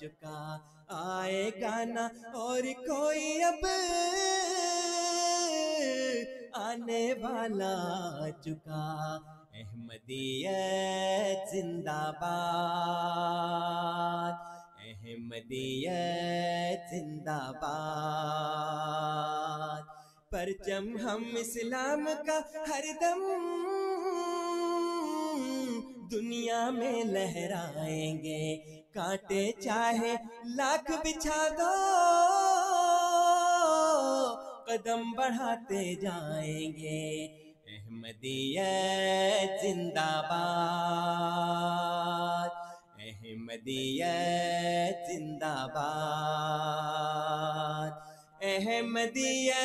चुका आएगा ना और कोई अब आने वाला चुका अहमदियत जिंदाबाद अहमदियत जिंदाबाद परचम हम इस्लाम का हरदम दुनिया में लहराएंगे कांटे चाहे लाख बिछा दो कदम बढ़ाते जाएंगे अहमदिया जिंदाबाद अहमदिया जिंदाबाद अहमदिया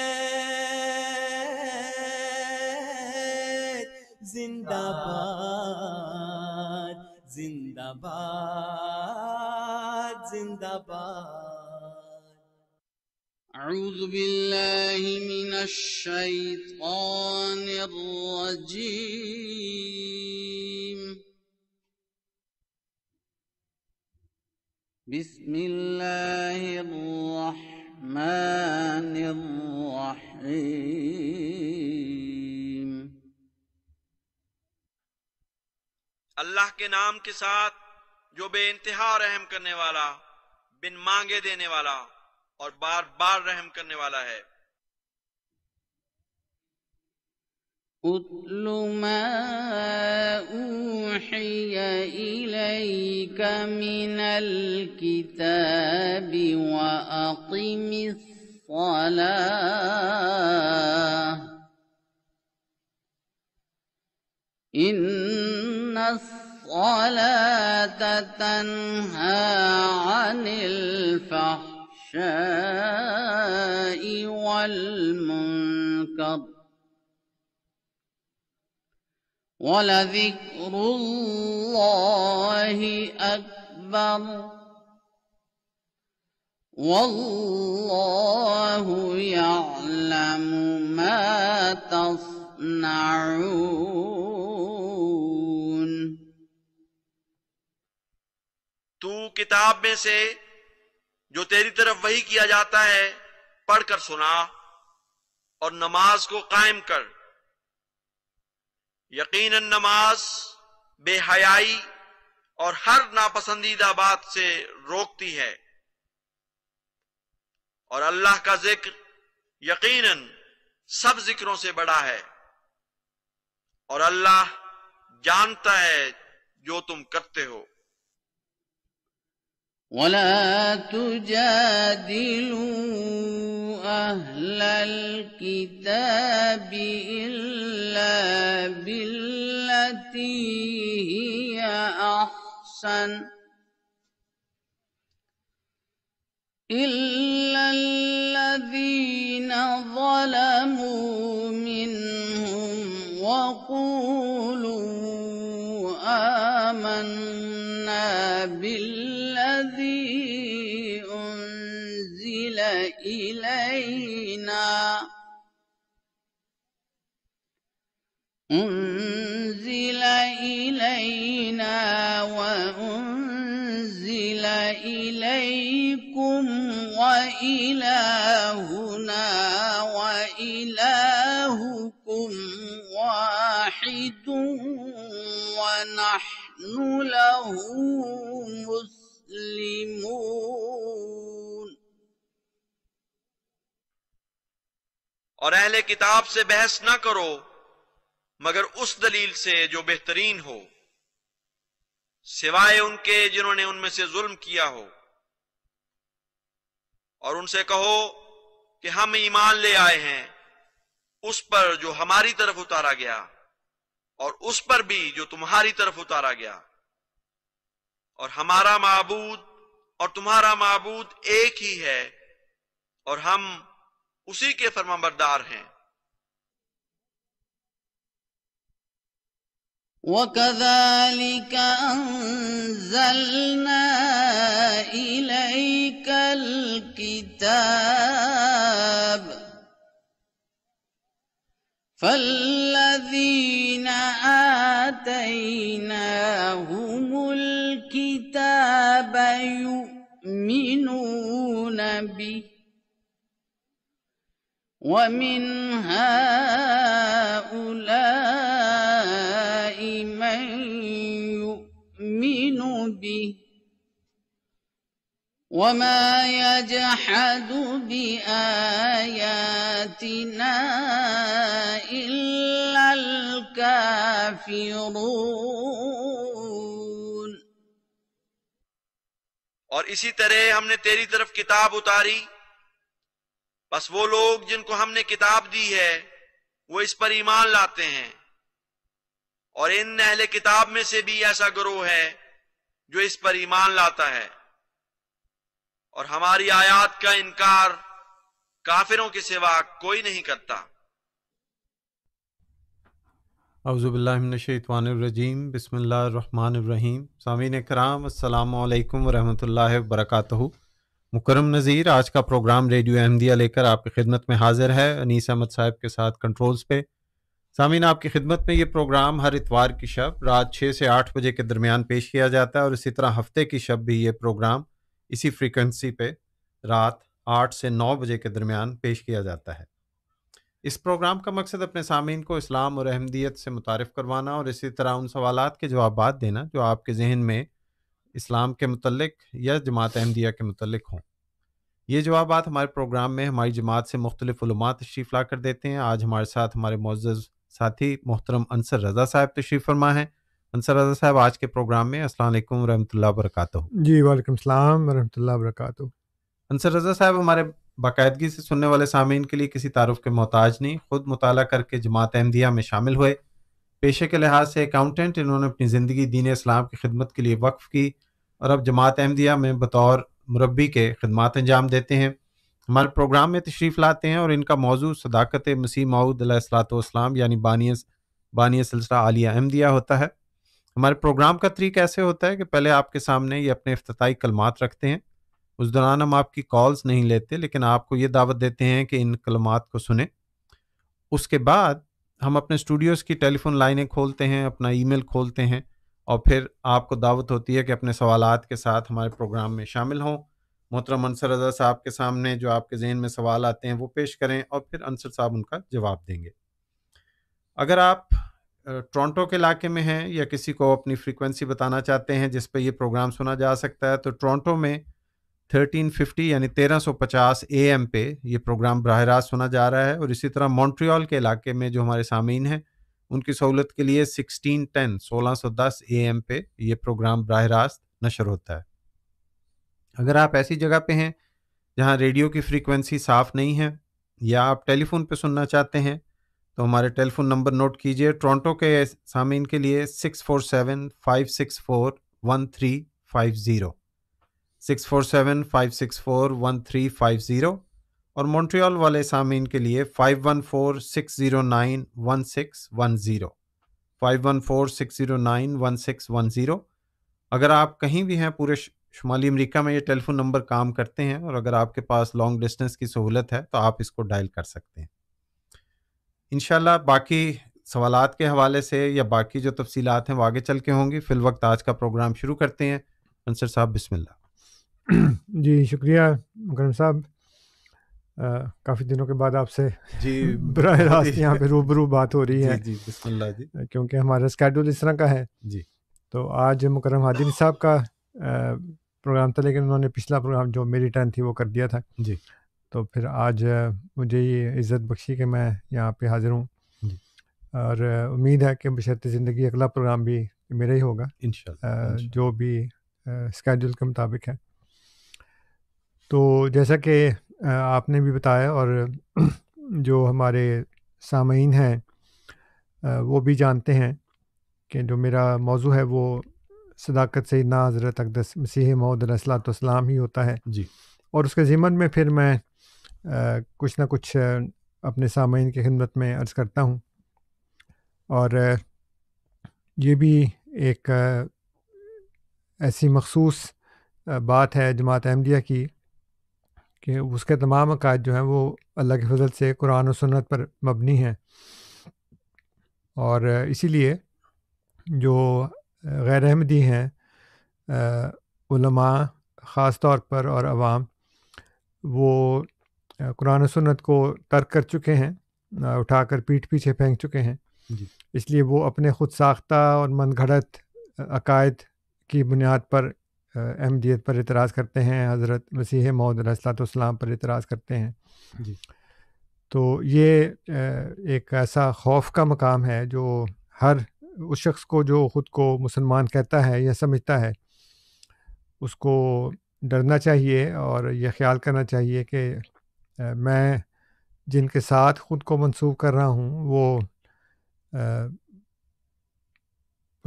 जिंदाबाद जिंदाबाद जिंदाबाद أعوذ بالله من الشيطان الرجيم بسم الله الرحمن الرحيم अल्लाह के नाम के साथ जो बेानतहा रहम करने वाला बिन मांगे देने वाला और बार बार रहम करने वाला है أتل ما أوحي إليك من الكتاب وأقم الصلاة إن الصلاة ولا تنهى عن الفحشاء والمنكر ولذكر الله أكبر والله يعلم ما تصنعون तू किताब में से जो तेरी तरफ वही किया जाता है पढ़कर सुना और नमाज को कायम कर यकीन नमाज बेहयाई और हर नापसंदीदा बात से रोकती है और अल्लाह का जिक्र यकीनन सब जिक्रों से बड़ा है और अल्लाह जानता है जो तुम करते हो ولا تجادلوا أهل الكتاب إلا بالتي هي أحسن إلا الذين ظلموا منهم وقولوا آمنا بالله إلينا أنزل إلينا وأنزل إليكم وإلهنا وإلهكم واحد ونحن له مسلمون और अहले किताब से बहस ना करो मगर उस दलील से जो बेहतरीन हो सिवाय उनके जिन्होंने उनमें से जुल्म किया हो और उनसे कहो कि हम ईमान ले आए हैं उस पर जो हमारी तरफ उतारा गया और उस पर भी जो तुम्हारी तरफ उतारा गया और हमारा मबूद और तुम्हारा मबूद एक ही है और हम उसी के फरमाबरदार हैं وكذلك أنزلنا إليك الكتاب فالذين آتيناهم الكتاب يؤمنون به ومن هؤلاء من يؤمن به وما يجحد بآياتنا إلا الكافرون اور اسی طرح ہم نے تیری طرف کتاب اتاری बस वो लोग जिनको हमने किताब दी है वो इस पर ईमान लाते हैं और इन अहले किताब में से भी ऐसा ग्रोह है जो इस पर ईमान लाता है और हमारी आयात का इनकार काफिरों के सिवा कोई नहीं करता अवज़ुबिल्लाशवानरजीम बसमीम सामिन कराम असल वरहमल वर्का मुकरम नज़ीर आज का प्रोग्राम रेडियो अहमदिया लेकर आपकी खिदमत में हाजिर है अनीस अहमद साहब के साथ कंट्रोल्स पे सामीन आपकी खिदमत में ये प्रोग्राम हर इतवार की शब रात छः से आठ बजे के दरमियान पेश किया जाता है और इसी तरह हफ्ते की शब भी ये प्रोग्राम इसी फ्रिक्वेंसी पे रात आठ से नौ बजे के दरमियान पेश किया जाता है इस प्रोग्राम का मकसद अपने सामीन को इस्लाम और अहमदियत से मुतारफ़ करवाना और इसी तरह उन सवाल के जवाब देना जो आपके जहन में इस्लाम के मतलब या जमात अहमदिया के मतलब हों ये जवाब बात हमारे प्रोग्राम में हमारी जमात से मुख्तलिफ़लमा तशरीफ़ ला कर देते हैं आज हमारे साथ हमारे मोज़ साथी मोहतरम अंसर रज़ा साहब तशरीफ़ फरमा है अंसर रजा साहब आज के प्रोग्राम में असलम वरहमल वरक जी वालेकुम सलाम वरहमल वरक अंसर रजा साहब हमारे बाकायदगी से सुनने वाले सामीन के लिए किसी तारफ़ के मोहताज नहीं खुद मुताल करके जमात अहमदिया में शामिल हुए पेशे के लिहाज से अकाउंटेंट इन्होंने अपनी ज़िंदगी दीन इस्लाम की खिदमत के लिए वक्फ़ की और अब जमात अहमदिया में बतौर मुरबी के खदमात अंजाम देते हैं हमारे प्रोग्राम में तशरीफ़ लाते हैं और इनका मौजू सदाकत मसीह इस्लाम यानी बानिय बानिय सिलसिला आलिया अहमदिया होता है हमारे प्रोग्राम का तरीक ऐसे होता है कि पहले आपके सामने ये अपने अफ्ताही कलमात रखते हैं उस दौरान हम आपकी कॉल्स नहीं लेते लेकिन आपको ये दावत देते हैं कि इन कलमात को सुने उसके बाद हम अपने स्टूडियोज़ की टेलीफोन लाइनें खोलते हैं अपना ईमेल खोलते हैं और फिर आपको दावत होती है कि अपने सवाल के साथ हमारे प्रोग्राम में शामिल हों मोहतरम अंसर रजा साहब के सामने जो आपके जहन में सवाल आते हैं वो पेश करें और फिर अंसर साहब उनका जवाब देंगे अगर आप टोरंटो के इलाके में हैं या किसी को अपनी फ्रीक्वेंसी बताना चाहते हैं जिस पर यह प्रोग्राम सुना जा सकता है तो टोरंटो में 1350 यानी 1350 एएम पे ये प्रोग्राम बरह रास्त होना जा रहा है और इसी तरह मॉन्ट्रियल के इलाके में जो हमारे सामीन हैं उनकी सहूलत के लिए 1610 1610 एएम पे ये प्रोग्राम बरह रास्त नशर होता है अगर आप ऐसी जगह पे हैं जहाँ रेडियो की फ्रीक्वेंसी साफ़ नहीं है या आप टेलीफोन पे सुनना चाहते हैं तो हमारे टेलीफोन नंबर नोट कीजिए टोरंटो के सामीन के लिए six four seven five six four one three five zero six four seven five six four one three five zero और मॉन्ट्रियल वाले सामीन के लिए five one four six zero nine one six one zero five one four six zero nine one six one zero अगर आप कहीं भी हैं पूरे शुमाली अमेरिका में ये टेलीफोन नंबर काम करते हैं और अगर आपके पास लॉन्ग डिस्टेंस की सहूलत है तो आप इसको डायल कर सकते हैं इन बाकी सवाल के हवाले से या बाकी जो तफसीलात हैं वो आगे चल के होंगी फ़िलवक्त आज का प्रोग्राम शुरू करते हैं अंसर साहब बिस्मिल्ला जी शुक्रिया मुकरम साहब काफ़ी दिनों के बाद आपसे जी बर रास्त यहाँ पे रूबरू बात हो रही है जी बिस्मिल्लाह जी क्योंकि हमारा स्केड्यूल इस तरह का है जी तो आज मुकरम हादिर साहब का प्रोग्राम था लेकिन उन्होंने पिछला प्रोग्राम जो मेरी टर्न थी वो कर दिया था जी तो फिर आज मुझे ये इज़्ज़त बख्शी कि मैं यहाँ पे हाज़िर हूँ और उम्मीद है कि बशरत ज़िंदगी अगला प्रोग्राम भी मेरा ही होगा इन जो भी स्केड्यूल के मुताबिक है तो जैसा कि आपने भी बताया और जो हमारे सामीन हैं वो भी जानते हैं कि जो मेरा मौजू है वो सदाकत से ना हज़रत अकदस मसीह महदलाम ही होता है जी और उसके ज़िमन में फिर मैं आ, कुछ ना कुछ अपने सामीन की खिदमत में अर्ज़ करता हूँ और ये भी एक ऐसी मखसूस बात है जमात अहमदिया की कि उसके तमाम अकायद जो हैं वो अल्लाह के फजल से कुरान और सुन्नत पर मबनी हैं और इसीलिए जो गैर अहमदी हैं ख़ास तौर पर और आवाम वो कुरान सुन्नत को तर्क कर चुके हैं उठा कर पीठ पीछे फेंक चुके हैं इसलिए वो अपने खुद साख्ता और मन घड़त अकायद की बुनियाद पर अहमदियत पर एतराज़ करते हैं हज़रत मसीह मौदलाम पर इतराज़ करते हैं जी तो ये एक ऐसा खौफ का मकाम है जो हर उस शख्स को जो ख़ुद को मुसलमान कहता है या समझता है उसको डरना चाहिए और यह ख्याल करना चाहिए कि मैं जिनके साथ ख़ुद को मंसूब कर रहा हूँ वो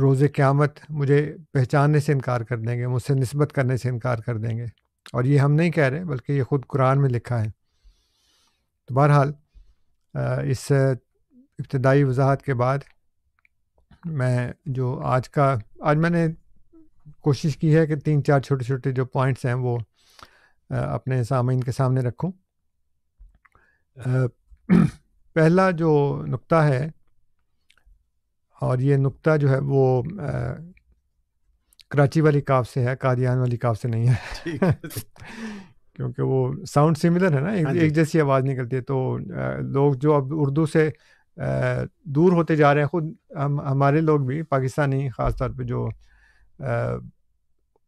रोज़ क़्यामत मुझे पहचानने से इनकार कर देंगे मुझसे नस्बत करने से इनकार कर देंगे और ये हम नहीं कह रहे बल्कि ये ख़ुद कुरान में लिखा है तो बहरहाल इस इब्तदाई वजाहत के बाद मैं जो आज का आज मैंने कोशिश की है कि तीन चार छोटे छोटे जो पॉइंट्स हैं वो अपने सामीन के सामने रखूँ पहला जो नुक्ता है और ये नुक्ता जो है वो आ, कराची वाली काफ से है कादियान वाली काफ से नहीं है क्योंकि वो साउंड सिमिलर है ना एक, हाँ एक जैसी आवाज़ निकलती है तो आ, लोग जो अब उर्दू से आ, दूर होते जा रहे हैं खुद हम हमारे लोग भी पाकिस्तानी ख़ास तौर पर जो आ,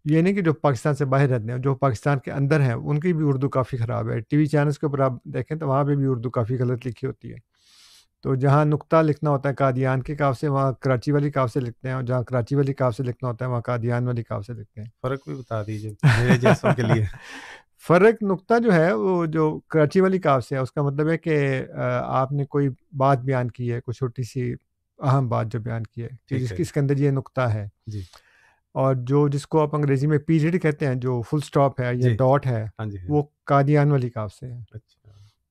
ये नहीं कि जो पाकिस्तान से बाहर रहते हैं जो पाकिस्तान के अंदर हैं उनकी भी उर्दू काफ़ी ख़राब है टीवी चैनल्स के ऊपर आप देखें तो वहाँ पर भी उर्दू काफ़ी गलत लिखी होती है तो जहाँ नुक्ता लिखना होता है कादियान के काफ से वहाँ कराची वाली काव से लिखते हैं और जहाँ कराची वाली काव से लिखना होता है वहाँ कादियान वाली काव से लिखते हैं फ़र्क भी बता दीजिए मेरे जैसों के लिए फ़र्क नुक्ता जो है वो जो कराची वाली काव से है उसका मतलब है कि आपने कोई बात बयान की है कोई छोटी सी अहम बात जो बयान की है जिसकी इसके अंदर ये नुकता है जी और जो जिसको आप अंग्रेजी में पीरियड कहते हैं जो फुल स्टॉप है या डॉट है हाँ हाँ वो कादियान वाली काफ से है अच्छा।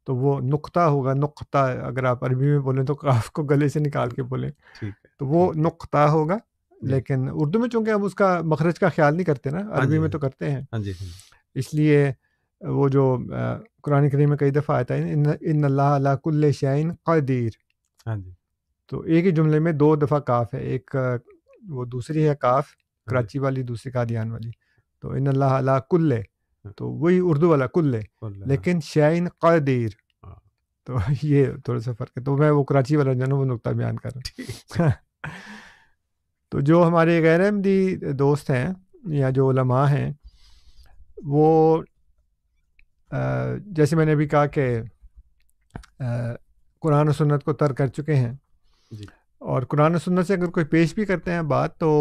तो वो नुक्ता होगा नुक्ता अगर आप अरबी में बोलें तो काफ को गले से निकाल के बोलें तो वो नुक्ता होगा लेकिन उर्दू में चूंकि हम उसका मखरज का ख्याल नहीं करते ना हाँ अरबी हाँ में तो करते हैं हाँ इसलिए वो जो कुरान करीम में कई दफ़ा आता है इन, इन अल्लाह कदीर हाँ कदीर तो एक ही जुमले में दो दफ़ा काफ है एक वो दूसरी है काफ कराची वाली दूसरी कादियान वाली तो इन अल्लाह कुल्ल तो वही उर्दू वाला कुल्ले हाँ। लेकिन शाइन कदीर हाँ। तो ये थोड़ा सा फ़र्क है तो मैं वो कराची वाला जो वो नुकता बयान कर रहा हूँ तो जो हमारे गैर अहमदी दोस्त हैं या जो लमा हैं वो आ, जैसे मैंने अभी कहा कि कुरान और सुन्नत को तर कर चुके हैं और कुरान और सुन्नत से अगर कोई पेश भी करते हैं बात तो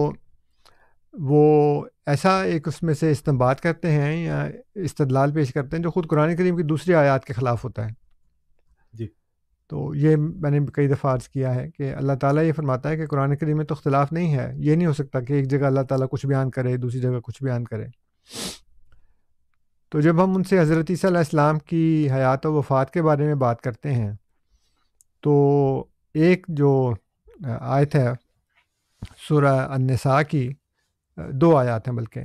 वो ऐसा एक उसमें से इस्तेमाल करते हैं या इस्तलाल पेश करते हैं जो ख़ुद कुरान करीम की दूसरी आयात के ख़िलाफ़ होता है जी तो ये मैंने कई दफ़ा अर्ज़ किया है कि अल्लाह ताली ये फरमाता है कि कुरान करीम में तो अख्तिलाफ़ नहीं है ये नहीं हो सकता कि एक जगह अल्लाह ताली कुछ बयान करे दूसरी जगह कुछ बयान करे तो जब हम उनसे हज़रत ईसीम की हयात और वफ़ात के बारे में बात करते हैं तो एक जो आयत है सुरह अनसा की दो आयात हैं बल्कि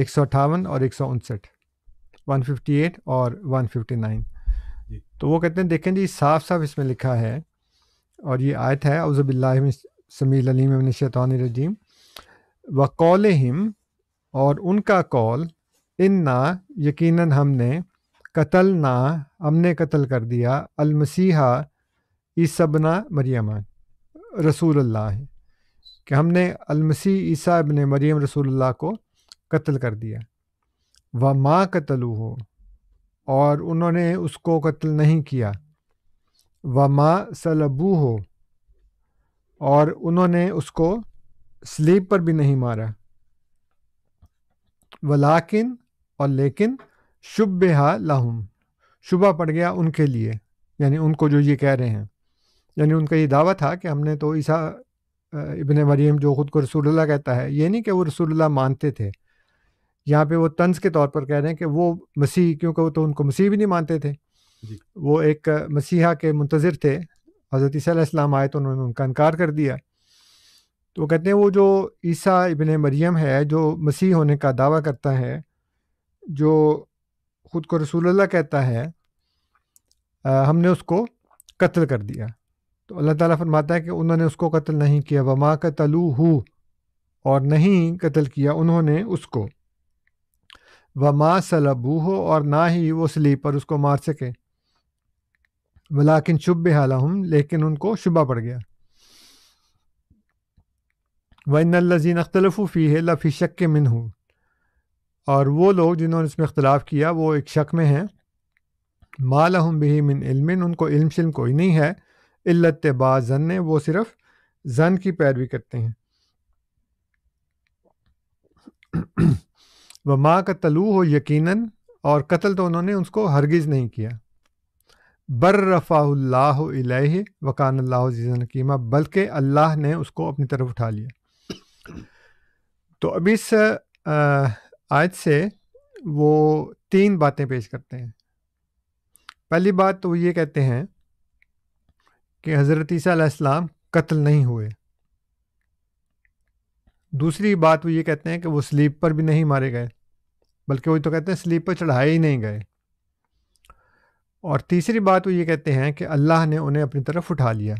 एक सौ अट्ठावन और एक सौ उनसठ वन फिफ्टी एट और वन फिफ्टी नाइन तो वो कहते हैं देखें जी साफ साफ इसमें लिखा है और ये आयत है अवज़बिल्लाम समीम व कौल हिम और उनका कौल इन ना यकीन हमने कतल ना हमने कतल कर दिया अलमसीहा ईसबना मरियमा रसूल अल्लाह कि हमने अलमसी ईसा इबन मरीम रसूलुल्लाह को कत्ल कर दिया व माँ कतलू हो और उन्होंने उसको कत्ल नहीं किया व माँ सलबू हो और उन्होंने उसको स्लीप पर भी नहीं मारा वलाकिन और लेकिन शुभ लाहुम शुबा पड़ गया उनके लिए यानी उनको जो ये कह रहे हैं यानी उनका ये दावा था कि हमने तो ईसा इबन मरीम जो ख़ुद को रसूलुल्लाह कहता है ये नहीं कि वो रसूलुल्लाह मानते थे यहाँ पे वो तंज के तौर पर कह रहे हैं कि वो मसीह क्योंकि वो तो उनको मसीह भी नहीं मानते थे वो एक मसीहा के मुंतज़र थे हज़रत ईसीम आए तो उन्होंने उनका इनकार कर दिया तो कहते हैं वो जो ईसा इबन मरियम है जो मसीह होने का दावा करता है जो ख़ुद को रसूलुल्लाह कहता है आ, हमने उसको कत्ल कर दिया तो अल्लाह ताला फरमाता है कि उन्होंने उसको कत्ल नहीं किया वमा कतलू हु और नहीं कत्ल किया उन्होंने उसको वमा सलबू हो और ना ही वो सलीब पर उसको मार सके वलाकिन शुभ हाला हम लेकिन उनको शुबा पड़ गया वन लजीन अख्तलफ़ू फ़ी है लफ़ी शक के मिन हूँ और वो लोग जिन्होंने इसमें इख्तलाफ किया वो एक शक में हैं माल हम बही मिन इल्मिन उनको इल्म शिल्म कोई नहीं है इल्लतबा जन है वो सिर्फ जन की पैरवी करते हैं व माँ का तलू हो यकीनन और कत्ल तो उन्होंने उसको हरगिज़ नहीं किया बर रफ़ाल्ला वकान बल्कि अल्लाह ने उसको अपनी तरफ उठा लिया तो अभी इस आयत से वो तीन बातें पेश करते हैं पहली बात तो ये कहते हैं कि हज़रत ईसीम कत्ल नहीं हुए दूसरी बात वो ये कहते हैं कि वो स्लीप पर भी नहीं मारे गए बल्कि वो तो कहते हैं स्लीप पर चढ़ाए ही नहीं गए और तीसरी बात वो ये कहते हैं कि अल्लाह ने उन्हें अपनी तरफ उठा लिया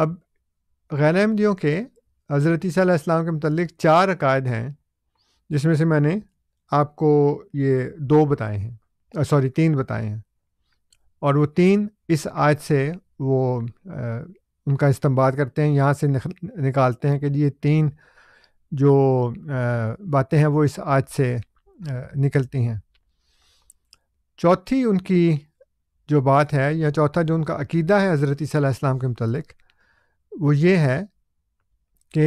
अब गैर अहमदियों के हज़रत ईसीम के मतलब चार अकायद हैं जिसमें से मैंने आपको ये दो बताए हैं सॉरी तीन बताए हैं और वो तीन इस आयत से वो आ, उनका इस्तेमाल करते हैं यहाँ से निकालते हैं कि ये तीन जो बातें हैं वो इस आयत से निकलती हैं चौथी उनकी जो बात है या चौथा जो उनका अकीदा है हज़रत सलाम के मतलब वो ये है कि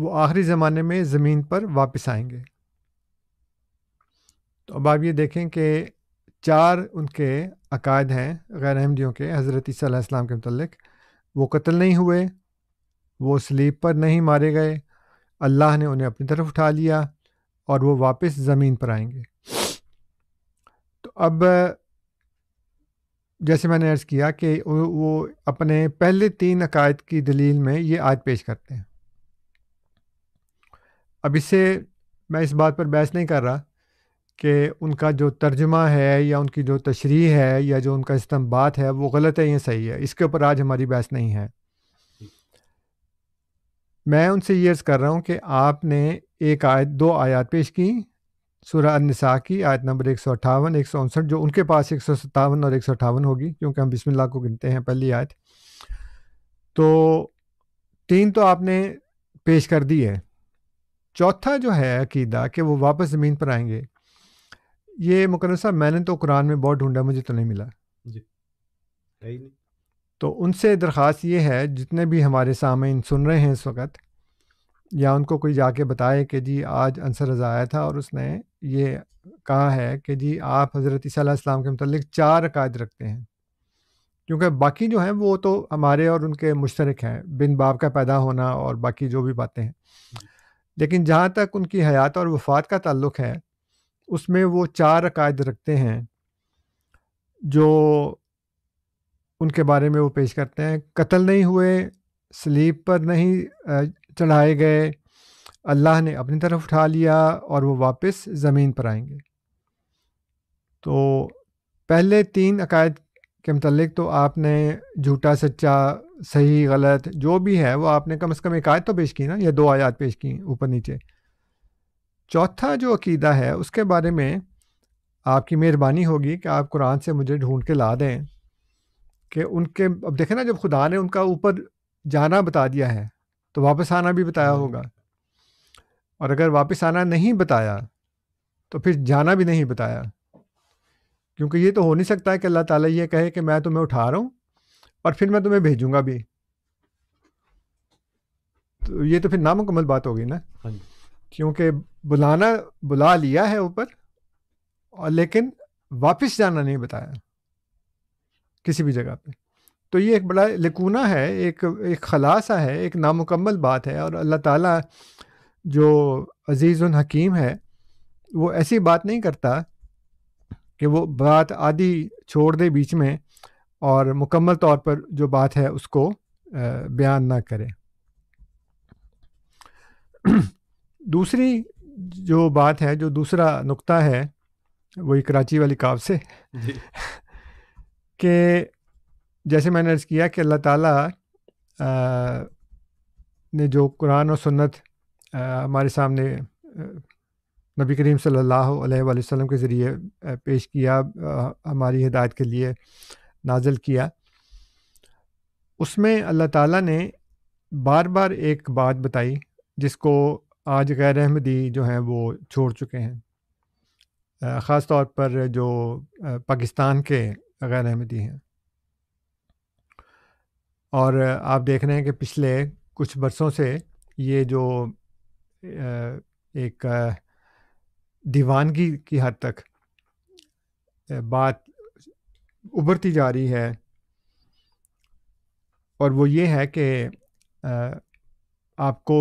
वो आखिरी ज़माने में ज़मीन पर वापस आएंगे तो अब आप ये देखें कि चार उनके अकायद हैं गैर अहमदियों के हज़रत ईसीम के मतलब वो कत्ल नहीं हुए वो स्लीप पर नहीं मारे गए अल्लाह ने उन्हें अपनी तरफ उठा लिया और वो वापस ज़मीन पर आएंगे तो अब जैसे मैंने अर्ज़ किया कि वो अपने पहले तीन अकायद की दलील में ये आज पेश करते हैं अब इससे मैं इस बात पर बहस नहीं कर रहा कि उनका जो तर्जमा है या उनकी जो तशरी है या जो उनका इस्तम्बात है वो गलत है या सही है इसके ऊपर आज हमारी बहस नहीं है मैं उनसे ये अर्ज़ कर रहा हूँ कि आपने एक आयत दो आयत पेश की सूर्य अनसा की आयत नंबर एक सौ अट्ठावन एक सौ उनसठ जो उनके पास एक सौ सत्तावन और एक सौ अट्ठावन होगी क्योंकि हम बिस्मिल्लाह को गिनते हैं पहली आयत तो तीन तो आपने पेश कर दी है चौथा जो है अकीदा कि वो वापस ज़मीन पर आएंगे ये मुकर साहब मैंने तो कुरान में बहुत ढूंढा मुझे तो नहीं मिला जी तो उनसे दरख्वास्त ये है जितने भी हमारे सामीन सुन रहे हैं इस वक्त या उनको कोई जाके बताए कि जी आज अंसर रजा आया था और उसने ये कहा है कि जी आप हज़रत ईसीम के मतलब चार अकायद रखते हैं क्योंकि बाकी जो हैं वो तो हमारे और उनके मुश्तरक हैं बिन बाप का पैदा होना और बाकी जो भी बातें हैं लेकिन जहाँ तक उनकी हयात और वफात का ताल्लुक है उसमें वो चार अकायद रखते हैं जो उनके बारे में वो पेश करते हैं कत्ल नहीं हुए स्लीप पर नहीं चढ़ाए गए अल्लाह ने अपनी तरफ उठा लिया और वो वापस ज़मीन पर आएंगे तो पहले तीन अकायद के मतलब तो आपने झूठा सच्चा सही गलत जो भी है वो आपने कम से कम एक आयत तो पेश की ना या दो आयात पेश की ऊपर नीचे चौथा जो अकीदा है उसके बारे में आपकी मेहरबानी होगी कि आप कुरान से मुझे ढूंढ के ला दें कि उनके अब देखें ना जब खुदा ने उनका ऊपर जाना बता दिया है तो वापस आना भी बताया हम्म। होगा और अगर वापस आना नहीं बताया तो फिर जाना भी नहीं बताया क्योंकि ये तो हो नहीं सकता है कि अल्लाह ताला ये कहे कि मैं तुम्हें उठा रहा हूँ और फिर मैं तुम्हें भेजूंगा भी तो ये तो फिर नामुकम्मल बात होगी ना हाँ क्योंकि बुलाना बुला लिया है ऊपर और लेकिन वापस जाना नहीं बताया किसी भी जगह पे तो ये एक बड़ा लकूना है एक एक खलासा है एक नामुकम्मल बात है और अल्लाह ताला जो अज़ीज़ हकीम है वो ऐसी बात नहीं करता कि वो बात आधी छोड़ दे बीच में और मुकम्मल तौर पर जो बात है उसको बयान ना करे दूसरी जो बात है जो दूसरा नुक्ता है वही कराची वाली काव से कि जैसे मैंने अर्ज़ किया कि अल्लाह ताला आ, ने जो कुरान और सुन्नत हमारे सामने नबी करीम सल्लल्लाहु अलैहि वसल्लम के ज़रिए पेश किया हमारी हिदायत के लिए नाजल किया उसमें अल्लाह ताला ने बार बार एक बात बताई जिसको आज गैर अहमदी जो हैं वो छोड़ चुके हैं ख़ास तौर पर जो पाकिस्तान के गैर अहमदी हैं और आप देख रहे हैं कि पिछले कुछ बरसों से ये जो एक दीवानगी की हद तक बात उभरती जा रही है और वो ये है कि आपको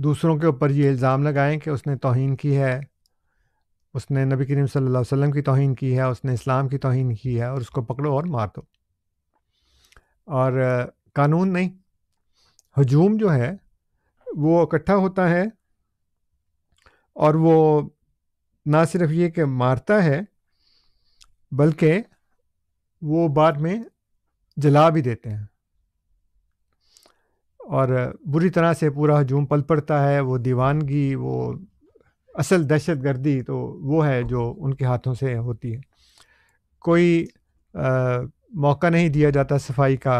दूसरों के ऊपर ये इल्ज़ाम लगाएं कि उसने तोहन की है उसने नबी करीम सल्लल्लाहु अलैहि वसल्लम की तोहन की है उसने इस्लाम की तोहन की है और उसको पकड़ो और मार दो और कानून नहीं हजूम जो है वो इकट्ठा होता है और वो ना सिर्फ ये कि मारता है बल्कि वो बाद में जला भी देते हैं और बुरी तरह से पूरा हजूम पल पड़ता है वो दीवानगी वो असल दहशत गर्दी तो वो है जो उनके हाथों से होती है कोई आ, मौका नहीं दिया जाता सफाई का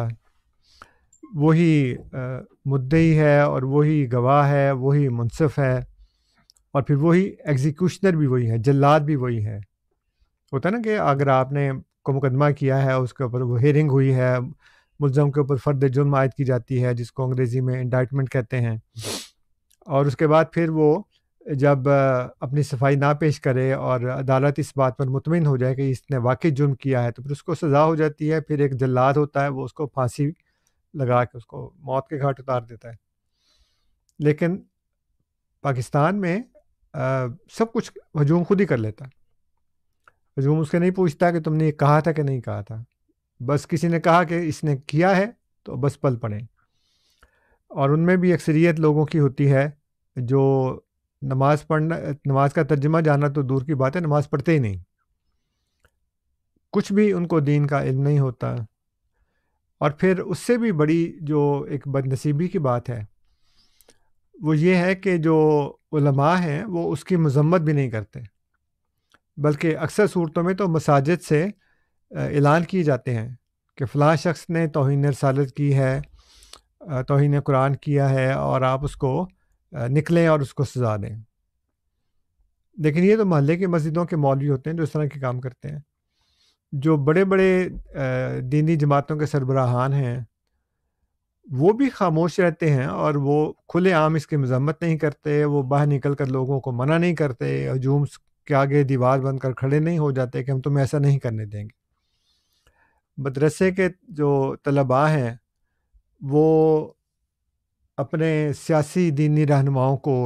वही मुद्दई है और वही गवाह है वही मुनसफ़ है और फिर वही एग्जीक्यूशनर भी वही है जल्लाद भी वही है होता है ना कि अगर आपने को मुकदमा किया है उसके ऊपर वो हेयरिंग हुई है मुलजम के ऊपर फ़र्द जुर्म आयद की जाती है जिसको अंग्रेज़ी में इंडाइटमेंट कहते हैं और उसके बाद फिर वो जब अपनी सफाई ना पेश करे और अदालत इस बात पर मुतमिन हो जाए कि इसने वाकई जुर्म किया है तो फिर उसको सज़ा हो जाती है फिर एक जल्लाद होता है वो उसको फांसी लगा के उसको मौत के घाट उतार देता है लेकिन पाकिस्तान में आ, सब कुछ हजूम खुद ही कर लेता है हजूम उसके नहीं पूछता कि तुमने ये कहा था कि नहीं कहा था बस किसी ने कहा कि इसने किया है तो बस पल पढ़ें और उनमें भी अक्सरियत लोगों की होती है जो नमाज़ पढ़ना नमाज का तर्जमा जाना तो दूर की बात है नमाज़ पढ़ते ही नहीं कुछ भी उनको दीन का इल्म नहीं होता और फिर उससे भी बड़ी जो एक बदनसीबी की बात है वो ये है कि जो उलमा हैं वो उसकी मजम्मत भी नहीं करते बल्कि अक्सर सूरतों में तो मसाजिद से ऐलान किए जाते हैं कि फ़लाँ शख्स ने तोहन रसालत की है तोहन कुरान किया है और आप उसको निकलें और उसको सजा दें लेकिन ये तो महल्ले की मस्जिदों के मौलवी होते हैं जो इस तरह के काम करते हैं जो बड़े बड़े दीनी जमातों के सरबराहान हैं वो भी खामोश रहते हैं और वो खुले आम इसकी मजम्मत नहीं करते वो बाहर निकल कर लोगों को मना नहीं करते हजूम के आगे दीवार बनकर खड़े नहीं हो जाते कि हम तुम्हें ऐसा नहीं करने देंगे मदरसे के जो तलबा हैं वो अपने सियासी दीनी रहनुमाओं को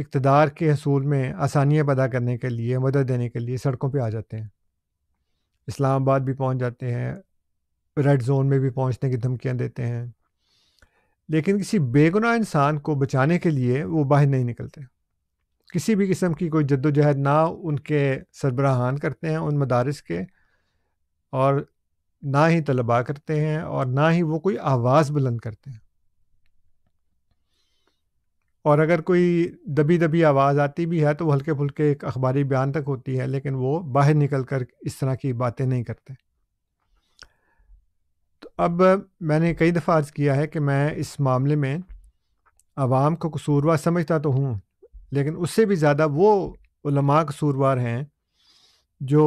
इकतदार के हसूल में आसानियाँ पैदा करने के लिए मदद देने के लिए सड़कों पे आ जाते हैं इस्लामाबाद भी पहुंच जाते हैं रेड जोन में भी पहुंचने की धमकियाँ देते हैं लेकिन किसी बेगुनाह इंसान को बचाने के लिए वो बाहर नहीं निकलते किसी भी किस्म की कोई जद्दोजहद ना उनके सरबराहान करते हैं उन मदारस के और ना ही तलबा करते हैं और ना ही वो कोई आवाज़ बुलंद करते हैं और अगर कोई दबी दबी आवाज़ आती भी है तो वो हल्के फुल्के एक अखबारी बयान तक होती है लेकिन वो बाहर निकल कर इस तरह की बातें नहीं करते तो अब मैंने कई दफ़ा अर्ज़ किया है कि मैं इस मामले में आवाम को कसूरवार समझता तो हूँ लेकिन उससे भी ज़्यादा वो कसूरवार हैं जो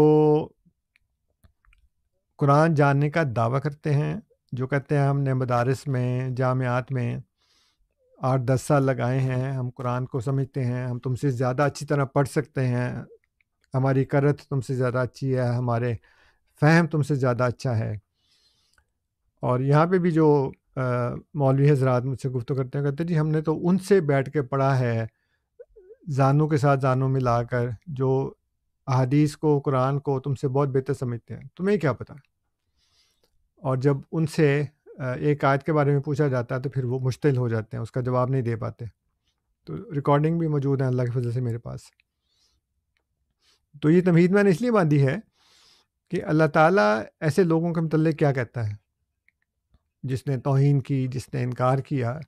कुरान जानने का दावा करते हैं जो कहते हैं हमने मदारस में जामियात में आठ दस साल लगाए हैं हम कुरान को समझते हैं हम तुमसे ज़्यादा अच्छी तरह पढ़ सकते हैं हमारी करत तुमसे ज़्यादा अच्छी है हमारे फहम तुमसे ज़्यादा अच्छा है और यहाँ पे भी जो मौलवी हजरात मुझसे गुफ्त करते हैं कहते जी हमने तो उनसे बैठ के पढ़ा है जानों के साथ जानों कर जो अदीस को कुरान को तुमसे बहुत बेहतर समझते हैं तुम्हें क्या पता और जब उनसे एक आयत के बारे में पूछा जाता है तो फिर वो मुश्तिल हो जाते हैं उसका जवाब नहीं दे पाते तो रिकॉर्डिंग भी मौजूद है अल्लाह की फजल से मेरे पास तो ये तमहीद मैंने इसलिए बांधी है कि अल्लाह ताला ऐसे लोगों के मतलब क्या कहता है जिसने तोहन की जिसने इनकार किया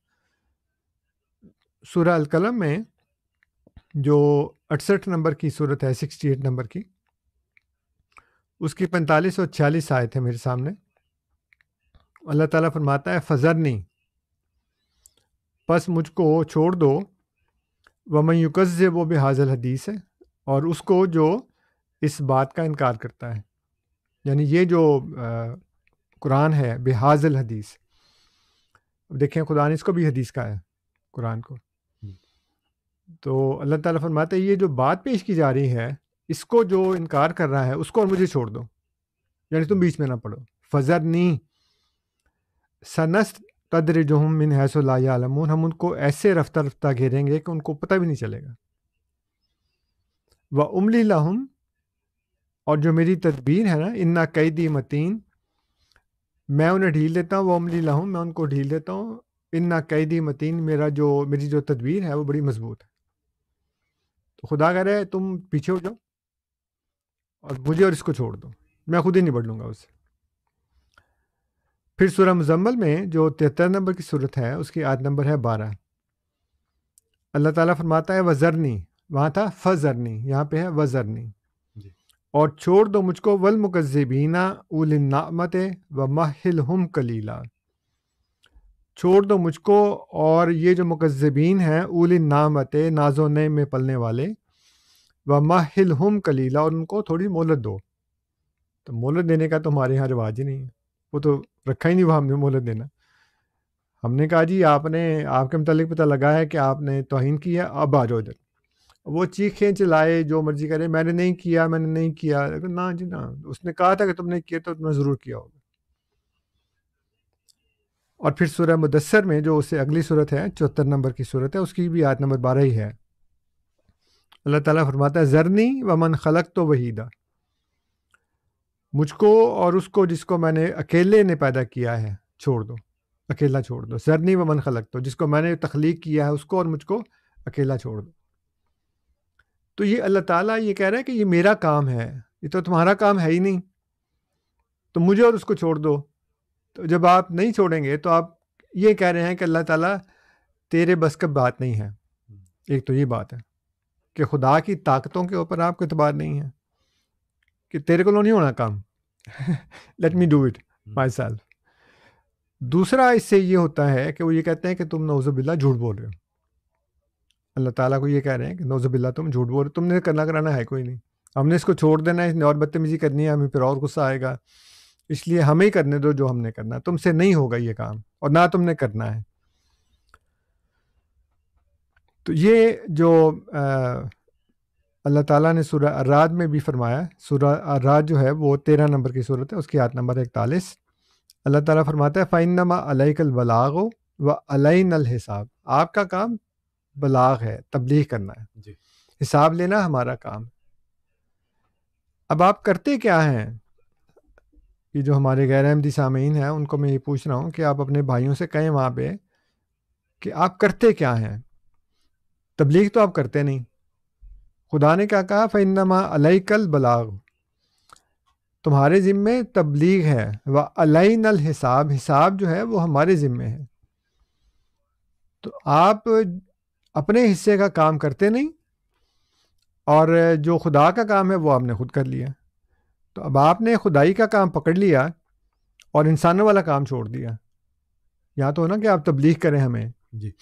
सूरह अलकलम में जो अड़सठ नंबर की सूरत है सिक्सटी एट नंबर की उसकी पैंतालीस और छियालीस आयत है मेरे सामने अल्लाह ताला फरमाता है फजर फ़जरनी बस मुझको छोड़ दो वमन युकज़ वो भी हाजल हदीस है और उसको जो इस बात का इनकार करता है यानी ये जो कुरान है बेहाजल हदीस अब देखें खुदा ने इसको भी हदीस का है कुरान को हम्म। तो अल्लाह ताला फरमाता है ये जो बात पेश की जा रही है इसको जो इनकार कर रहा है उसको और मुझे छोड़ दो यानी तुम बीच में ना पढ़ो फजर नहीं सनस्त तदरजहम मिन हैसोलामून हम उनको ऐसे रफ्ता रफ्ता घेरेंगे कि उनको पता भी नहीं चलेगा वह उमली लाहम और जो मेरी तदबीर है ना इन्ना कैदी मतीन मैं उन्हें ढील देता हूँ वह उमली लाहम मैं उनको ढील देता हूँ इन्ना कैदी मतीन मेरा जो मेरी जो तदबीर है वो बड़ी मजबूत है तो खुदा कह रहे तुम पीछे हो जाओ और मुझे और इसको छोड़ दो मैं खुद ही नहीं बढ़ लूँगा उससे फिर सूरह मुजम्मल में जो तिहत्तर नंबर की सूरत है उसकी आद नंबर है बारह अल्लाह ताला फरमाता है वज़रनी वहाँ था फ़ज़रनी यहाँ पे है वज़रनी और छोड़ दो मुझको वल मुकज़बीना उलनामत व माहिल हम कलीला छोड़ दो मुझको और ये जो मुकज़बीन हैं उल नामत नाजो नए में पलने वाले व माहिल हम कलीला और उनको थोड़ी मोहलत दो तो मोहलत देने का तो हमारे यहाँ रिवाज ही नहीं है वो तो रखा ही नहीं हुआ हमने मोहलत देना हमने कहा जी आपने आपके मतलब पता लगा है कि आपने तोहन की है अब आ जाओ इधर वो चीखें चलाए जो मर्जी करे मैंने नहीं किया मैंने नहीं किया ना जी ना उसने कहा था कि तुमने किया तो तुमने ज़रूर किया होगा और फिर सूरह मुदसर में जो उससे अगली सूरत है चौहत्तर नंबर की सूरत है उसकी भी आयत नंबर बारह ही है अल्लाह ताला फरमाता है ज़रनी वमन खलक तो वहीदा मुझको और उसको जिसको मैंने अकेले ने पैदा किया है छोड़ दो अकेला छोड़ दो सरनी व मन खलक दो तो। जिसको मैंने तख्लीक किया है उसको और मुझको अकेला छोड़ दो तो ये अल्लाह ताला ये कह रहा है कि ये मेरा काम है ये तो तुम्हारा काम है ही नहीं तो मुझे और उसको छोड़ दो तो जब आप नहीं छोड़ेंगे तो आप ये कह रहे हैं कि अल्लाह ताला तेरे बस का बात नहीं है हम्म। एक तो ये बात है कि खुदा की ताकतों के ऊपर आपको अतबार नहीं है कि तेरे को नहीं होना काम let me do it myself दूसरा इससे ये होता है कि वो ये कहते हैं कि तुम नौजबिल्ला झूठ बोल रहे हो अल्लाह ताला को ये कह रहे हैं कि नौजबिल्ला तुम झूठ बोल रहे हो तुमने करना कराना है कोई नहीं हमने इसको छोड़ देना है इसने और बदतमीजी करनी है हमें फिर और गुस्सा आएगा इसलिए हमें ही करने दो जो हमने करना है तुमसे नहीं होगा ये काम और ना तुमने करना है तो ये जो आ, अल्लाह ताला ने सूरह अर्राद में भी फरमाया सूरह अर्राद जो है वो तेरह नंबर की सूरत है उसकी आयत नंबर इकतालीस अल्लाह ताला फरमाता है फ़ाइन नमा अलैकल बलागो व अलैन हिसाब आपका काम बलाग है तबलीग करना है हिसाब लेना हमारा काम अब आप करते क्या हैं ये जो हमारे गैर अहमदी सामीन हैं उनको मैं ये पूछ रहा हूँ कि आप अपने भाइयों से कहें वहाँ पे कि आप करते क्या हैं तबलीग तो आप करते नहीं खुदा ने क्या कहा फ़ैनमा अलैकल बलाग तुम्हारे ज़िम्मे तबलीग है व अलैन हिसाब हिसाब जो है वो हमारे ज़िम्मे है तो आप अपने हिस्से का काम करते नहीं और जो खुदा का काम है वो आपने खुद कर लिया तो अब आपने खुदाई का काम पकड़ लिया और इंसानों वाला काम छोड़ दिया या तो ना कि आप तबलीग करें हमें जी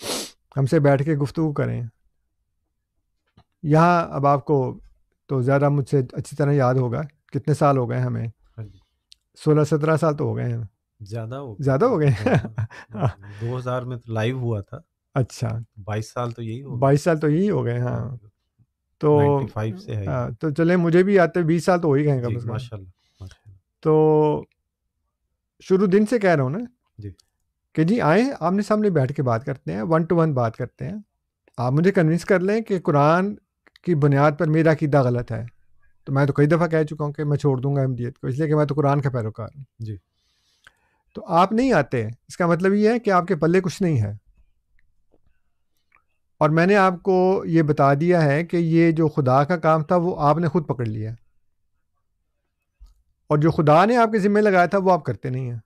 हमसे बैठ के गुफ्तु करें यहाँ अब आपको तो ज़्यादा मुझसे अच्छी तरह याद होगा कितने साल हो गए हमें हाँ सोलह सत्रह साल तो हो गए हैं ज़्यादा हो ज़्यादा हो गए हाँ, हाँ, दो हज़ार में तो लाइव हुआ था अच्छा बाईस साल तो यही हो बाईस साल तो यही हो गए हाँ तो फाइव से है आ, तो चले मुझे भी आते बीस साल तो हो ही गए तो शुरू दिन से कह रहा हूँ ना जी कि जी आए आमने सामने बैठ के बात करते हैं वन टू वन बात करते हैं आप मुझे कन्विंस कर लें कि कुरान की बुनियाद पर मेरा अकीदा गलत है तो मैं तो कई दफ़ा कह चुका हूँ कि मैं छोड़ दूंगा अहमदियत को इसलिए कि मैं तो कुरान का पैरोकार हूँ जी तो आप नहीं आते इसका मतलब ये है कि आपके पल्ले कुछ नहीं है और मैंने आपको ये बता दिया है कि ये जो खुदा का काम था वो आपने खुद पकड़ लिया और जो खुदा ने आपके ज़िम्मे लगाया था वो आप करते नहीं हैं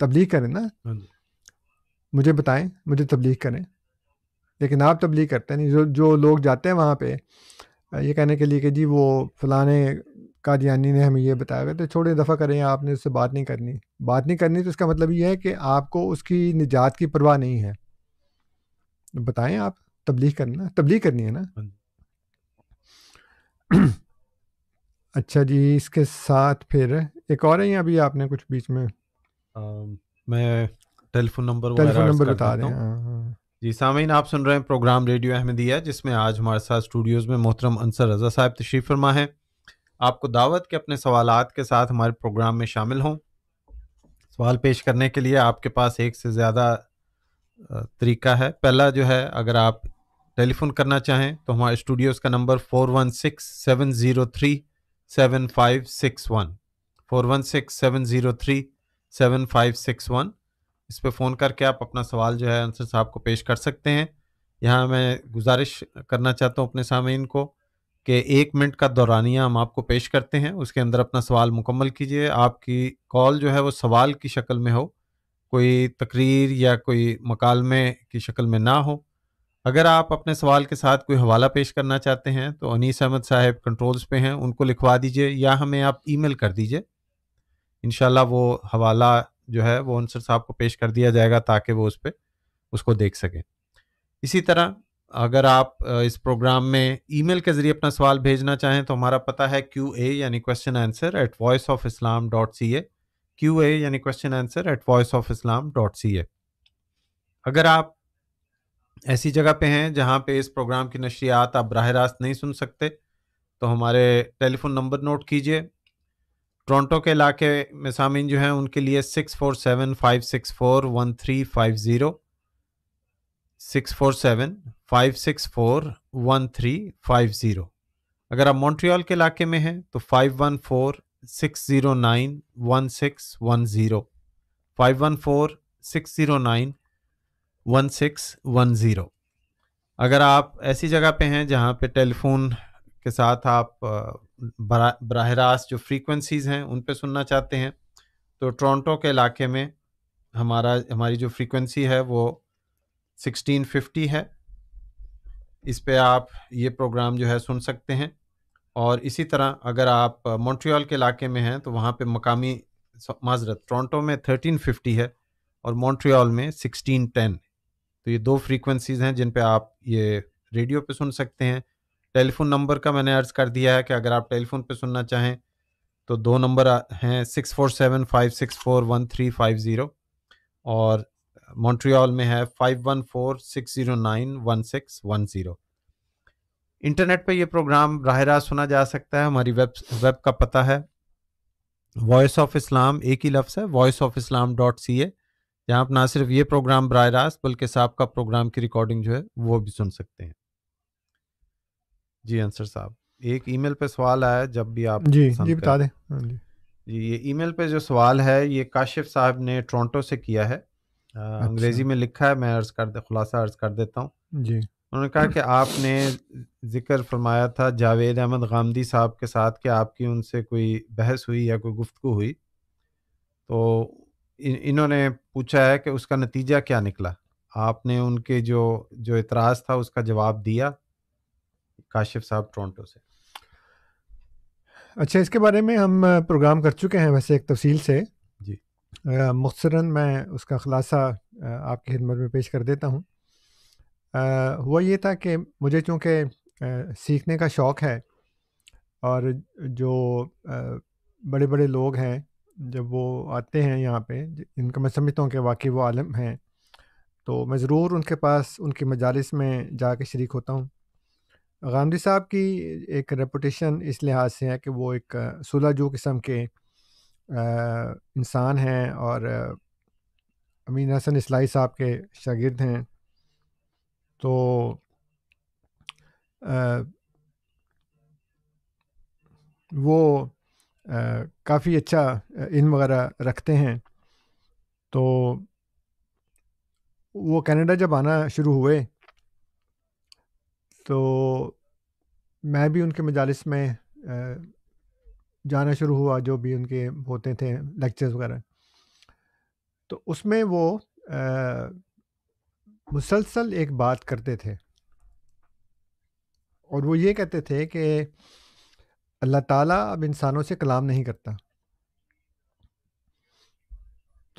तबलीग करें ना हाँ मुझे बताएं मुझे तबलीग करें लेकिन आप तबलीग करते हैं जो जो लोग जाते हैं वहाँ पे ये कहने के लिए कि जी वो फलाने कादियानी ने हमें ये बताया गया तो छोटे दफ़ा करें आपने उससे बात नहीं करनी बात नहीं करनी तो इसका मतलब ये है कि आपको उसकी निजात की परवाह नहीं है बताएं आप तबलीग करना तबलीग करनी है ना हाँ अच्छा जी इसके साथ फिर एक और है अभी आपने कुछ बीच में आ, मैं टेलीफोन नंबर टेलीफोन नंबर बता दें जी सामीन आप सुन रहे हैं प्रोग्राम रेडियो अहमदिया जिसमें आज हमारे साथ स्टूडियोज़ में मोहतरम अंसर रज़ा साहब तशरीफ़ फरमा है आपको दावत के अपने सवाल के साथ हमारे प्रोग्राम में शामिल हों सवाल पेश करने के लिए आपके पास एक से ज़्यादा तरीका है पहला जो है अगर आप टेलीफोन करना चाहें तो हमारे स्टूडियोज़ का number four one six seven zero three seven five six one four one six seven zero three seven five six one इस पर फ़ोन करके आप अपना सवाल जो है आंसर साहब को पेश कर सकते हैं यहाँ मैं गुजारिश करना चाहता हूँ अपने सामीन को कि एक मिनट का दौरानिया हम आपको पेश करते हैं उसके अंदर अपना सवाल मुकम्मल कीजिए आपकी कॉल जो है वो सवाल की शक्ल में हो कोई तकरीर या कोई मकालमे की शक्ल में ना हो अगर आप अपने सवाल के साथ कोई हवाला पेश करना चाहते हैं तो अनीस अहमद साहब कंट्रोल्स पे हैं उनको लिखवा दीजिए या हमें आप ईमेल कर दीजिए इन वो हवाला जो है वो आंसर साहब को पेश कर दिया जाएगा ताकि वो उस पर उसको देख सकें इसी तरह अगर आप इस प्रोग्राम में ईमेल के ज़रिए अपना सवाल भेजना चाहें तो हमारा पता है क्यू ए यानी question answer at voice of Islam dot C A Q A यानी question answer at voice of Islam dot C A अगर आप ऐसी जगह पे हैं जहाँ पे इस प्रोग्राम की नशियात आप बरह रास्त नहीं सुन सकते तो हमारे टेलीफोन नंबर नोट कीजिए टोरंटो के इलाके में सामिन जो हैं उनके लिए six four seven five six four one three five zero six four seven five six four one three five zero अगर आप मॉन्ट्रियल के इलाके में हैं तो five one four six zero nine one six one zero five one four six zero nine one six one zero अगर आप ऐसी जगह पे हैं जहाँ पे टेलीफोन के साथ आप बरह रास्त जो फ्रीक्वेंसीज़ हैं उन पे सुनना चाहते हैं तो टोरंटो के इलाके में हमारा हमारी जो फ्रीक्वेंसी है वो 1650 है इस पे आप ये प्रोग्राम जो है सुन सकते हैं और इसी तरह अगर आप मॉन्ट्रियल के इलाके में हैं तो वहाँ पे मकामी माजरत टोरंटो में 1350 है और मॉन्ट्रियल में 1610 तो ये दो फ्रीक्वेंसीज़ हैं जिन पे आप ये रेडियो पे सुन सकते हैं टेलीफोन नंबर का मैंने अर्ज कर दिया है कि अगर आप टेलीफोन पे सुनना चाहें तो दो नंबर हैं six four seven five six four one three five zero और मॉन्ट्रियाल में है five one four six zero nine one six one zero internet पे ये प्रोग्राम राह रास्त सुना जा सकता है हमारी वेब वेब का पता है वॉइस ऑफ इस्लाम एक ही लफ्ज़ है voice of Islam dot C A जहाँ आप ना सिर्फ ये प्रोग्राम बर रास्त बल्कि साहब का प्रोग्राम की रिकॉर्डिंग जो है वो भी सुन सकते हैं जी अंसर साहब एक ईमेल पे सवाल आया जब भी आप जी जी बता दें हाँ जी ये ईमेल पे जो सवाल है ये काशिफ साहब ने टोरंटो से किया है अच्छा। अंग्रेजी में लिखा है मैं अर्ज कर दे खुलासा अर्ज कर देता हूँ जी उन्होंने कहा कि आपने जिक्र फरमाया था जावेद अहमद गांधी साहब के साथ कि आपकी उनसे कोई बहस हुई या कोई गुफ्तु हुई तो इन, इन्होंने पूछा है कि उसका नतीजा क्या निकला आपने उनके जो जो इतराज था उसका जवाब दिया काशिफ साहब टोरंटो से अच्छा इसके बारे में हम प्रोग्राम कर चुके हैं वैसे एक तफसील से जी मुखसरा मैं उसका ख़ुलासा आपकी खिदमत में पेश कर देता हूँ हुआ ये था कि मुझे चूँकि सीखने का शौक़ है और जो बड़े बड़े लोग हैं जब वो आते हैं यहाँ पे इनका मैं समझता हूँ कि वाकई वो आलम हैं तो मैं ज़रूर उनके पास उनके मजालस में जा के शरीक होता हूँ गांधी साहब की एक रेपुटेशन इस लिहाज से है कि वो एक सुलह जो किस्म के इंसान हैं और अमीन हसन इसलाई साहब के शागिद हैं तो अ, वो काफ़ी अच्छा इन वगैरह रखते हैं तो वो कनाडा जब आना शुरू हुए तो मैं भी उनके मजालस में जाना शुरू हुआ जो भी उनके होते थे लेक्चर्स वगैरह तो उसमें वो अ, मुसलसल एक बात करते थे और वो ये कहते थे कि अल्लाह ताला अब इंसानों से कलाम नहीं करता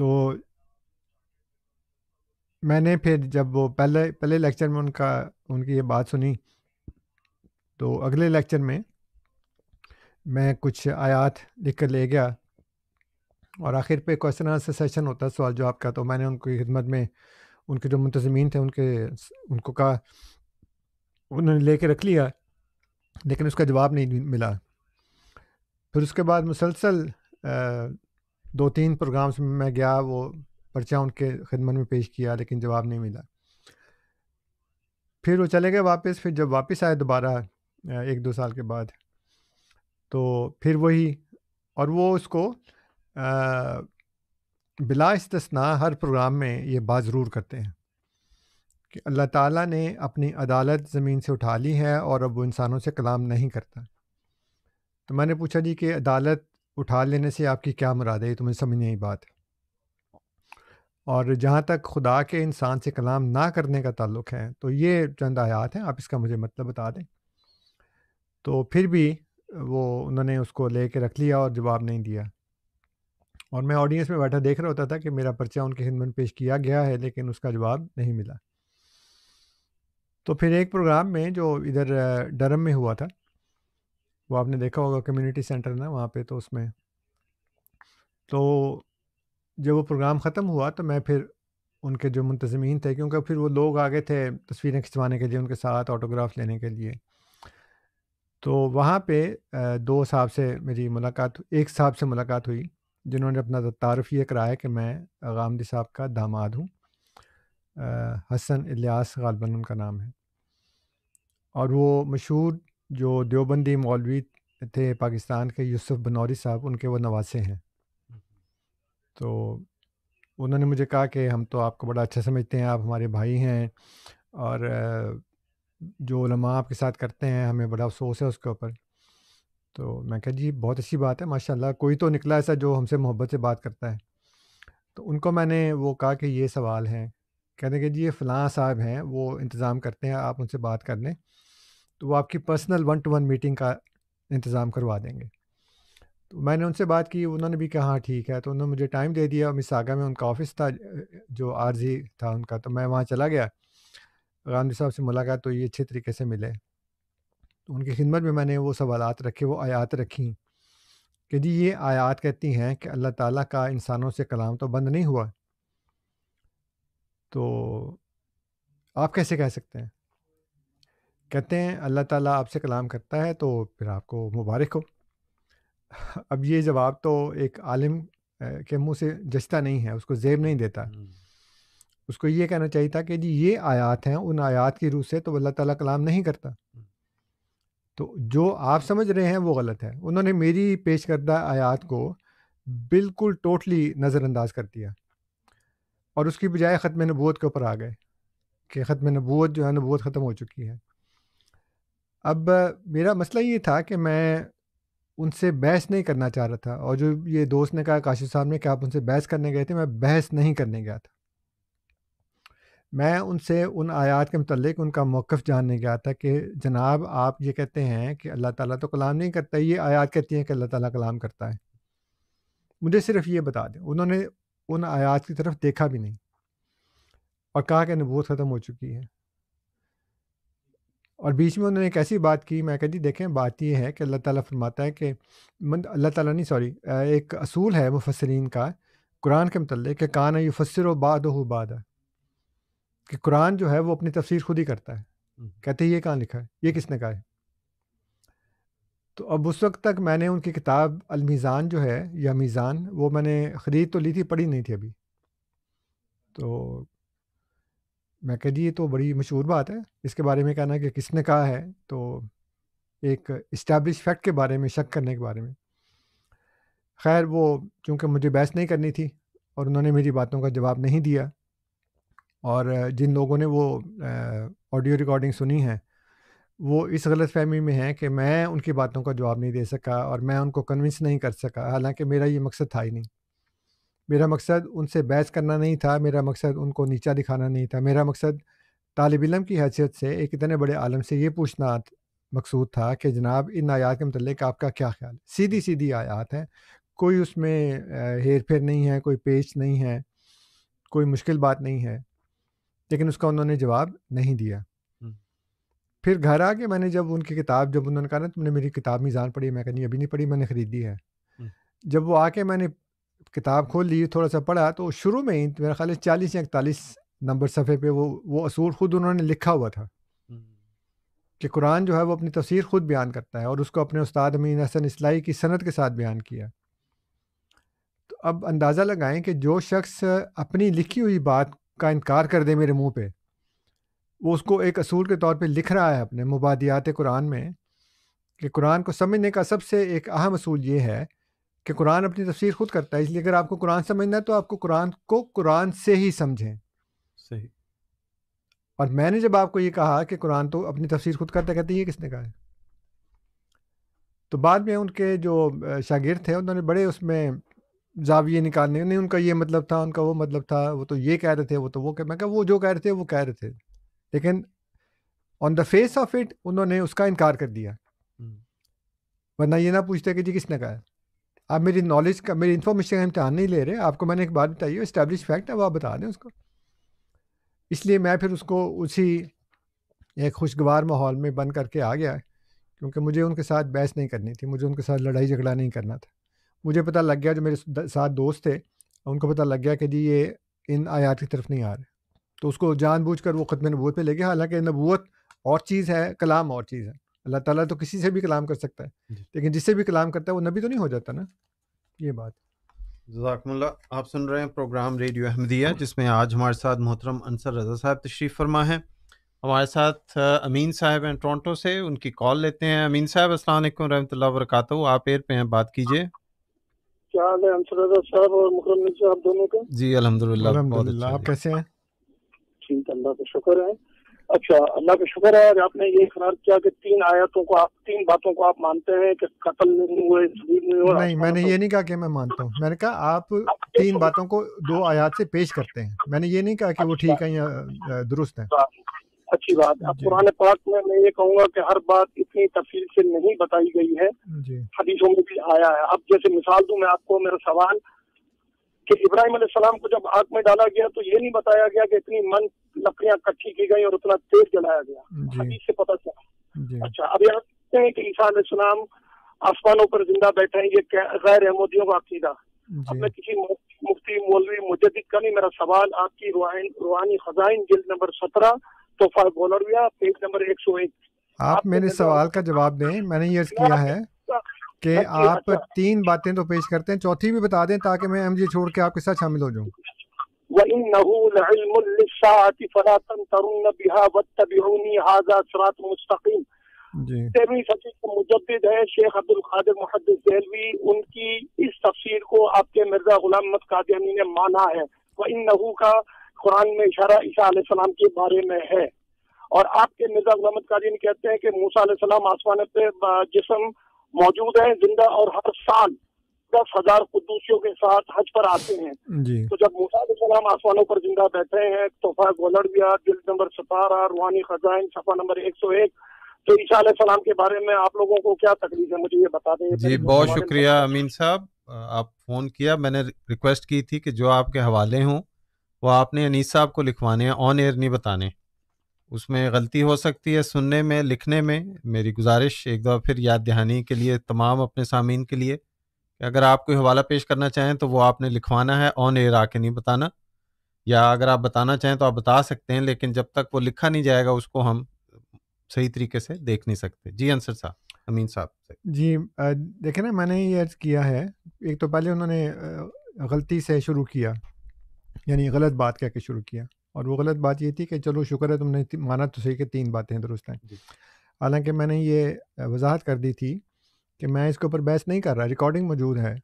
तो मैंने फिर जब वो पहले पहले लेक्चर में उनका उनकी ये बात सुनी तो अगले लेक्चर में मैं कुछ आयात लिख कर ले गया और आखिर पे क्वेश्चन आंसर सेशन होता है सवाल जवाब का तो मैंने उनकी खिदमत में उनके जो मुंतजमीन थे उनके उनको कहा उन्होंने ले कर रख लिया लेकिन उसका जवाब नहीं मिला फिर उसके बाद मुसलसल दो तीन प्रोग्राम्स में मैं गया वो पर्चा उनके खिदमत में पेश किया लेकिन जवाब नहीं मिला फिर वो चले गए वापस फिर जब वापस आए दोबारा एक दो साल के बाद तो फिर वही और वो उसको आ, बिला इस्तना हर प्रोग्राम में ये बात ज़रूर करते हैं कि अल्लाह ताला ने अपनी अदालत ज़मीन से उठा ली है और अब वो इंसानों से कलाम नहीं करता तो मैंने पूछा जी कि अदालत उठा लेने से आपकी क्या मुराद है ये तो मुझे समझ नहीं बात और जहाँ तक खुदा के इंसान से कलाम ना करने का ताल्लुक़ है तो ये चंद आयात हैं आप इसका मुझे मतलब बता दें तो फिर भी वो उन्होंने उसको ले कर रख लिया और जवाब नहीं दिया और मैं ऑडियंस में बैठा देख रहा होता था कि मेरा पर्चा उनके हिंद में पेश किया गया है लेकिन उसका जवाब नहीं मिला तो फिर एक प्रोग्राम में जो इधर डरम में हुआ था वो आपने देखा होगा कम्युनिटी सेंटर ना वहाँ पे तो उसमें तो जब वो प्रोग्राम ख़त्म हुआ तो मैं फिर उनके जो मुंतज़मीन थे क्योंकि फिर वो लोग आ गए थे तस्वीरें खिंचवाने के लिए उनके साथ ऑटोग्राफ लेने के लिए तो वहाँ पे दो साहब से मेरी मुलाकात एक साहब से मुलाकात हुई जिन्होंने अपना तारफ़ ये कराया कि मैं गामदी साहब का दामाद हूँ हसन इलियास गालबन उनका नाम है और वो मशहूर जो देवबंदी मौलवी थे पाकिस्तान के यूसुफ़ बनौरी साहब उनके वो नवासे हैं तो उन्होंने मुझे कहा कि हम तो आपको बड़ा अच्छा समझते हैं आप हमारे भाई हैं और जो लमा आपके साथ करते हैं हमें बड़ा अफ़सोस है उसके ऊपर तो मैं कहा जी बहुत अच्छी बात है माशाल्लाह कोई तो निकला ऐसा जो हमसे मोहब्बत से बात करता है तो उनको मैंने वो कहा कि ये सवाल हैं कहने के जी ये फ़लाँ साहब हैं वो इंतज़ाम करते हैं आप उनसे बात कर लें तो वो आपकी personal one to one meeting का इंतज़ाम करवा देंगे तो मैंने उनसे बात की उन्होंने भी कहा हाँ ठीक है तो उन्होंने मुझे टाइम दे दिया मिसागा में उनका ऑफिस था जो आरजी था उनका तो मैं वहाँ चला गया गांधी साहब से मुलाकात तो ये अच्छे तरीके से मिले तो उनकी खिदमत में मैंने वो सवाल रखे वो आयात रखी कि जी ये आयात कहती हैं कि अल्लाह ताला का इंसानों से कलाम तो बंद नहीं हुआ तो आप कैसे कह सकते हैं कहते हैं अल्लाह ताला आपसे कलाम करता है तो फिर आपको मुबारक हो अब ये जवाब तो एक आलिम के मुँह से जचता नहीं है उसको जेब नहीं देता उसको ये कहना चाहिए था कि जी ये आयात हैं उन आयात की रूह से तो अल्लाह ताला कलाम नहीं करता तो जो आप समझ रहे हैं वो गलत है उन्होंने मेरी पेश करदा आयात को बिल्कुल टोटली नज़रअंदाज कर दिया और उसकी बजाय ख़त्म नबूत के ऊपर आ गए कि ख़त्म नबूत जो है नबूत ख़त्म हो चुकी है अब मेरा मसला ये था कि मैं उनसे बहस नहीं करना चाह रहा था और जो ये दोस्त ने कहा काशिफ साहब ने कि आप उनसे बहस करने गए थे मैं बहस नहीं करने गया था मैं उनसे उन आयात के मतलब उनका मौक़ जानने गया था कि जनाब आप ये कहते हैं कि अल्लाह ताला तो कलाम नहीं करता ये आयात कहती हैं कि अल्लाह ताला कलाम करता है मुझे सिर्फ ये बता दें उन्होंने उन आयात की तरफ देखा भी नहीं और कहा कि नबूत ख़त्म हो चुकी है और बीच में उन्होंने एक ऐसी बात की मैं कहती देखें बात यह है कि अल्लाह ताला फरमाता है कि अल्लाह ताला नहीं सॉरी एक असूल है मुफसरीन का कुरान के मतलब कि कान युफसर बाद हो बाद कि कुरान जो है वो अपनी तफसीर खुद ही करता है कहते हैं ये कहाँ लिखा है ये किसने कहा है तो अब उस वक्त तक मैंने उनकी किताब अलमीज़ान जो है या मीज़ान वो मैंने ख़रीद तो ली थी पढ़ी नहीं थी अभी तो मैं कह जी ये तो बड़ी मशहूर बात है इसके बारे में कहना कि किसने कहा है तो एक इस्टेब्लिश फैक्ट के बारे में शक करने के बारे में खैर वो चूँकि मुझे बहस नहीं करनी थी और उन्होंने मेरी बातों का जवाब नहीं दिया और जिन लोगों ने वो ऑडियो रिकॉर्डिंग सुनी है वो इस गलत फहमी में है कि मैं उनकी बातों का जवाब नहीं दे सका और मैं उनको कन्विंस नहीं कर सका हालांकि मेरा ये मकसद था ही नहीं मेरा मकसद उनसे बहस करना नहीं था मेरा मकसद उनको नीचा दिखाना नहीं था मेरा मकसद तालब इलम की हैसियत से एक इतने बड़े आलम से ये पूछना मकसूद था कि जनाब इन आयात के मतलब आपका क्या ख्याल सीधी सीधी आयात हैं कोई उसमें हेर फेर नहीं है कोई पेच नहीं है कोई मुश्किल बात नहीं है लेकिन उसका उन्होंने जवाब नहीं दिया फिर घर आके मैंने जब उनकी किताब जब उन्होंने कहा ना तुमने मेरी किताब मीज़ान पढ़ी मैं कहनी अभी नहीं पढ़ी मैंने ख़रीदी है जब वो आके मैंने किताब खोल ली थोड़ा सा पढ़ा तो शुरू में ही मेरा ख्याल चालीस या इकतालीस नंबर सफ़े पे वो वो असूल ख़ुद उन्होंने लिखा हुआ था हम्म। कि कुरान जो है वो अपनी तफसीर ख़ुद बयान करता है और उसको अपने उस्ताद अमीन हसन इसलाई की सनत के साथ बयान किया तो अब अंदाज़ा लगाएं कि जो शख्स अपनी लिखी हुई बात का इनकार कर दे मेरे मुँह पर वो उसको एक असूल के तौर पर लिख रहा है अपने मुबादियात कुरान में कि कुरान को समझने का सबसे एक अहम असूल ये है कि कुरान अपनी तफसीर खुद करता है इसलिए अगर आपको कुरान समझना है तो आपको कुरान को कुरान से ही समझें सही और मैंने जब आपको ये कहा कि कुरान तो अपनी तफसीर खुद करता कहते ये किसने कहा है तो बाद में उनके जो शागिर्द थे उन्होंने बड़े उसमें जाविये निकालने नहीं उनका ये मतलब था उनका वो मतलब था वो तो ये कह रहे थे वो तो वो कह मैं कहा वो जो कह रहे थे वो कह रहे थे लेकिन on the face of it उन्होंने उसका इनकार कर दिया वरना ये ना पूछते कि जी किसने कहा है आप मेरी नॉलेज का मेरी इन्फॉर्मेशन का इम्तहान नहीं ले रहे आपको मैंने एक बात बताई है इस्टेब्लिश फैक्ट है वो आप बता दें उसको इसलिए मैं फिर उसको उसी एक खुशगवार माहौल में बंद करके आ गया क्योंकि मुझे उनके साथ बहस नहीं करनी थी मुझे उनके साथ लड़ाई झगड़ा नहीं करना था मुझे पता लग गया जो मेरे साथ दोस्त थे उनको पता लग गया कि जी ये इन आयात की तरफ नहीं आ रहे तो उसको जानबूझ कर वो ख़त्म नबूत पर ले गया हालाँकि नबूत और चीज़ है कलाम और चीज़ है अल्लाह ताला तो किसी से भी कलाम कर सकता है लेकिन जिससे भी कलाम करता है वो नबी तो नहीं हो जाता ना ये बात जजाकमल्ला आप सुन रहे हैं प्रोग्राम रेडियो अहमदिया हाँ। जिसमें आज हमारे साथ मोहतरम अंसर रजा साहब तशरीफ़ फरमा है हमारे साथ अमीन साहब हैं टोरंटो से उनकी कॉल लेते हैं अमीन साहब असल रहमत वरक आप एयर पे हैं बात कीजिए क्या हाल है साहब और मुकरम साहब दोनों का जी अलहमदुल्ला आप कैसे हैं ठीक अल्लाह का शुक्र है अच्छा अल्लाह का शुक्र है आपने ये इकरार किया कि तीन आयतों को आप तीन बातों को आप मानते हैं कि कत्ल नहीं हुए नहीं हुए नहीं मैंने ये नहीं कहा कि मैं मानता हूँ मैंने कहा आप तीन बातों को दो आयात से पेश करते हैं मैंने ये नहीं कहा कि वो ठीक है या दुरुस्त है हाँ, अच्छी बात है पुराने पाक में मैं ये कहूँगा कि हर बात इतनी तफसील से नहीं बताई गई है हदीसों में भी आया है अब जैसे मिसाल दू मैं आपको मेरा सवाल कि इब्राहिम सलाम को जब आग में डाला गया तो ये नहीं बताया गया कि इतनी मन लकड़ियां इकट्ठी की गई और उतना तेज जलाया गया हदीस से पता चला अच्छा अब यहाँ देखते हैं कि ईसा सलाम आसमानों पर जिंदा बैठे हैं ये गैर अहमदियों का अकीदा अब मैं किसी मुफ्ती मौलवी मुजद का नहीं मेरा सवाल आपकी रूहानी खजाइन जिल्द नंबर सत्रह तोहफा बोलरविया पेज नंबर एक सौ एक आप मेरे सवाल का जवाब दें मैंने ये किया है कि आप मतलब तीन बातें तो पेश करते हैं चौथी भी बता दें ताकि मैं एमजी छोड़ के आपके साथ शामिल हो जाऊँ तो उनकी इस तफसीर को आपके मिर्जा गुलाम ने माना है व नहू का कुरान में इशारा ईसा के बारे में है और आपके मिर्जा गुलाम कहते हैं कि मूसा आसमान जिसम मौजूद हैं जिंदा और हर साल दस हजार खुदूसियों के साथ हज पर आते हैं तो जब मूसा आसमानों पर जिंदा बैठे हैं तोहफा गोलड़िया जिल्द नंबर सतारा रूहानी खजाइन छपा नंबर एक सौ एक तो ईशा सलाम के बारे में आप लोगों को क्या तकलीफ है मुझे ये बता दें जी बहुत शुक्रिया अमीन साहब आप फ़ोन किया मैंने रिक्वेस्ट की थी कि जो आपके हवाले हों वो आपने अनीस साहब को लिखवाने हैं ऑन एयर नहीं बताने उसमें गलती हो सकती है सुनने में लिखने में मेरी गुजारिश एक दफ़ा फिर याद दहानी के लिए तमाम अपने सामीन के लिए कि अगर आप कोई हवाला पेश करना चाहें तो वो आपने लिखवाना है ऑन एयर आके नहीं बताना या अगर आप बताना चाहें तो आप बता सकते हैं लेकिन जब तक वो लिखा नहीं जाएगा उसको हम सही तरीके से देख नहीं सकते जी अंसर साहब अमीन साहब जी देखे ना मैंने ये अर्ज़ किया है एक तो पहले उन्होंने गलती से शुरू किया यानी गलत बात कह के शुरू किया और वो गलत बात ये थी कि चलो शुक्र है तुमने माना तो सही कि तीन बातें दुरुस्त हैं हालांकि मैंने ये वजाहत कर दी थी कि मैं इसके ऊपर बहस नहीं कर रहा रिकॉर्डिंग मौजूद है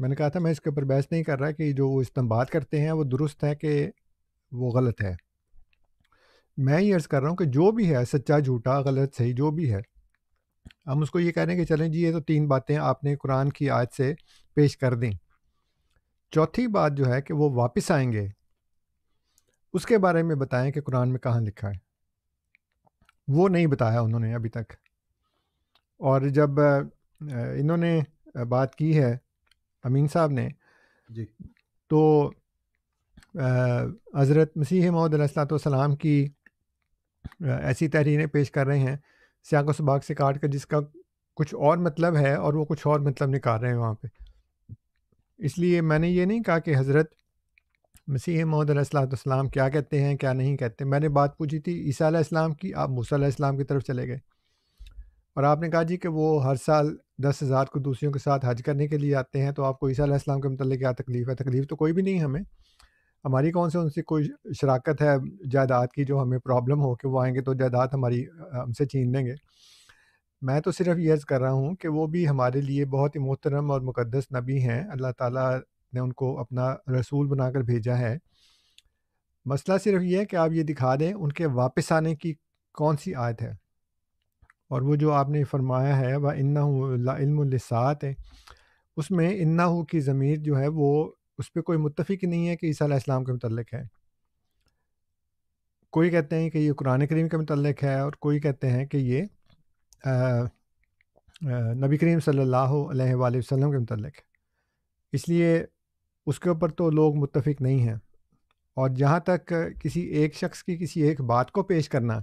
मैंने कहा था मैं इसके ऊपर बहस नहीं कर रहा कि जो वो इस्तेमाल करते हैं वो दुरुस्त है कि वो गलत है मैं ये अर्ज़ कर रहा हूँ कि जो भी है सच्चा झूठा गलत सही जो भी है हम उसको ये कह रहे हैं कि चलें जी ये तो तीन बातें आपने कुरान की आयत से पेश कर दें चौथी बात जो है कि वो वापस आएंगे उसके बारे में बताएं कि कुरान में कहाँ लिखा है वो नहीं बताया उन्होंने अभी तक और जब इन्होंने बात की है अमीन साहब ने जी तो हज़रत मसीह मौदसलाम की ऐसी तहरीरें पेश कर रहे हैं सियाक सबाक से काट कर जिसका कुछ और मतलब है और वो कुछ और मतलब निकाल रहे हैं वहाँ पे इसलिए मैंने ये नहीं कहा कि हज़रत मसीह महदलाम क्या कहते हैं क्या नहीं कहते मैंने बात पूछी थी ईसा इस्लाम की आप मूसी इस्लाम की तरफ चले गए और आपने कहा जी कि वो हर साल दस हज़ार को दूसरों के साथ हज करने के लिए आते हैं तो आपको ईसीम इस्लाम के मतलब क्या तकलीफ़ है तकलीफ़ तो कोई भी नहीं हमें हमारी कौन से उनसे कोई शराकत है जायदाद की जो हमें प्रॉब्लम हो कि वो आएंगे तो जायदाद हमारी हमसे छीन लेंगे मैं तो सिर्फ ये कर रहा हूँ कि वो भी हमारे लिए बहुत ही मोहतरम और मुकदस नबी हैं अल्लाह ताला ने उनको अपना रसूल बनाकर भेजा है मसला सिर्फ ये है कि आप ये दिखा दें उनके वापस आने की कौन सी आयत है और वो जो आपने फरमाया है वह इन्ना इल्मसात है उसमें इन्ना हो की ज़मीर जो है वो उस पर कोई मुतफ़ी नहीं है कि ईसा इस्लाम के मतलब है कोई कहते हैं कि ये कुरान करीम के मतलब है और कोई कहते हैं कि ये नबी करीम सल्ला अलैहि के मतलब है इसलिए उसके ऊपर तो लोग मुतफिक नहीं हैं और जहाँ तक किसी एक शख्स की किसी एक बात को पेश करना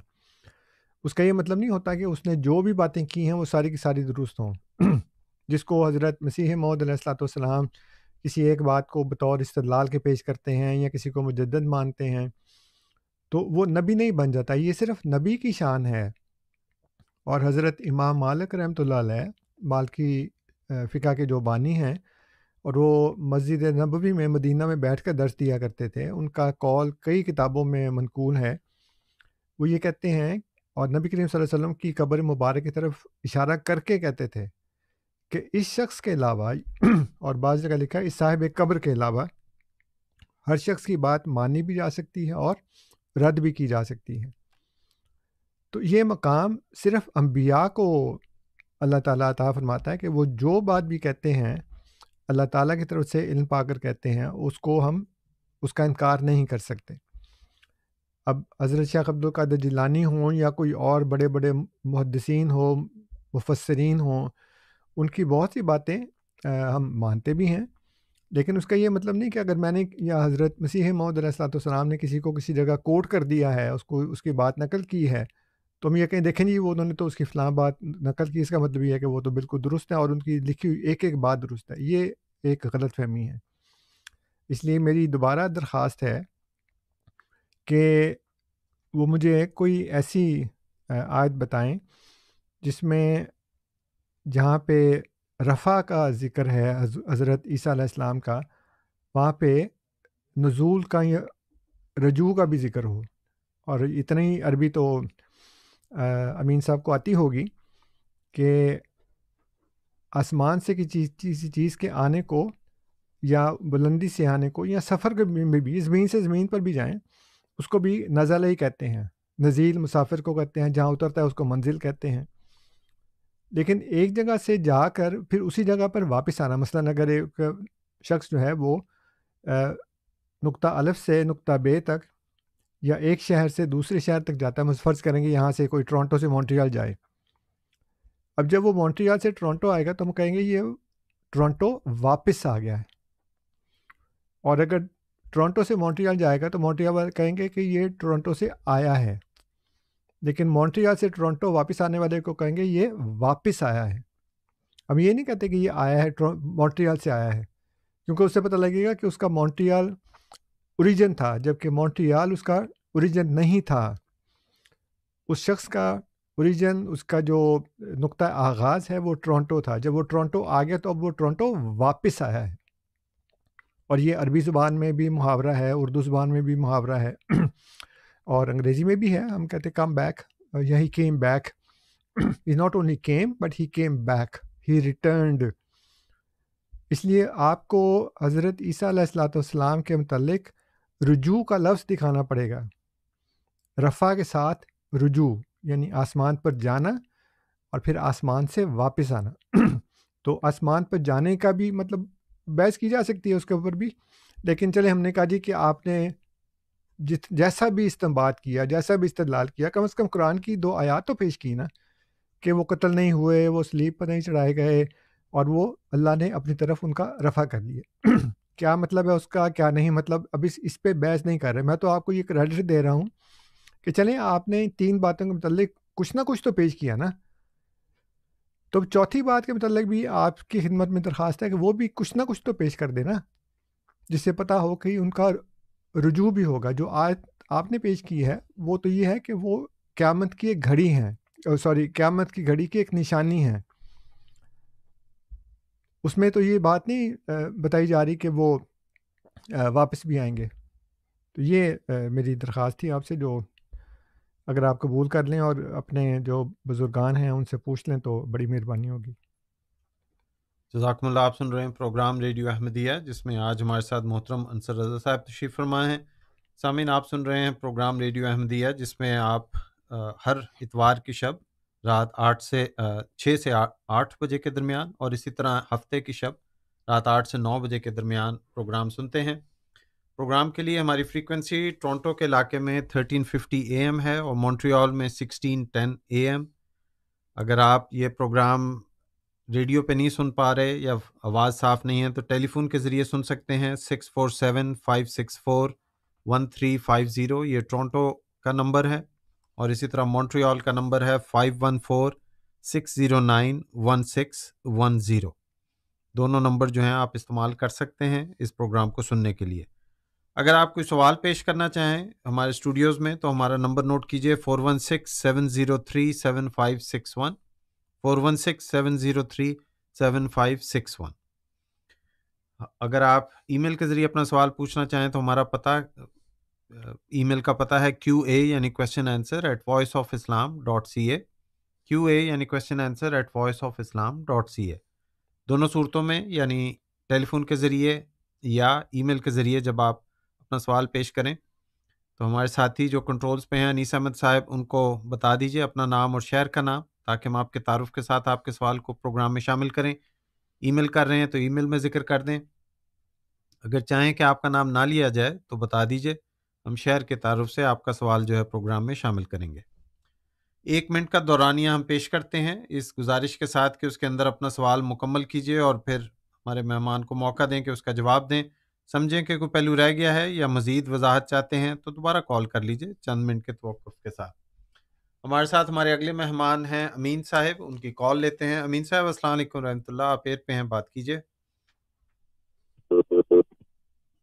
उसका ये मतलब नहीं होता कि उसने जो भी बातें की हैं वो सारी की सारी दुरुस्त हों जिसको हज़रत मसीह मौदलाम किसी एक बात को बतौर इस्तलाल के पेश करते हैं या किसी को मुजद मानते हैं तो वो नबी नहीं बन जाता ये सिर्फ नबी की शान है और हज़रत इमाम मालिक रहमत की फ़िका के जो बानी हैं और वो मस्जिद नबवी में मदीना में बैठ कर दर्ज दिया करते थे उनका कॉल कई किताबों में मनकूल है वो ये कहते हैं और नबी करीम सल्लल्लाहु अलैहि वसल्लम की कब्र मुबारक की तरफ इशारा करके कहते थे कि इस शख्स के अलावा और बाज जगह लिखा इस साहिब कब्र के अलावा हर शख्स की बात मानी भी जा सकती है और रद्द भी की जा सकती है तो ये मकाम सिर्फ अम्बिया को अल्लाह ताला अता फरमाता है कि वो जो बात भी कहते हैं अल्लाह ताला की तरफ से इल्म पाकर कहते हैं उसको हम उसका इनकार नहीं कर सकते अब हज़रत शेख अब्दुल्कर जिलानी हों या कोई और बड़े बड़े मुहदसिन हो मुफसरीन हों उनकी बहुत सी बातें हम मानते भी हैं लेकिन उसका ये मतलब नहीं कि अगर मैंने या हज़रत मसीह महमद सलाम ने किसी को किसी जगह कोट कर दिया है उसको उसकी बात नकल की है तो हम ये कहीं देखेंगे वो उन्होंने तो उसकी फलां बात नकल की इसका मतलब ये है कि वो तो बिल्कुल दुरुस्त है और उनकी लिखी हुई एक एक बात दुरुस्त है ये एक गलत फहमी है इसलिए मेरी दोबारा दरख्वास्त है कि वो मुझे कोई ऐसी आयत बताएं जिसमें जहाँ पे रफ़ा का ज़िक्र है हज़रत ईसी इस्लाम का वहाँ पे नज़ूल का या रजू का भी ज़िक्र हो और इतनी अरबी तो अमीन साहब को आती होगी कि आसमान से किसी चीज़ चीज़ के आने को या बुलंदी से आने को या सफ़र के में भी ज़मीन से ज़मीन पर भी जाएं उसको भी नज़ल ही कहते हैं नज़ील मुसाफिर को कहते हैं जहाँ उतरता है उसको मंजिल कहते हैं लेकिन एक जगह से जाकर फिर उसी जगह पर वापस आना मसला अगर एक शख्स जो है वो नुक्ता अलफ से नुक्ता बे तक या एक शहर से दूसरे शहर तक जाता है मुझे फ़र्ज़ करेंगे यहाँ से कोई टोरंटो से मॉन्ट्रियाल जाए अब जब वो मॉन्ट्रियाल से टोरंटो आएगा तो हम कहेंगे ये टोरंटो वापस आ गया है और अगर टोरंटो से मॉन्ट्रियाल जाएगा तो मॉन्ट्रियल कहेंगे कि ये टोरंटो से आया है लेकिन मॉन्ट्रियाल से टोरंटो वापस आने वाले को कहेंगे ये वापस आया है हम ये नहीं कहते कि ये आया है मॉन्ट्रियाल से आया है क्योंकि उससे पता लगेगा कि उसका मॉन्ट्रियाल ओरिजिन था जबकि मॉन्ट्रियाल उसका औरिजन नहीं था उस शख्स का औरिजन उसका जो नुक्ता आगाज़ है वो टोरंटो था जब वो टोरंटो आ गया तो अब वो टोरंटो वापस आया है और ये अरबी ज़ुबान में भी मुहावरा है उर्दू ज़ुबान में भी मुहावरा है और अंग्रेज़ी में भी है हम कहते कम बैक या he came back is not only came but he came back he returned इसलिए आपको हज़रत ईसा सलाम के मतलब रुजू का लफ्ज़ दिखाना पड़ेगा रफ़ा के साथ रुजू यानी आसमान पर जाना और फिर आसमान से वापस आना तो आसमान पर जाने का भी मतलब बहस की जा सकती है उसके ऊपर भी लेकिन चले हमने कहा जी कि आपने जिस जैसा भी इस्तेमाल किया जैसा भी इस्तलाल किया कम अज़ कम कुरान की दो आयात तो पेश की ना कि वो कत्ल नहीं हुए वो स्लीप पर नहीं चढ़ाए गए और वो अल्लाह ने अपनी तरफ उनका रफ़ा कर लिया क्या मतलब है उसका क्या नहीं मतलब अभी इस पर बहस नहीं कर रहे मैं तो आपको ये क्रेडिट दे रहा हूँ कि चलें आपने तीन बातों के मतलब कुछ ना कुछ तो पेश किया ना तो चौथी बात के मतलब भी आपकी खिदमत में दरख्वास्त है कि वो भी कुछ ना कुछ तो पेश कर देना जिससे पता हो कि उनका रुजू भी होगा जो आज आपने पेश की है वो तो ये है कि वो क़्यामत की एक घड़ी है सॉरी क़्यामत की घड़ी की एक निशानी है उसमें तो ये बात नहीं बताई जा रही कि वो वापस भी आएंगे तो ये मेरी दरख्वास्त थी आपसे जो अगर आप कबूल कर लें और अपने जो बुज़ुर्गान हैं उनसे पूछ लें तो बड़ी मेहरबानी होगी जजाकमल्ला आप सुन रहे हैं प्रोग्राम रेडियो अहमदिया जिसमें आज हमारे साथ मोहतरम अंसर रजा साहब तशीफ़ फरमा हैं सामिन आप सुन रहे हैं प्रोग्राम रेडियो अहमदिया जिसमें आप हर इतवार की शब रात आठ से छः से आठ बजे के दरमियान और इसी तरह हफ्ते की शब रात आठ से नौ बजे के दरमियान प्रोग्राम सुनते हैं प्रोग्राम के लिए हमारी फ्रीक्वेंसी टोरंटो के इलाके में थर्टीन फिफ्टी एम है और मॉन्ट्रियल में सिक्सटीन टेन एम अगर आप ये प्रोग्राम रेडियो पे नहीं सुन पा रहे या आवाज़ साफ़ नहीं है तो टेलीफोन के ज़रिए सुन सकते हैं six four seven five six four one three five zero ये टोरंटो का नंबर है और इसी तरह मॉन्ट्रियल का नंबर है five one four six zero nine one six one zero दोनों नंबर जो हैं आप इस्तेमाल कर सकते हैं इस प्रोग्राम को सुनने के लिए अगर आप कोई सवाल पेश करना चाहें हमारे स्टूडियोज़ में तो हमारा नंबर नोट कीजिए four one six seven zero three seven five six one four one six seven zero three seven five six one अगर आप ईमेल के ज़रिए अपना सवाल पूछना चाहें तो हमारा पता ईमेल का पता है क्यू ए यानी question answer at voice of Islam dot C A Q A यानी question answer at voice of Islam dot C A दोनों सूरतों में यानी टेलीफोन के ज़रिए या ईमेल के ज़रिए जब आप अपना सवाल पेश करें तो हमारे साथी जो कंट्रोल्स पे हैं अनीस अहमद साहब उनको बता दीजिए अपना नाम और शहर का नाम ताकि हम आपके तारुफ के साथ आपके सवाल को प्रोग्राम में शामिल करें ईमेल कर रहे हैं तो ईमेल में ज़िक्र कर दें अगर चाहें कि आपका नाम ना लिया जाए तो बता दीजिए हम शहर के तारुफ से आपका सवाल जो है प्रोग्राम में शामिल करेंगे एक मिनट का दौरानिया हम पेश करते हैं इस गुजारिश के साथ कि उसके अंदर अपना सवाल मुकम्मल कीजिए और फिर हमारे मेहमान को मौका दें कि उसका जवाब दें समझें कि कोई पहलू रह गया है या मज़ीद वजाहत चाहते हैं तो दोबारा कॉल कर लीजिए चंद मिनट के तो के साथ हमारे साथ हमारे अगले मेहमान हैं अमीन साहब उनकी कॉल लेते हैं अमीन साहब असल वरहमल आप एयर पे हैं बात कीजिए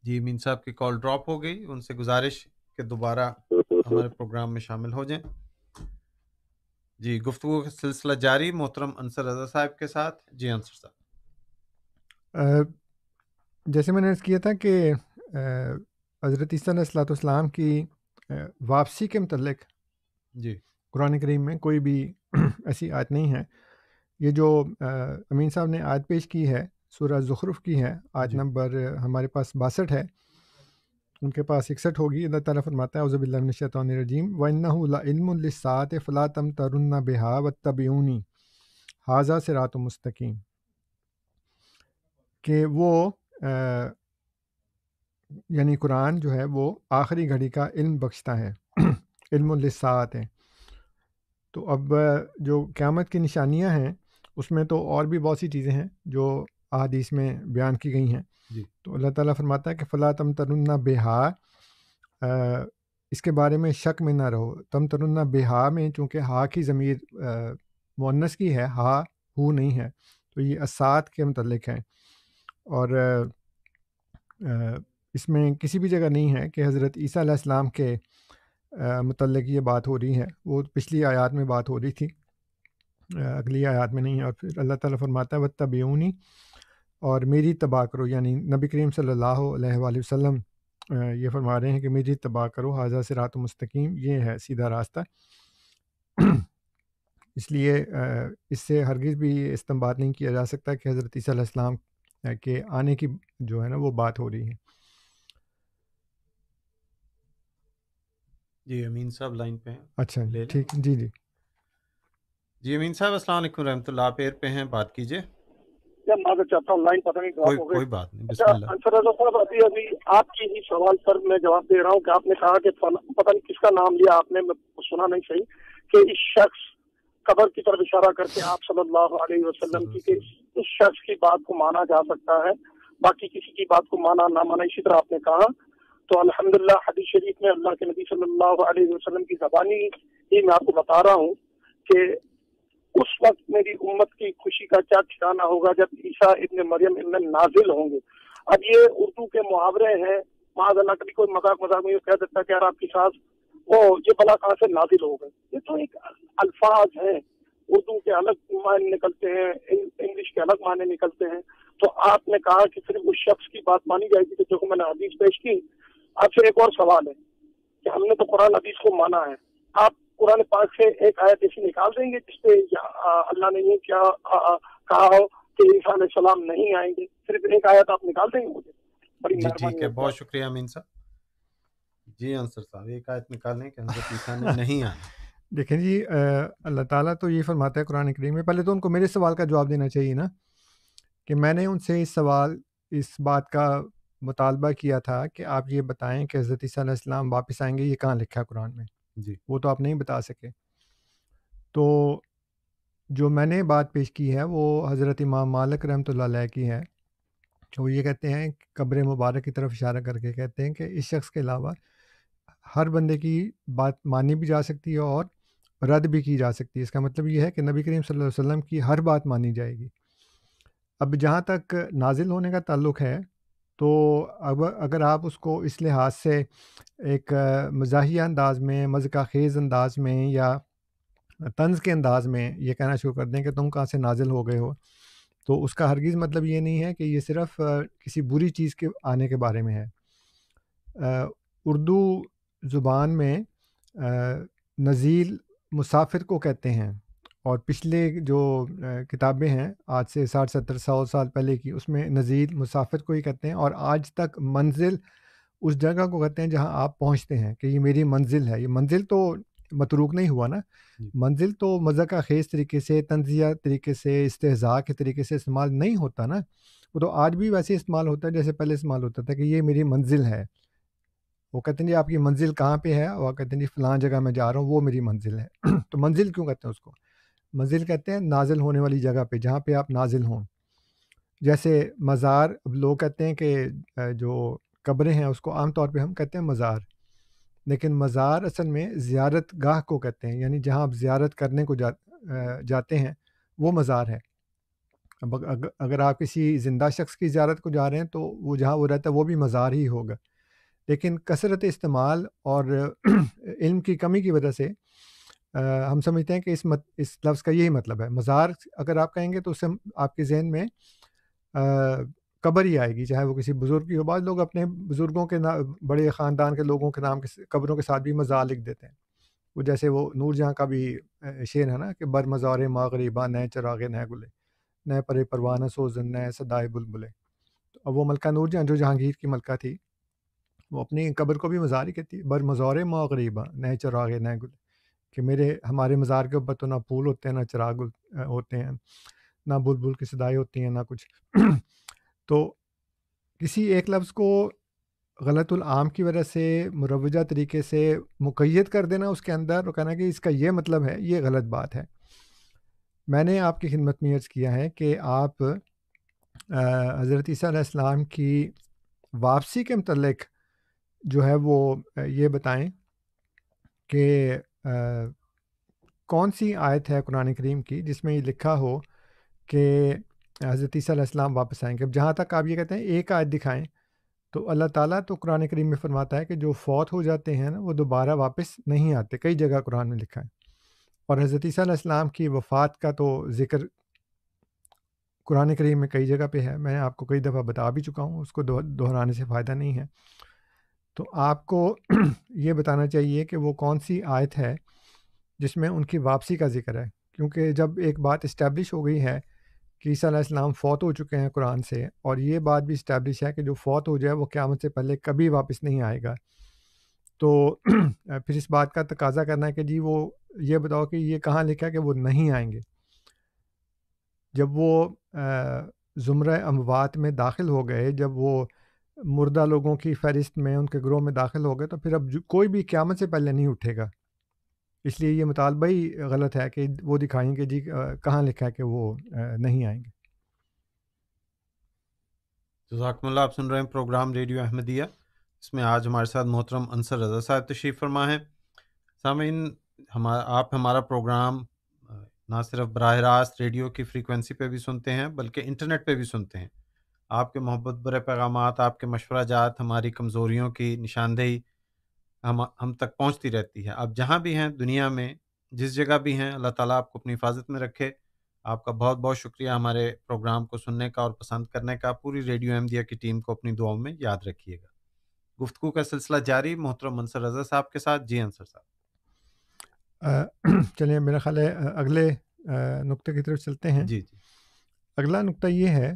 जी मीन साहब की कॉल ड्रॉप हो गई उनसे गुजारिश के दोबारा हमारे प्रोग्राम में शामिल हो जाएं जी गुफ्तु का सिलसिला जारी मोहतरम अंसर रजा साहब के साथ जी अंसर साहब जैसे मैंने अर्ज़ किया था कि हज़रत सलाम की वापसी के मतलब जी कुरान करीम में कोई भी ऐसी आयत नहीं है ये जो अमीन साहब ने आयत पेश की है सूरह ज़ुखरुफ़ की है आज नंबर हमारे पास बासठ है उनके पास इकसठ होगी अल्लाह ताला फरमाता है अज़बिल्लाशतरजीम वन्नासात फ़ला तम तरुन्ना बेहा व तबयूनी हाजा से रात मुस्तकीम के वो यानी कुरान जो है वो आखिरी घड़ी का इल्म बख्शता है इल्मसात है तो अब जो क़्यामत की निशानियाँ हैं उसमें तो और भी बहुत सी चीज़ें हैं जो आदि में बयान की गई हैं तो अल्लाह ताला फरमाता है कि फ़ला तम तरुन्ना बेहा इसके बारे में शक में ना रहो तम तरुन्ना बेहा में चूँकि हा की ज़मीर मुन्नस की है हा हु नहीं है तो ये असात के मतलब हैं और इसमें किसी भी जगह नहीं है कि हज़रत ईसा इस्लाम के मतलब ये बात हो रही है वो पिछली आयात में बात हो रही थी अगली आयात में नहीं है और फिर अल्लाह ताला फरमाता है वत्तबयूनी और मेरी तबाह करो यानी नबी करीम सल्लल्लाहु अलैहि वसल्लम ये फरमा रहे हैं कि मेरी तबाह करो हाजा से रात मुस्तकीम ये है सीधा रास्ता इसलिए इससे हरगिज़ भी ये इस्तेमाल नहीं किया जा सकता कि हज़रत ईसीम के आने की जो है ना वो बात हो रही है जी अमीन साहब लाइन पे हैं अच्छा ठीक जी जी जी अमीन साहब अस्सलाम वालेकुम रहमतुल्लाह आप पे हैं बात कीजिए या माफी चाहता हूँ लाइन पता नहीं ड्रॉप हो गई कोई अच्छा, तो साहब अभी अभी आपके ही सवाल पर मैं जवाब दे रहा हूँ कि आपने कहा कि पता नहीं किसका नाम लिया आपने सुना नहीं सही कि इस शख्स कबर की तरफ इशारा करके आप सल्लल्लाहु अलैहि वसल्लम की इस शख्स की बात को माना जा सकता है बाकी किसी की बात को माना ना माना इसी तरह आपने कहा तो अल्हम्दुलिल्लाह हदीस शरीफ में अल्लाह के नबी सल्लल्लाहु अलैहि वसल्लम की जबानी ही मैं आपको बता रहा हूँ कि उस वक्त मेरी उम्मत की खुशी का क्या ठिकाना होगा जब ईसा इतने मरियम इमन नाजिल होंगे अब ये उर्दू के मुहावरे हैं महाज अल्लाह कभी कोई मजाक मजाक में कह सकता है कि यार आपकी सास वो ये भला कहाँ से नाजिल हो गए ये तो एक अल्फाज है उर्दू के अलग मायने निकलते हैं इंग्लिश के अलग मायने निकलते हैं तो आपने कहा कि सिर्फ उस शख्स की बात मानी जाएगी तो जो मैंने हदीस पेश की आपसे एक और सवाल है कि हमने तो कुरान हदीस को माना है आप कुरान पाक से एक आयत तो ऐसी निकाल देंगे जिसपे अल्लाह ने ये क्या आ, कहा हो कि ईसा सलाम नहीं आएंगे सिर्फ एक आयत तो आप निकाल देंगे मुझे बड़ी ठीक है बहुत शुक्रिया अमीन साहब जी आंसर साहब एक आयत निकाल लें कि ईसा ने नहीं आए देखें जी अल्लाह ताला तो ये फरमाता है कुरान करीम में पहले तो उनको मेरे सवाल का जवाब देना चाहिए ना कि मैंने उनसे इस सवाल इस बात का मुतालबा किया था कि आप ये बताएं कि हज़रत ईसीम वापस आएंगे ये कहाँ लिखा है कुरान में जी। वो तो आप नहीं बता सके। तो जो मैंने बात पेश की है वो हज़रत इमाम मालिक रहमत की है। वो ये कहते हैं कब्र मुबारक की तरफ इशारा करके कहते हैं कि इस शख्स के अलावा हर बंदे की बात मानी भी जा सकती है और रद्द भी की जा सकती है। इसका मतलब ये है कि नबी करीम सल्लल्लाहु अलैहि वसल्लम की हर बात मानी जाएगी। अब जहाँ तक नाज़िल होने का ताल्लुक है तो अब अगर आप उसको इस लिहाज से एक मजाही अंदाज में मज़का खेज़ अंदाज में या तंज़ के अंदाज में ये कहना शुरू कर दें कि तुम कहाँ से नाज़िल हो गए हो तो उसका हरगिज़ मतलब ये नहीं है कि ये सिर्फ़ किसी बुरी चीज़ के आने के बारे में है उर्दू ज़ुबान में नज़ील मुसाफिर को कहते हैं और पिछले जो किताबें हैं आज से साठ सत्तर सौ साल पहले की उसमें नज़ीर मुसाफिर को ही कहते हैं और आज तक मंजिल उस जगह को कहते हैं जहाँ आप पहुँचते हैं कि ये मेरी मंजिल है ये मंजिल तो मतरूक नहीं हुआ ना मंजिल तो मजा का खेज तरीके से तंजिया तरीके से इस्तेज़ा के तरीके से इस्तेमाल नहीं होता ना वो तो आज भी वैसे इस्तेमाल होता है जैसे पहले इस्तेमाल होता था कि ये मेरी मंजिल है वो कहते हैं जी आपकी मंजिल कहाँ पे है और कहते हैं जी फलां जगह मैं जा रहा हूँ वो मेरी मंजिल है तो मंजिल क्यों कहते हैं उसको मंजिल कहते हैं नाजिल होने वाली जगह पे जहाँ पे आप नाजिल हों जैसे मज़ार अब लोग कहते हैं कि जो कब्रें हैं उसको आम तौर पे हम कहते हैं मज़ार लेकिन मज़ार असल में ज़ियारत गाह को कहते हैं यानी जहाँ आप ज्यारत करने को जा, जाते हैं वो मज़ार है अब अग- अग- अगर आप किसी ज़िंदा शख्स की ज़ियारत को जा रहे हैं तो वो जहाँ वो रहता है वो भी मज़ार ही होगा लेकिन कसरत इस्तेमाल और इल्म की कमी की वजह से आ, हम समझते हैं कि इस मत इस लफ्ज़ का यही मतलब है। मज़ार अगर आप कहेंगे तो उससे आपके ज़हन में कब्र ही आएगी, चाहे वो किसी बुज़ुर्ग की हो। बाद लोग अपने बुज़ुर्गों के ना बड़े ख़ानदान के लोगों के नाम के कब्रों के साथ भी मज़ार लिख देते हैं। वो जैसे वो नूरजहाँ का भी शेर है ना कि बर मज़ार मागरीबा नए चरागे नए गुले, नए परे परवाना सोज़न नए सदाए बुलबुले। तो अब वो मलका जहाँ जो जहांगीर की मलका थी, वो अपनी कब्र को भी मज़ार ही कहती है, बर मज़ार मागरीबा नए चरागे नए गुले। कि मेरे हमारे मज़ार के ऊपर तो ना फूल होते हैं, ना चिराग होते हैं, ना बुल बुल की सदाएँ होती हैं, ना कुछ। तो किसी एक लफ्ज़ को गलतुल आम की वजह से मुरवजा तरीके से मुक़य्यद कर देना उसके अंदर और कहना कि इसका ये मतलब है, ये गलत बात है। मैंने आपकी खिदमत में अर्ज़ किया है कि आप अ, हज़रत ईसा की वापसी के मुतल्लिक़ जो है वो ये बताएँ कि कौन सी आयत है कुरान करीम की जिसमें ये लिखा हो कि हज़रत ईसीम वापस आएंगे अब जहाँ तक आप ये कहते हैं एक आयत दिखाएं तो अल्लाह ताला तो कुरान करीम में फरमाता है कि जो फौत हो जाते हैं ना वो दोबारा वापस नहीं आते कई जगह कुरान में लिखा है और हज़रत ईसीम की वफ़ात का तो ज़िक्र कुरान करीम में कई जगह पर है मैं आपको कई दफ़ा बता भी चुका हूँ उसको दोहराने से फ़ायदा नहीं है तो आपको ये बताना चाहिए कि वो कौन सी आयत है जिसमें उनकी वापसी का जिक्र है क्योंकि जब एक बात इस्टेब्लिश हो गई है कि ईसीम फ़ौत हो चुके हैं कुरान से और ये बात भी इस्टेब्लिश है कि जो फ़ौत हो जाए वो क़्यामत से पहले कभी वापस नहीं आएगा तो फिर इस बात का तकाजा करना है कि जी वो ये बताओ कि ये कहाँ लिखा है कि वो नहीं आएंगे जब वो ज़ुमर अमवात में दाखिल हो गए जब वो मुर्दा लोगों की फहरिस्त में उनके ग्रोह में दाखिल हो गए तो फिर अब कोई भी क़्यामत से पहले नहीं उठेगा इसलिए ये मुतालबा ही गलत है कि वो दिखाएंगे जी कहाँ लिखा है कि वो नहीं आएंगे जजाकमल्ला आप सुन रहे हैं प्रोग्राम रेडियो अहमदिया इसमें आज हमारे साथ मोहतरम अंसर रज़ा साहब तशीफ़ फरमा हैं सामीन हम आप हमारा प्रोग्राम ना सिर्फ बरह रास्त रेडियो की फ्रिक्वेंसी पर भी सुनते हैं बल्कि इंटरनेट पर भी सुनते हैं आपके मोहब्बत भरे पैगाम आपके मशवरा जात हमारी कमज़ोरियों की निशानदेही हम हम तक पहुँचती रहती है आप जहाँ भी हैं दुनिया में जिस जगह भी हैं अल्लाह ताला आपको अपनी हिफाजत में रखे आपका बहुत बहुत शुक्रिया हमारे प्रोग्राम को सुनने का और पसंद करने का पूरी रेडियो एमदिया की टीम को अपनी दुआओं में याद रखिएगा गुफ्तु का सिलसिला जारी मोहतरम मंसर रजा साहब के साथ जी अंसर साहब चलिए मेरा ख्याल है अगले नुक्ते की तरफ चलते हैं जी जी अगला नुक्ता ये है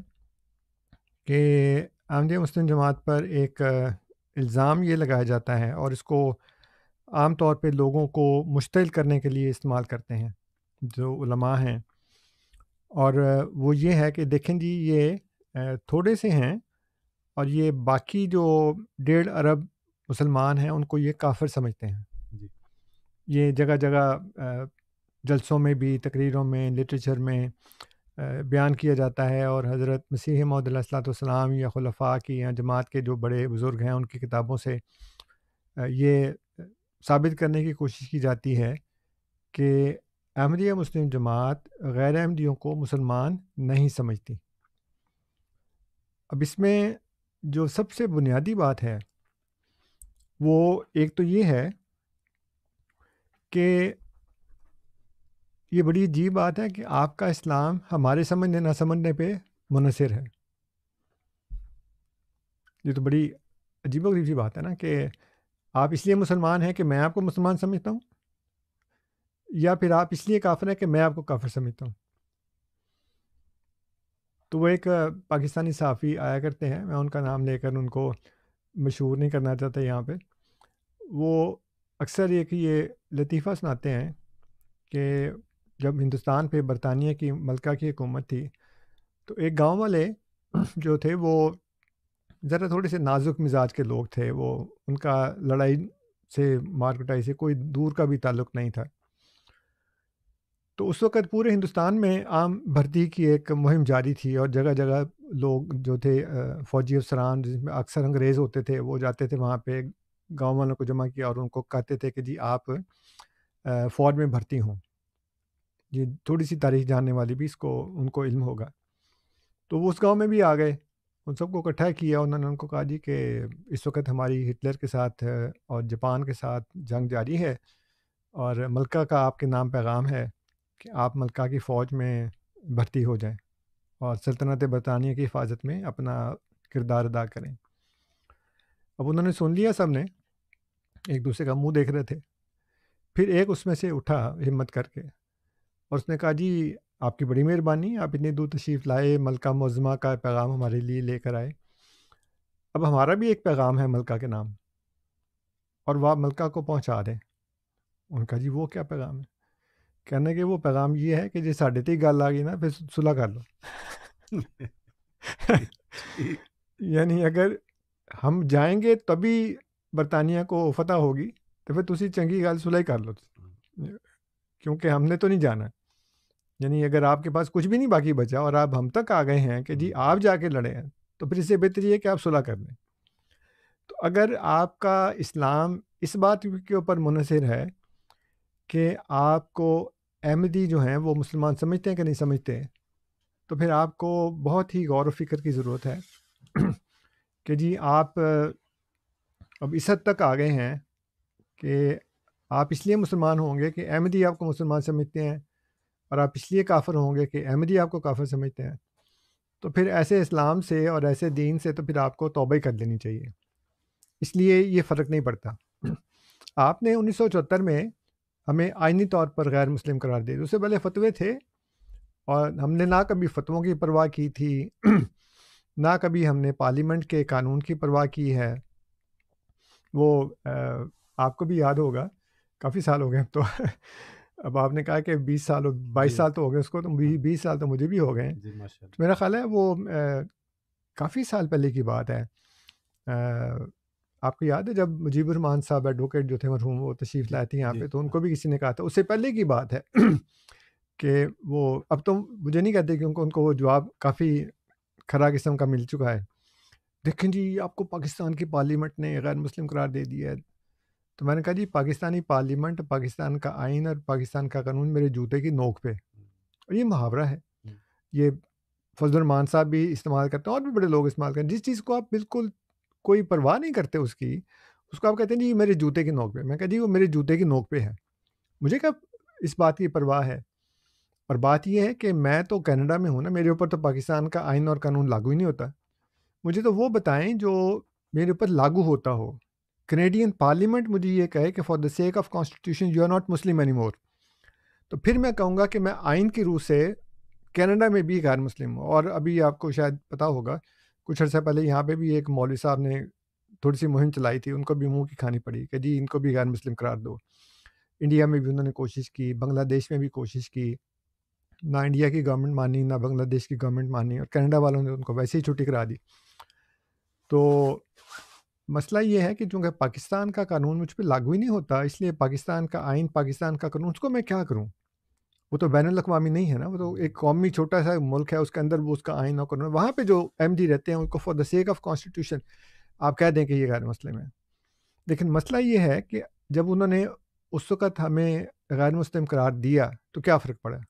कि आमद मुस्लिम जमात पर एक इल्ज़ाम ये लगाया जाता है और इसको आम तौर पर लोगों को मुश्तिल करने के लिए इस्तेमाल करते हैं जो उलमा हैं और वो ये है कि देखें जी ये थोड़े से हैं और ये बाकी जो डेढ़ अरब मुसलमान हैं उनको ये काफिर समझते हैं जी ये जगह जगह जलसों में भी तकरीरों में लिटरेचर में बयान किया जाता है और हज़रत मसीह मौदसलाम या ख़ुलफ़ा की या जमात के जो बड़े बुज़ुर्ग हैं उनकी किताबों से अ, ये साबित करने की कोशिश की जाती है कि अहमदिया मुस्लिम जमात गैर अहमदियों को मुसलमान नहीं समझती। अब इसमें जो सबसे बुनियादी बात है, वो एक तो ये है कि ये बड़ी अजीब बात है कि आपका इस्लाम हमारे समझने ना समझने पे मुनसर है ये तो बड़ी अजीब गरीब सी बात है ना कि आप इसलिए मुसलमान हैं कि मैं आपको मुसलमान समझता हूँ या फिर आप इसलिए काफिर हैं कि मैं आपको काफिर समझता हूँ तो वो एक पाकिस्तानी साफ़ी आया करते हैं मैं उनका नाम लेकर उनको मशहूर नहीं करना चाहता यहाँ पर वो अक्सर एक ये लतीफ़ा सुनाते हैं कि जब हिंदुस्तान पे बरतानिया की मलका की हुकूमत थी तो एक गांव वाले जो थे वो ज़रा थोड़े से नाजुक मिजाज के लोग थे वो उनका लड़ाई से मार कटाई से कोई दूर का भी ताल्लुक नहीं था तो उस वक़्त पूरे हिंदुस्तान में आम भर्ती की एक मुहिम जारी थी और जगह जगह लोग जो थे फ़ौजी अफसरान जिसमें अक्सर अंग्रेज़ होते थे वो जाते थे वहाँ पर गाँव वालों को जमा किया और उनको कहते थे कि जी आप फ़ौज में भर्ती हों ये थोड़ी सी तारीख जानने वाली भी इसको उनको इल्म होगा तो वो उस गांव में भी आ गए उन सबको इकट्ठा किया उन्होंने उनको कहा जी कि इस वक्त हमारी हिटलर के साथ और जापान के साथ जंग जारी है और मलका का आपके नाम पैगाम है कि आप मलका की फ़ौज में भर्ती हो जाएँ और सल्तनत बरतानिया की हिफाजत में अपना किरदार अदा करें अब उन्होंने सुन लिया सब ने एक दूसरे का मुंह देख रहे थे फिर एक उसमें से उठा हिम्मत करके और उसने कहा जी आपकी बड़ी मेहरबानी आप इतनी दूर तशरीफ़ लाए मलका मज़मा का पैगाम हमारे लिए लेकर आए अब हमारा भी एक पैगाम है मलका के नाम और वह मलका को पहुँचा दें उनका जी वो क्या पैगाम है कहने के वो पैगाम ये है कि जो साढ़े ती गल आ गई ना फिर सुलह कर लो यानी अगर हम जाएंगे तभी बरतानिया को फतह होगी तो फिर तुम तो चंकी गल सुलह कर लो हम्म। क्योंकि हमने तो नहीं जाना यानी अगर आपके पास कुछ भी नहीं बाकी बचा और आप हम तक आ गए हैं कि जी आप जाके लड़े हैं तो फिर इससे बेहतर ये कि आप सुलह कर लें तो अगर आपका इस्लाम इस बात के ऊपर मुनसर है कि आपको अहमदी जो हैं वो मुसलमान समझते हैं कि नहीं समझते हैं तो फिर आपको बहुत ही गौर फिक्र की ज़रूरत है कि जी आप अब इस हद तक आ गए हैं कि आप इसलिए मुसलमान होंगे कि अहमदी आपको मुसलमान समझते हैं और आप इसलिए काफर होंगे कि अहमदी आपको काफर समझते हैं तो फिर ऐसे इस्लाम से और ऐसे दीन से तो फिर आपको तोबे कर लेनी चाहिए इसलिए ये फ़र्क नहीं पड़ता आपने उन्नीस सौ चौहत्तर में हमें आइनी तौर पर गैर मुस्लिम करार दिया उससे पहले फतवे थे और हमने ना कभी फतवों की परवाह की थी ना कभी हमने पार्लियामेंट के कानून की परवाह की है वो आपको भी याद होगा काफ़ी साल हो गए तो अब आपने कहा कि बीस साल बाईस साल तो हो गए उसको तो हाँ। बीस साल तो मुझे भी हो गए तो मेरा ख्याल है वो काफ़ी साल पहले की बात है आपको याद है जब मुजीब रहमान साहब एडवोकेट जो थे मरहूम वो तशरीफ़ लाए थे यहाँ पे तो उनको भी किसी ने कहा था उससे पहले की बात है कि वो अब तो मुझे नहीं कहते क्योंकि उनको वो जवाब काफ़ी खरा किस्म का मिल चुका है देखें जी आपको पाकिस्तान की पार्लियामेंट ने गैर मुस्लिम करार दे दिया है तो मैंने कहा जी पाकिस्तानी पार्लियामेंट पाकिस्तान का आइन और पाकिस्तान का कानून मेरे जूते की नोक पे और ये मुहावरा है ये फजलरमान साहब भी इस्तेमाल करते हैं और भी बड़े लोग इस्तेमाल करते हैं जिस चीज़ को आप बिल्कुल कोई परवाह नहीं करते उसकी उसको आप कहते हैं जी मेरे जूते की नोक पे मैं कहा जी वो मेरे जूते की नोक पे है मुझे क्या इस बात की परवाह है और बात यह है कि मैं तो कनाडा में हूँ ना मेरे ऊपर तो पाकिस्तान का आइन और कानून लागू ही नहीं होता मुझे तो वो बताएं जो मेरे ऊपर लागू होता हो कनेडियन पार्लियामेंट मुझे ये कहे कि for the sake of constitution you are not Muslim any more तो फिर मैं कहूँगा कि मैं आइन की रूह से कनाडा में भी गैर मुस्लिम हूँ और अभी आपको शायद पता होगा कुछ अर्सा पहले यहाँ पे भी एक मौलवी साहब ने थोड़ी सी मुहिम चलाई थी उनको भी मुँह की खानी पड़ी कि जी इनको भी गैर मुस्लिम करार दो इंडिया में भी उन्होंने कोशिश की बांग्लादेश में भी कोशिश की ना इंडिया की गवर्नमेंट मानी ना बांग्लादेश की गवर्नमेंट मानी और कनाडा वालों ने उनको वैसे ही छुट्टी करा दी तो मसला ये है कि चूँकि पाकिस्तान का कानून मुझ पर लागू ही नहीं होता इसलिए पाकिस्तान का आइन पाकिस्तान का कानून उसको मैं क्या करूँ वो तो बैन अवी नहीं है ना वो तो एक कौमी छोटा सा मुल्क है उसके अंदर वो उसका आइन और कानून वहाँ पर जो एम डी रहते हैं उनको for the sake of constitution आप कह दें कि ये गैर मसले में लेकिन मसला ये है कि जब उन्होंने उस वक़्त हमें गैर मुस्लिम करार दिया तो क्या फ़र्क पड़ा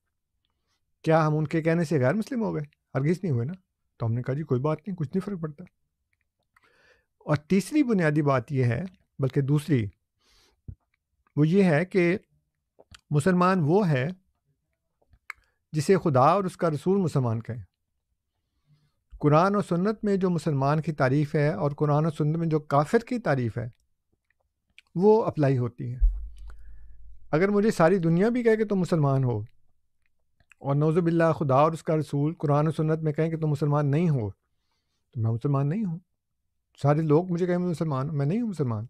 क्या हम उनके कहने से गैर मुस्लिम हो गए हरगिज़ नहीं हुए ना तो हमने कहा जी कोई बात नहीं कुछ नहीं फ़र्क पड़ता और तीसरी बुनियादी बात यह है बल्कि दूसरी वो ये है कि मुसलमान वो है जिसे खुदा और उसका रसूल मुसलमान कहें कुरान और सुन्नत में जो मुसलमान की तारीफ़ है और कुरान और सुन्नत में जो काफिर की तारीफ़ है वो अप्लाई होती है अगर मुझे सारी दुनिया भी कहे कि तुम तो मुसलमान हो और नौज़बिल्ला खुदा और उसका रसूल कुरान और सुन्नत में कहें कि तुम तो मुसलमान नहीं हो तो मैं मुसलमान नहीं हूँ सारे लोग मुझे कहे मैं मुसलमान मैं नहीं हूँ मुसलमान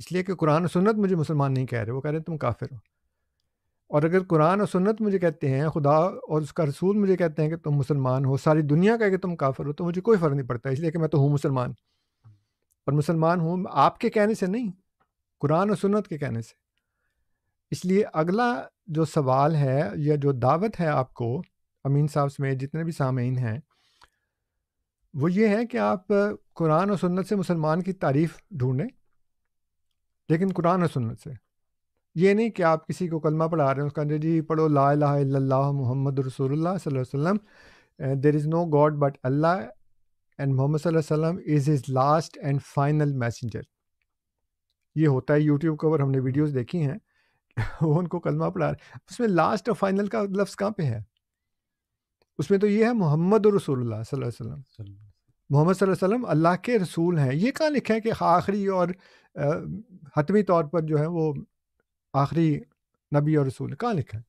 इसलिए कि कुरान और सुन्नत मुझे मुसलमान नहीं कह रहे वो कह रहे तुम काफिर हो और अगर कुरान और सुन्नत मुझे कहते हैं खुदा और उसका रसूल मुझे कहते हैं कि तुम मुसलमान हो सारी दुनिया कहे कि तुम काफिर हो तो मुझे कोई फ़र्क नहीं पड़ता इसलिए कि मैं तो हूँ मुसलमान और मुसलमान हूँ आपके कहने से नहीं कुरान और सुनत के कहने से इसलिए अगला जो सवाल है या जो दावत है आपको अमीन साहब समेत जितने भी सामीन हैं वो ये है कि आप कुरान और सुन्नत से मुसलमान की तारीफ ढूंढें लेकिन कुरान और सुन्नत से ये नहीं कि आप किसी को कलमा पढ़ा रहे हैं उसका जी पढ़ो ला लाला मोहम्मद रसूलुल्लाह वसल्लम there is no god but Allah and Muhammad वसल्लम is is last and final messenger ये होता है यूट्यूब के ऊपर हमने वीडियोस देखी हैं वो उनको कलमा पढ़ा रहे उसमें लास्ट और फाइनल का लफ्ज़ कहाँ पे है उसमें तो ये है मोहम्मद रसूलुल्लाह सल्लल्लाहु अलैहि वसल्लम मोहम्मद वसल्लम अल्लाह के रसूल हैं ये कहाँ लिखा है कि आखिरी और हतमी तौर पर जो है वो आखिरी नबी और रसूल कहाँ लिखा है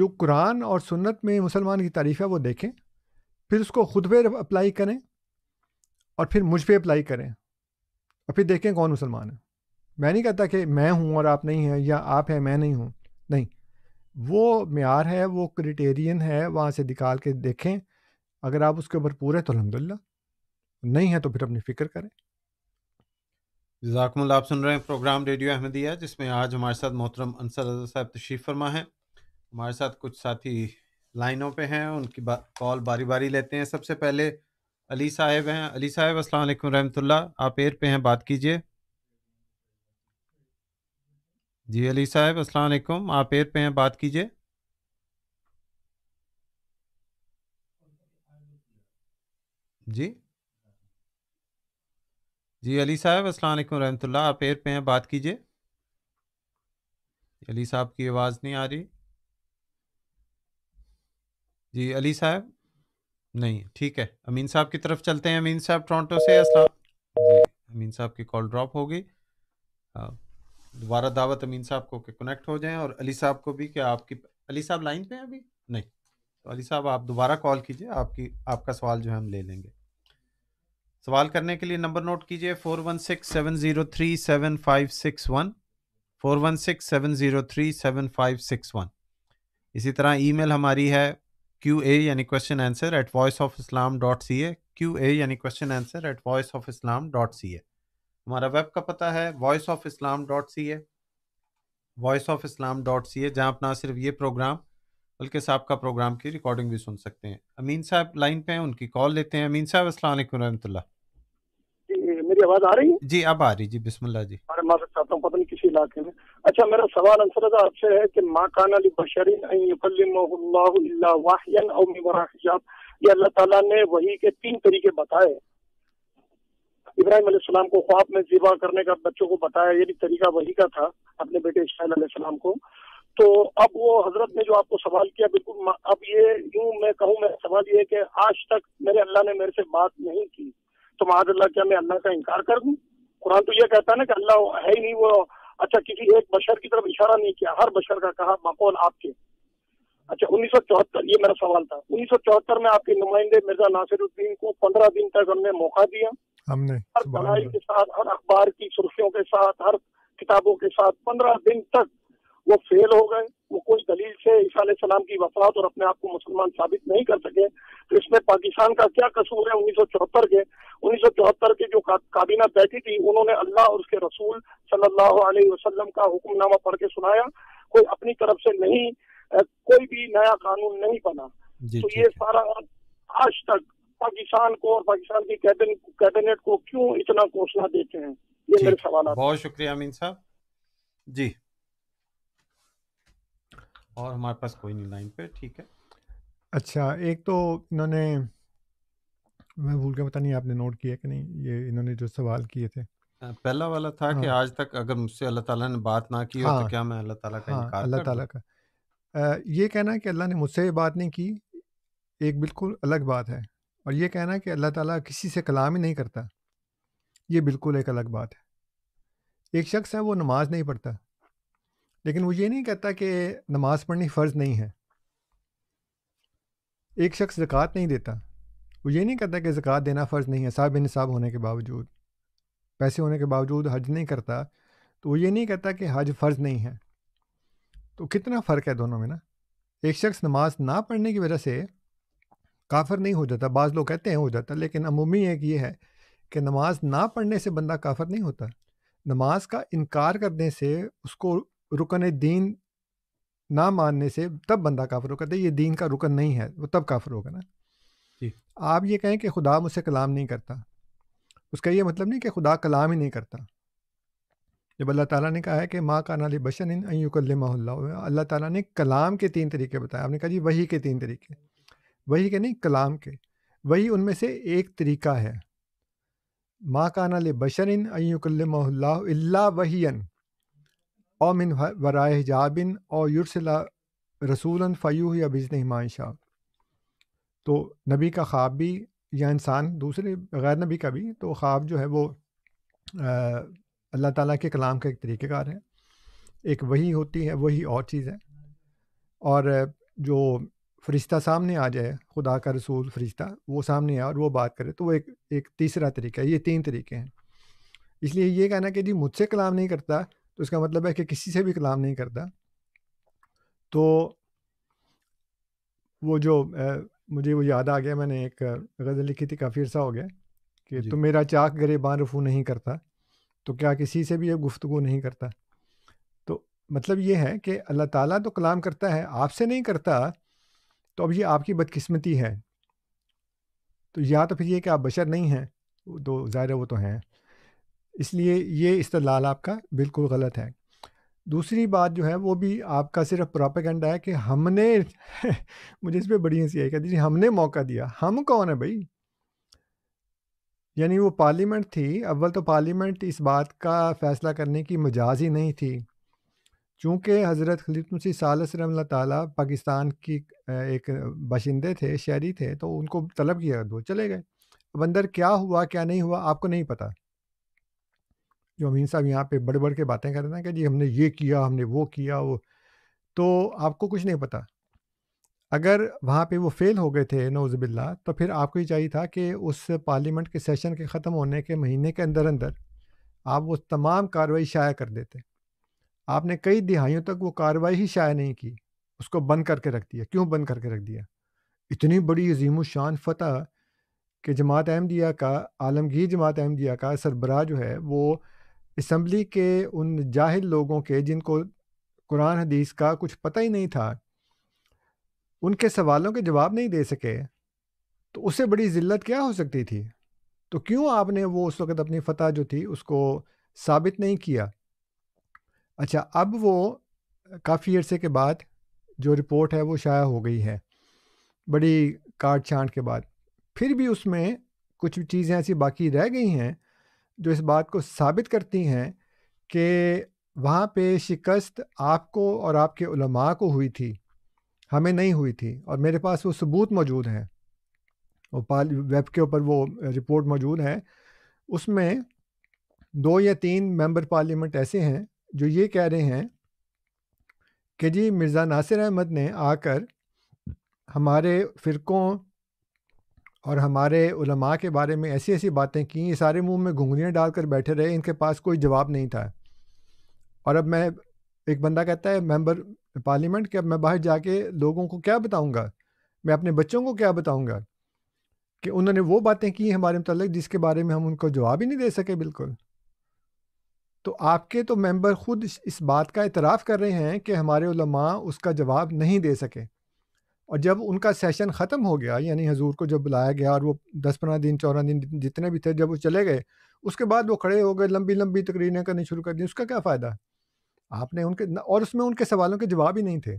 जो कुरान और सुन्नत में मुसलमान की तारीफ़ है वो देखें फिर उसको ख़ुद पर अप्लाई करें और फिर मुझ पर अप्लाई करें और फिर देखें कौन मुसलमान है मैं नहीं कहता कि मैं हूँ और आप नहीं हैं या आप हैं मैं नहीं हूँ नहीं वो मैार है वो क्रिटेरियन है वहाँ से निकाल के देखें अगर आप उसके ऊपर पूरे तो अलहमदिल्ला नहीं है तो फिर अपनी फ़िक्र करें जजाकमल आप सुन रहे हैं प्रोग्राम रेडियो अहमदिया जिसमें आज हमारे साथ मोहतरम अंसर रजा साहब तशीफ फरमा है हमारे साथ कुछ साथी लाइनों पे हैं उनकी बा, कॉल बारी बारी लेते हैं सबसे पहले अली साहेब हैं अली साहेब अस्सलाम रहमतुल्ला आप एयर पे हैं बात कीजिए जी अली साहेब अस्सलाम आप एयर पे हैं बात कीजिए जी जी अली साहब अस्सलाम वालेकुम आप एयर पे हैं बात कीजिए अली साहब की आवाज़ नहीं आ रही जी अली साहब नहीं ठीक है अमीन साहब की तरफ चलते हैं अमीन साहब टोरंटो से अस्सलाम जी अमीन साहब की कॉल ड्रॉप हो गई दोबारा दावत अमीन साहब को कि कनेक्ट हो जाएं और अली साहब को भी कि आपकी अली साहब लाइन पे हैं अभी नहीं तो अली साहब आप दोबारा कॉल कीजिए आपकी आपका सवाल जो है हम ले लेंगे सवाल करने के लिए नंबर नोट कीजिए four one six seven zero three seven five six one four one six seven zero three seven five six one इसी तरह ईमेल हमारी है क्यू ए यानी question answer at voice of Islam dot C A Q A यानी question answer at voice of Islam dot C A हमारा web का पता है voice of Islam dot C A voice of Islam dot C A जहाँ आप ना सिर्फ ये प्रोग्राम बल्कि साहब का प्रोग्राम की रिकॉर्डिंग भी सुन सकते हैं अमीन साहब लाइन पे हैं उनकी कॉल लेते हैं अमीन साहब असल जी मेरी आवाज आ रही है जी अब आ रही जी बिस्मिल्लाह जी तो चाहता हूँ पता नहीं किसी इलाके में अच्छा मेरा सवाल आपसे है कि माँ कान अली बशरीन अल्लाह ताला ने वही के तीन तरीके बताए इब्राहिम सलाम को ख्वाब में जिबा करने का बच्चों को बताया ये भी तरीका वही का था अपने बेटे इसमाइल सलाम को तो अब वो हजरत ने जो आपको सवाल किया बिल्कुल अब ये यूं मैं कहूँ मैं सवाल ये कि आज तक मेरे अल्लाह ने मेरे से बात नहीं की तो अल्लाह क्या मैं अल्लाह का इनकार कर दूं कुरान तो ये कहता है ना कि अल्लाह है ही नहीं वो अच्छा किसी एक बशर की तरफ इशारा नहीं किया हर बशर का कहा माकौल आपके अच्छा उन्नीस सौ चौहत्तर ये मेरा सवाल था उन्नीस सौ चौहत्तर में आपके नुमाइंदे मिर्जा नासिरुद्दीन को पंद्रह दिन तक हमने मौका दिया हमने हर पढ़ाई के साथ हर अखबार की सुर्खियों के साथ हर किताबों के साथ पंद्रह दिन तक वो फेल हो गए वो कोई दलील से ईसा सलाम की वफात और अपने आप को मुसलमान साबित नहीं कर सके तो इसमें पाकिस्तान का क्या कसूर है उन्नीस के उन्नीस के जो काबीना बैठी थी उन्होंने अल्लाह और उसके रसूल सल्लल्लाहु अलैहि वसल्लम का हुक्मनामा पढ़ के सुनाया कोई अपनी तरफ से नहीं कोई भी नया कानून नहीं बना तो ये सारा आज तक पाकिस्तान को और पाकिस्तान की कैबिनेट को क्यों इतना घोषणा देते हैं ये मेरे सवाल बहुत शुक्रिया अमीन साहब जी और हमारे पास कोई नहीं लाइन पे ठीक है अच्छा एक तो इन्होंने मैं भूल के पता नहीं आपने नोट किया कि नहीं ये इन्होंने जो सवाल किए थे पहला वाला था हाँ। कि आज तक अगर मुझसे अल्लाह ताला ने बात ना की हाँ। हो तो हाँ। क्या मैं अल्लाह ताला का हाँ, इनकार अल्लाह ताला का आ, ये कहना कि अल्लाह ने मुझसे बात नहीं की एक बिल्कुल अलग बात है और ये कहना कि अल्लाह ताला किसी से कलाम ही नहीं करता ये बिल्कुल एक अलग बात है एक शख्स है वो नमाज नहीं पढ़ता लेकिन वो ये नहीं कहता कि नमाज़ पढ़नी फ़र्ज़ नहीं है एक शख्स ज़क़़त नहीं देता वो ये नहीं कहता कि ज़क़़त देना फ़र्ज़ नहीं है साहब नसाब होने के बावजूद पैसे होने के बावजूद हज नहीं करता तो वो ये नहीं कहता कि हज फ़र्ज़ नहीं है तो कितना फ़र्क है दोनों में ना एक शख्स नमाज ना पढ़ने की वजह से काफर नहीं हो जाता बाज़ लोग कहते हैं हो जाता लेकिन अमूमी एक ये है कि नमाज ना पढ़ने से बंदा काफर नहीं होता नमाज का इनकार करने से उसको रुकन दीन ना मानने से तब बंदा काफ़र होगा ये दीन का रुकन नहीं है वो तब काफ़र होगा ना जी आप ये कहें कि खुदा मुझसे कलाम नहीं करता उसका ये मतलब नहीं कि खुदा कलाम ही नहीं करता जब अल्लाह ताला ने कहा है कि माँ का नाल बशन इन अल्लाह ताला ने कलाम के तीन तरीके बताए आपने कहा जी वही के तीन तरीके वही के नहीं कलाम के वही उनमें से एक तरीका है माँ का नाल बशन इन अयुकल्ला वहीन और मिन वराय हिजाबिन और युरसला रसूलन फ़यू या बिजन हिमाशा तो नबी का ख्वाब भी या इंसान दूसरे गैर नबी का भी तो ख्वाब जो है वो अल्लाह ताला के कलाम का एक तरीक़ेकार है एक वही होती है वही और चीज़ है और जो फरिश्ता सामने आ जाए खुदा का रसूल फरिश्ता वो सामने आए और वो बात करे तो वो एक एक तीसरा तरीका है ये तीन तरीके हैं इसलिए ये कहना कि जी मुझसे कलाम नहीं करता तो इसका मतलब है कि किसी से भी कलाम नहीं करता तो वो जो ए, मुझे वो याद आ गया मैंने एक गज़ल लिखी थी काफ़ी अर्सा हो गया कि तो मेरा चाक गरेबान रफू नहीं करता तो क्या किसी से भी ये गुफ्तु नहीं करता तो मतलब ये है कि अल्लाह ताला तो कलाम करता है आपसे नहीं करता तो अब ये आपकी बदकिस्मती है तो या तो फिर ये कि आप बशर नहीं हैं तो ज़ाहिर वो तो हैं इसलिए ये इस्तलाल आपका बिल्कुल गलत है दूसरी बात जो है वो भी आपका सिर्फ प्रॉपेगेंडा है कि हमने मुझे इस पर बड़ी हंसी आई कहती जी हमने मौका दिया हम कौन है भाई यानी वो पार्लियामेंट थी अव्वल तो पार्लियामेंट इस बात का फ़ैसला करने की मजाज ही नहीं थी चूँकि हज़रत खलीफी मसी साल ताली पाकिस्तान की एक बाशिंदे थे शहरी थे तो उनको तलब किया दो चले गए अब अंदर क्या हुआ क्या नहीं हुआ आपको नहीं पता जो अमीन साहब यहाँ पे बढ़ बढ़ के बातें कर रहे थे कि जी हमने ये किया हमने वो किया वो तो आपको कुछ नहीं पता अगर वहाँ पे वो फेल हो गए थे नौजबिल्ला तो फिर आपको ये चाहिए था कि उस पार्लियामेंट के सेशन के ख़त्म होने के महीने के अंदर अंदर आप वो तमाम कार्रवाई शाया कर देते आपने कई दिहाइयों तक वो कार्रवाई ही शाया नहीं की उसको बंद करके रख दिया क्यों बंद करके रख दिया इतनी बड़ी अजीम शान फतह कि जमात अहमदिया का आलमगीर जमात अहमदिया का सरबराह जो है वो इसम्बली के उन जाहिल लोगों के जिनको कुरान हदीस का कुछ पता ही नहीं था उनके सवालों के जवाब नहीं दे सके तो उससे बड़ी ज़िल्लत क्या हो सकती थी तो क्यों आपने वो उस वक़्त अपनी फ़तह जो थी उसको साबित नहीं किया अच्छा अब वो काफ़ी अर्से के बाद जो रिपोर्ट है वो शाया हो गई है बड़ी काट छांट के बाद फिर भी उसमें कुछ चीज़ें ऐसी बाकी रह गई हैं जो इस बात को साबित करती हैं कि वहाँ पे शिकस्त आपको और आपके उलमा को हुई थी हमें नहीं हुई थी और मेरे पास वो सबूत मौजूद हैं वो पाल वेब के ऊपर वो रिपोर्ट मौजूद है उसमें दो या तीन मेंबर पार्लियामेंट ऐसे हैं जो ये कह रहे हैं कि जी मिर्ज़ा नासिर अहमद ने आकर हमारे फ़िरकों और हमारे उलमा के बारे में ऐसी ऐसी बातें की ये सारे मुंह में घुंघलियाँ डालकर बैठे रहे इनके पास कोई जवाब नहीं था और अब मैं एक बंदा कहता है मेंबर पार्लियामेंट कि अब मैं बाहर जाके लोगों को क्या बताऊंगा मैं अपने बच्चों को क्या बताऊंगा कि उन्होंने वो बातें की हमारे मतलब जिसके बारे में हम उनको जवाब ही नहीं दे सके बिल्कुल तो आपके तो मेंबर ख़ुद इस बात का इतराफ़ कर रहे हैं कि हमारे उसका जवाब नहीं दे सके और जब उनका सेशन ख़त्म हो गया यानी हजूर को जब बुलाया गया और वो दस पंद्रह दिन चौदह दिन जितने भी थे जब वो चले गए उसके बाद वो खड़े हो गए लंबी लंबी तकरीरें करनी शुरू कर दी उसका क्या फ़ायदा आपने उनके और उसमें उनके सवालों के जवाब ही नहीं थे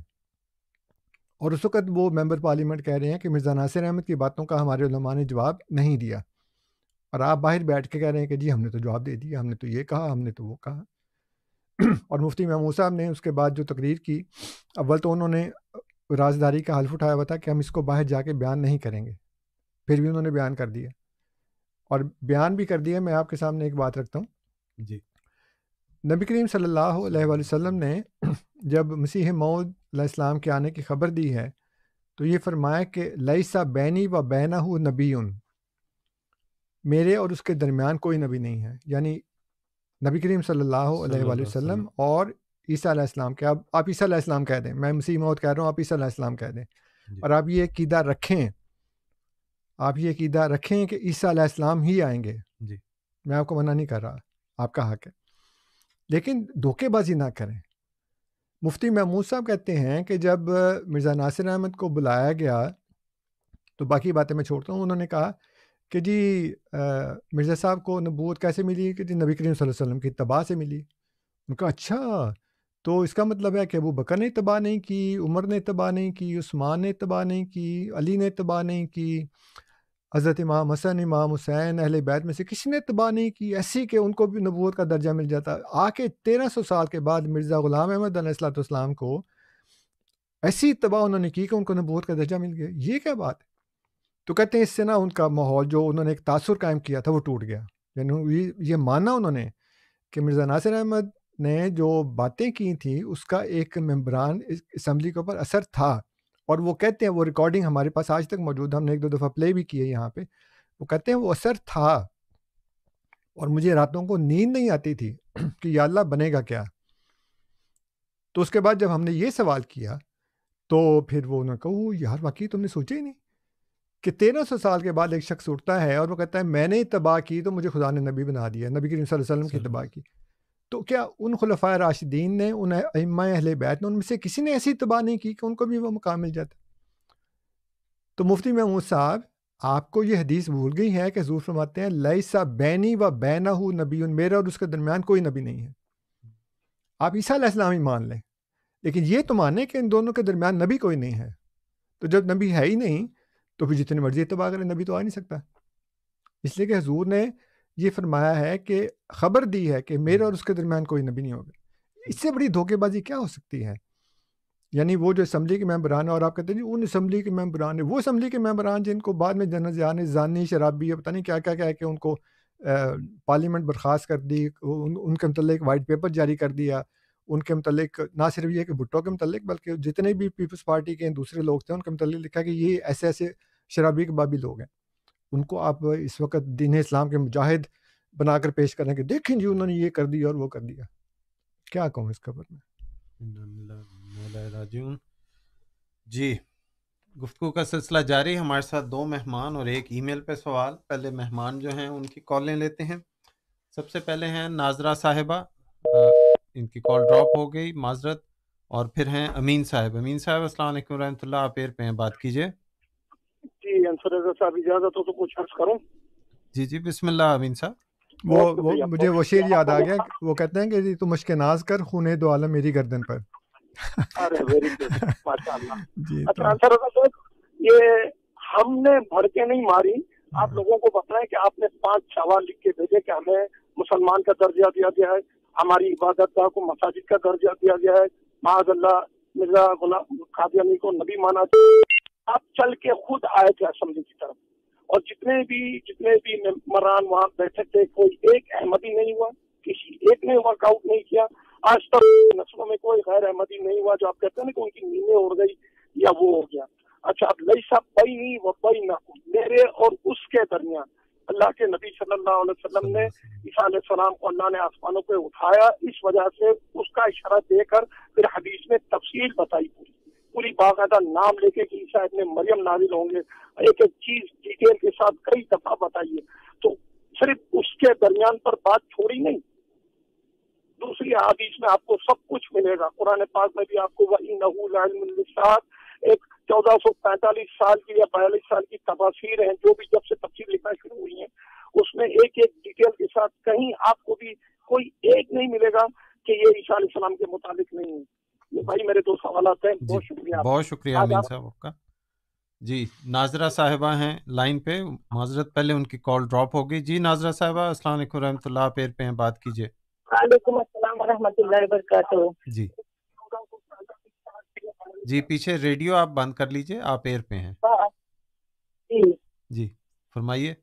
और उस वक़्त वो मेंबर पार्लियामेंट कह रहे हैं कि मिर्ज़ा नासिर अहमद की बातों का हमारे उलमा ने जवाब नहीं दिया और आप बाहर बैठ के कह रहे हैं कि जी हमने तो जवाब दे दिया हमने तो ये कहा हमने तो वो कहा और मुफ्ती महमूद साहब ने उसके बाद जो तकरीर की अव्वल तो उन्होंने राजदारी का हल्फ उठाया हुआ था कि हम इसको बाहर जाके बयान नहीं करेंगे फिर भी उन्होंने बयान कर दिया और बयान भी कर दिया मैं आपके सामने एक बात रखता हूँ जी नबी करीम सल्लल्लाहु वसम ने जब मसीह मऊद्लाम के आने की खबर दी है तो ये फरमाया कि लईसा बैनी व बैना हु नबी उन मेरे और उसके दरमियान कोई नबी नहीं है यानी नबी करीम सल्लल्लाहु अलैहि वसल्लम और ईसा इस्लाम के आप आप ईसा इस्लाम कह दें मैं मुसी मौत कह रहा हूँ आप ईसा इस्लाम कह दें और आप ये कीदा रखें आप ये कीदा रखें कि ईसा इस्लाम ही आएंगे जी मैं आपको मना नहीं कर रहा आपका हक है लेकिन धोखेबाजी ना करें मुफ्ती महमूद साहब कहते हैं कि जब मिर्ज़ा नासिर अहमद को बुलाया गया तो बाकी बातें मैं छोड़ता हूँ उन्होंने कहा कि जी मिर्ज़ा साहब को नबूत कैसे मिली कि जी नबी करीम वसल्लम की तबाह से मिली उनका अच्छा तो इसका मतलब है कि अबू बकर ने तबाह नहीं की उमर ने तबाह नहीं की उस्मान ने तबाह नहीं की अली ने तबाह नहीं की हज़रत इमाम हसन इमाम हुसैन अहल बैत में से किसी ने तबाह नहीं की ऐसी कि उनको भी नबूत का दर्जा मिल जाता आके तेरह सौ साल के बाद मिर्ज़ा ग़ुलाम अहमद सलाम को ऐसी तबाह उन्होंने की कि उनको नबूत का दर्जा मिल गया ये क्या बात तो कहते हैं इससे ना उनका माहौल जो उन्होंने एक तासर कायम किया था वो टूट गया यानी ये ये माना उन्होंने कि मिर्ज़ा नासिर अहमद ने जो बातें की थी, उसका एक मेम्बरान इसम्बली के ऊपर असर था। और वो कहते हैं वो रिकॉर्डिंग हमारे पास आज तक मौजूद है, हमने एक दो दफ़ा प्ले भी की है यहाँ पे। वो कहते हैं वो असर था। और मुझे रातों को नींद नहीं आती थी कि या अल्लाह बनेगा क्या? तो उसके बाद जब हमने ये सवाल किया, तो फिर वो उन्होंने कहा, यार वाक़ई तुमने सोचा ही नहीं, कि तेरह सौ साल के बाद एक शख्स उठता है और वो कहता है मैंने ही तबाह की तो मुझे खुदा ने नबी बना दिया, नबी करीम वसल्लम की तबाह की।" तो क्या उन खलफा राशिदीन ने उन अम्मा अहल बैत ने उनमें से किसी ने ऐसी तबाह नहीं की कि उनको भी वह मकाम मिल जाता तो मुफ्ती महमूद साहब आपको यह हदीस भूल गई है कि जूर फरमाते हैं लई सा बैनी व बैना हु नबी उन मेरा और उसके दरमियान कोई नबी नहीं है आप ईसा इस्लाम ही मान लें लेकिन ये तो माने कि इन दोनों के दरमियान नबी कोई नहीं है तो जब नबी है ही नहीं तो फिर जितनी मर्जी इतबा करें नबी तो आ नहीं सकता इसलिए कि हजूर ने ये फरमाया है कि खबर दी है कि मेरे और हम्म। उसके दरमियान कोई नबी नहीं होगा हम्म। इससे बड़ी धोखेबाजी क्या हो सकती है यानी वो जो असम्बली के मेम्बरान है और आप कहते हैं जी उन असम्बली के मेम्बरान है वो असम्बली के मेम्बरान जिनको बाद में जान जानी शराबी पता नहीं क्या क्या क्या है कि उनको पार्लियामेंट बर्खास्त कर दी उन, उनके मतलब वाइट पेपर जारी कर दिया उनके मतलब ना सिर्फ ये कि भुट्टो के मतलब बल्कि जितने भी पीपल्स पार्टी के दूसरे लोग थे उनके मतलब लिखा कि ये ऐसे ऐसे शराबी के बाबी लोग हैं उनको आप इस वक्त दीन इस्लाम के मुजाहिद बनाकर पेश करें कि देखें जी उन्होंने ये कर दिया और वो कर दिया क्या कहूँ इस खबर में जी गुफ्तु का सिलसिला जारी हमारे साथ दो मेहमान और एक ई मेल पर सवाल पहले मेहमान जो हैं उनकी कॉलें लेते हैं सबसे पहले हैं नाजरा साहिबा इनकी कॉल ड्रॉप हो गई माजरत और फिर हैं अमीन साहब अमीन साहब असल वरहमल आप एयर पे हैं बात कीजिए जी अंसर साहब इजाजत हो तो कुछ अर्ज करूं जी जी बिस्मिल्लाह अमीन साहब वो वो मुझे वो शेर याद आ गया वो कहते हैं कि तू मुश्किल नाज कर खून दो आलम मेरी गर्दन पर अरे वेरी गुड माशाल्लाह अच्छा तो- ये हमने भर के नहीं मारी आप लोगों को बताएं कि आपने पांच सवाल लिख के भेजे कि हमें मुसलमान का दर्जा दिया गया है हमारी इबादत को मसाजिद का दर्जा दिया गया है महाजल्ला मिर्जा गुलाम कादियानी को नबी माना आप चल के खुद आए थे असम्बली की तरफ और जितने भी जितने भी मरान वहां बैठे थे कोई एक अहमदी नहीं हुआ किसी एक ने वर्कआउट नहीं किया आज तक नस्लों में कोई गैर अहमदी नहीं हुआ जो आप कहते हैं ना कि उनकी नींदें उड़ गई या वो हो गया अच्छा अब लई साहब बई नहीं व बई ना मेरे और उसके दरमियान अल्लाह के नबी सल्लल्लाहु अलैहि वसल्लम ने ईसा सलाम को अल्लाह ने आसमानों पे उठाया इस वजह से उसका इशारा देकर फिर हदीस में तफसील बताई पूरी पूरी बाकायदा नाम लेके कि ईसा इतने मरियम नाजिल होंगे एक एक चीज डिटेल के साथ कई दफा बताइए तो सिर्फ उसके दरमियान पर बात छोड़ी नहीं दूसरी आदिश में आपको सब कुछ मिलेगा कुरान पाक में भी आपको वही नहूलसाद एक 1445 साल की या बयालीस साल की तबासीर है जो भी जब से तफसीर लिखना शुरू हुई है उसमें एक एक डिटेल के साथ कहीं आपको भी कोई एक नहीं मिलेगा कि ये इस्लाम के मुताबिक नहीं है ये भाई मेरे दो सवाल आते हैं बहुत शुक्रिया बहुत शुक्रिया अमीन साहब आपका जी नाजरा साहबा हैं लाइन पे माजरत पहले उनकी कॉल ड्रॉप हो गई जी नाजरा साहबा असला रहमतुल्लाह आप पे हैं बात कीजिए वालेकुम अस्सलाम रहमतुल्लाह वबरकातुहू जी जी पीछे रेडियो आप बंद कर लीजिए आप एयर पे हैं हाँ, जी जी फरमाइए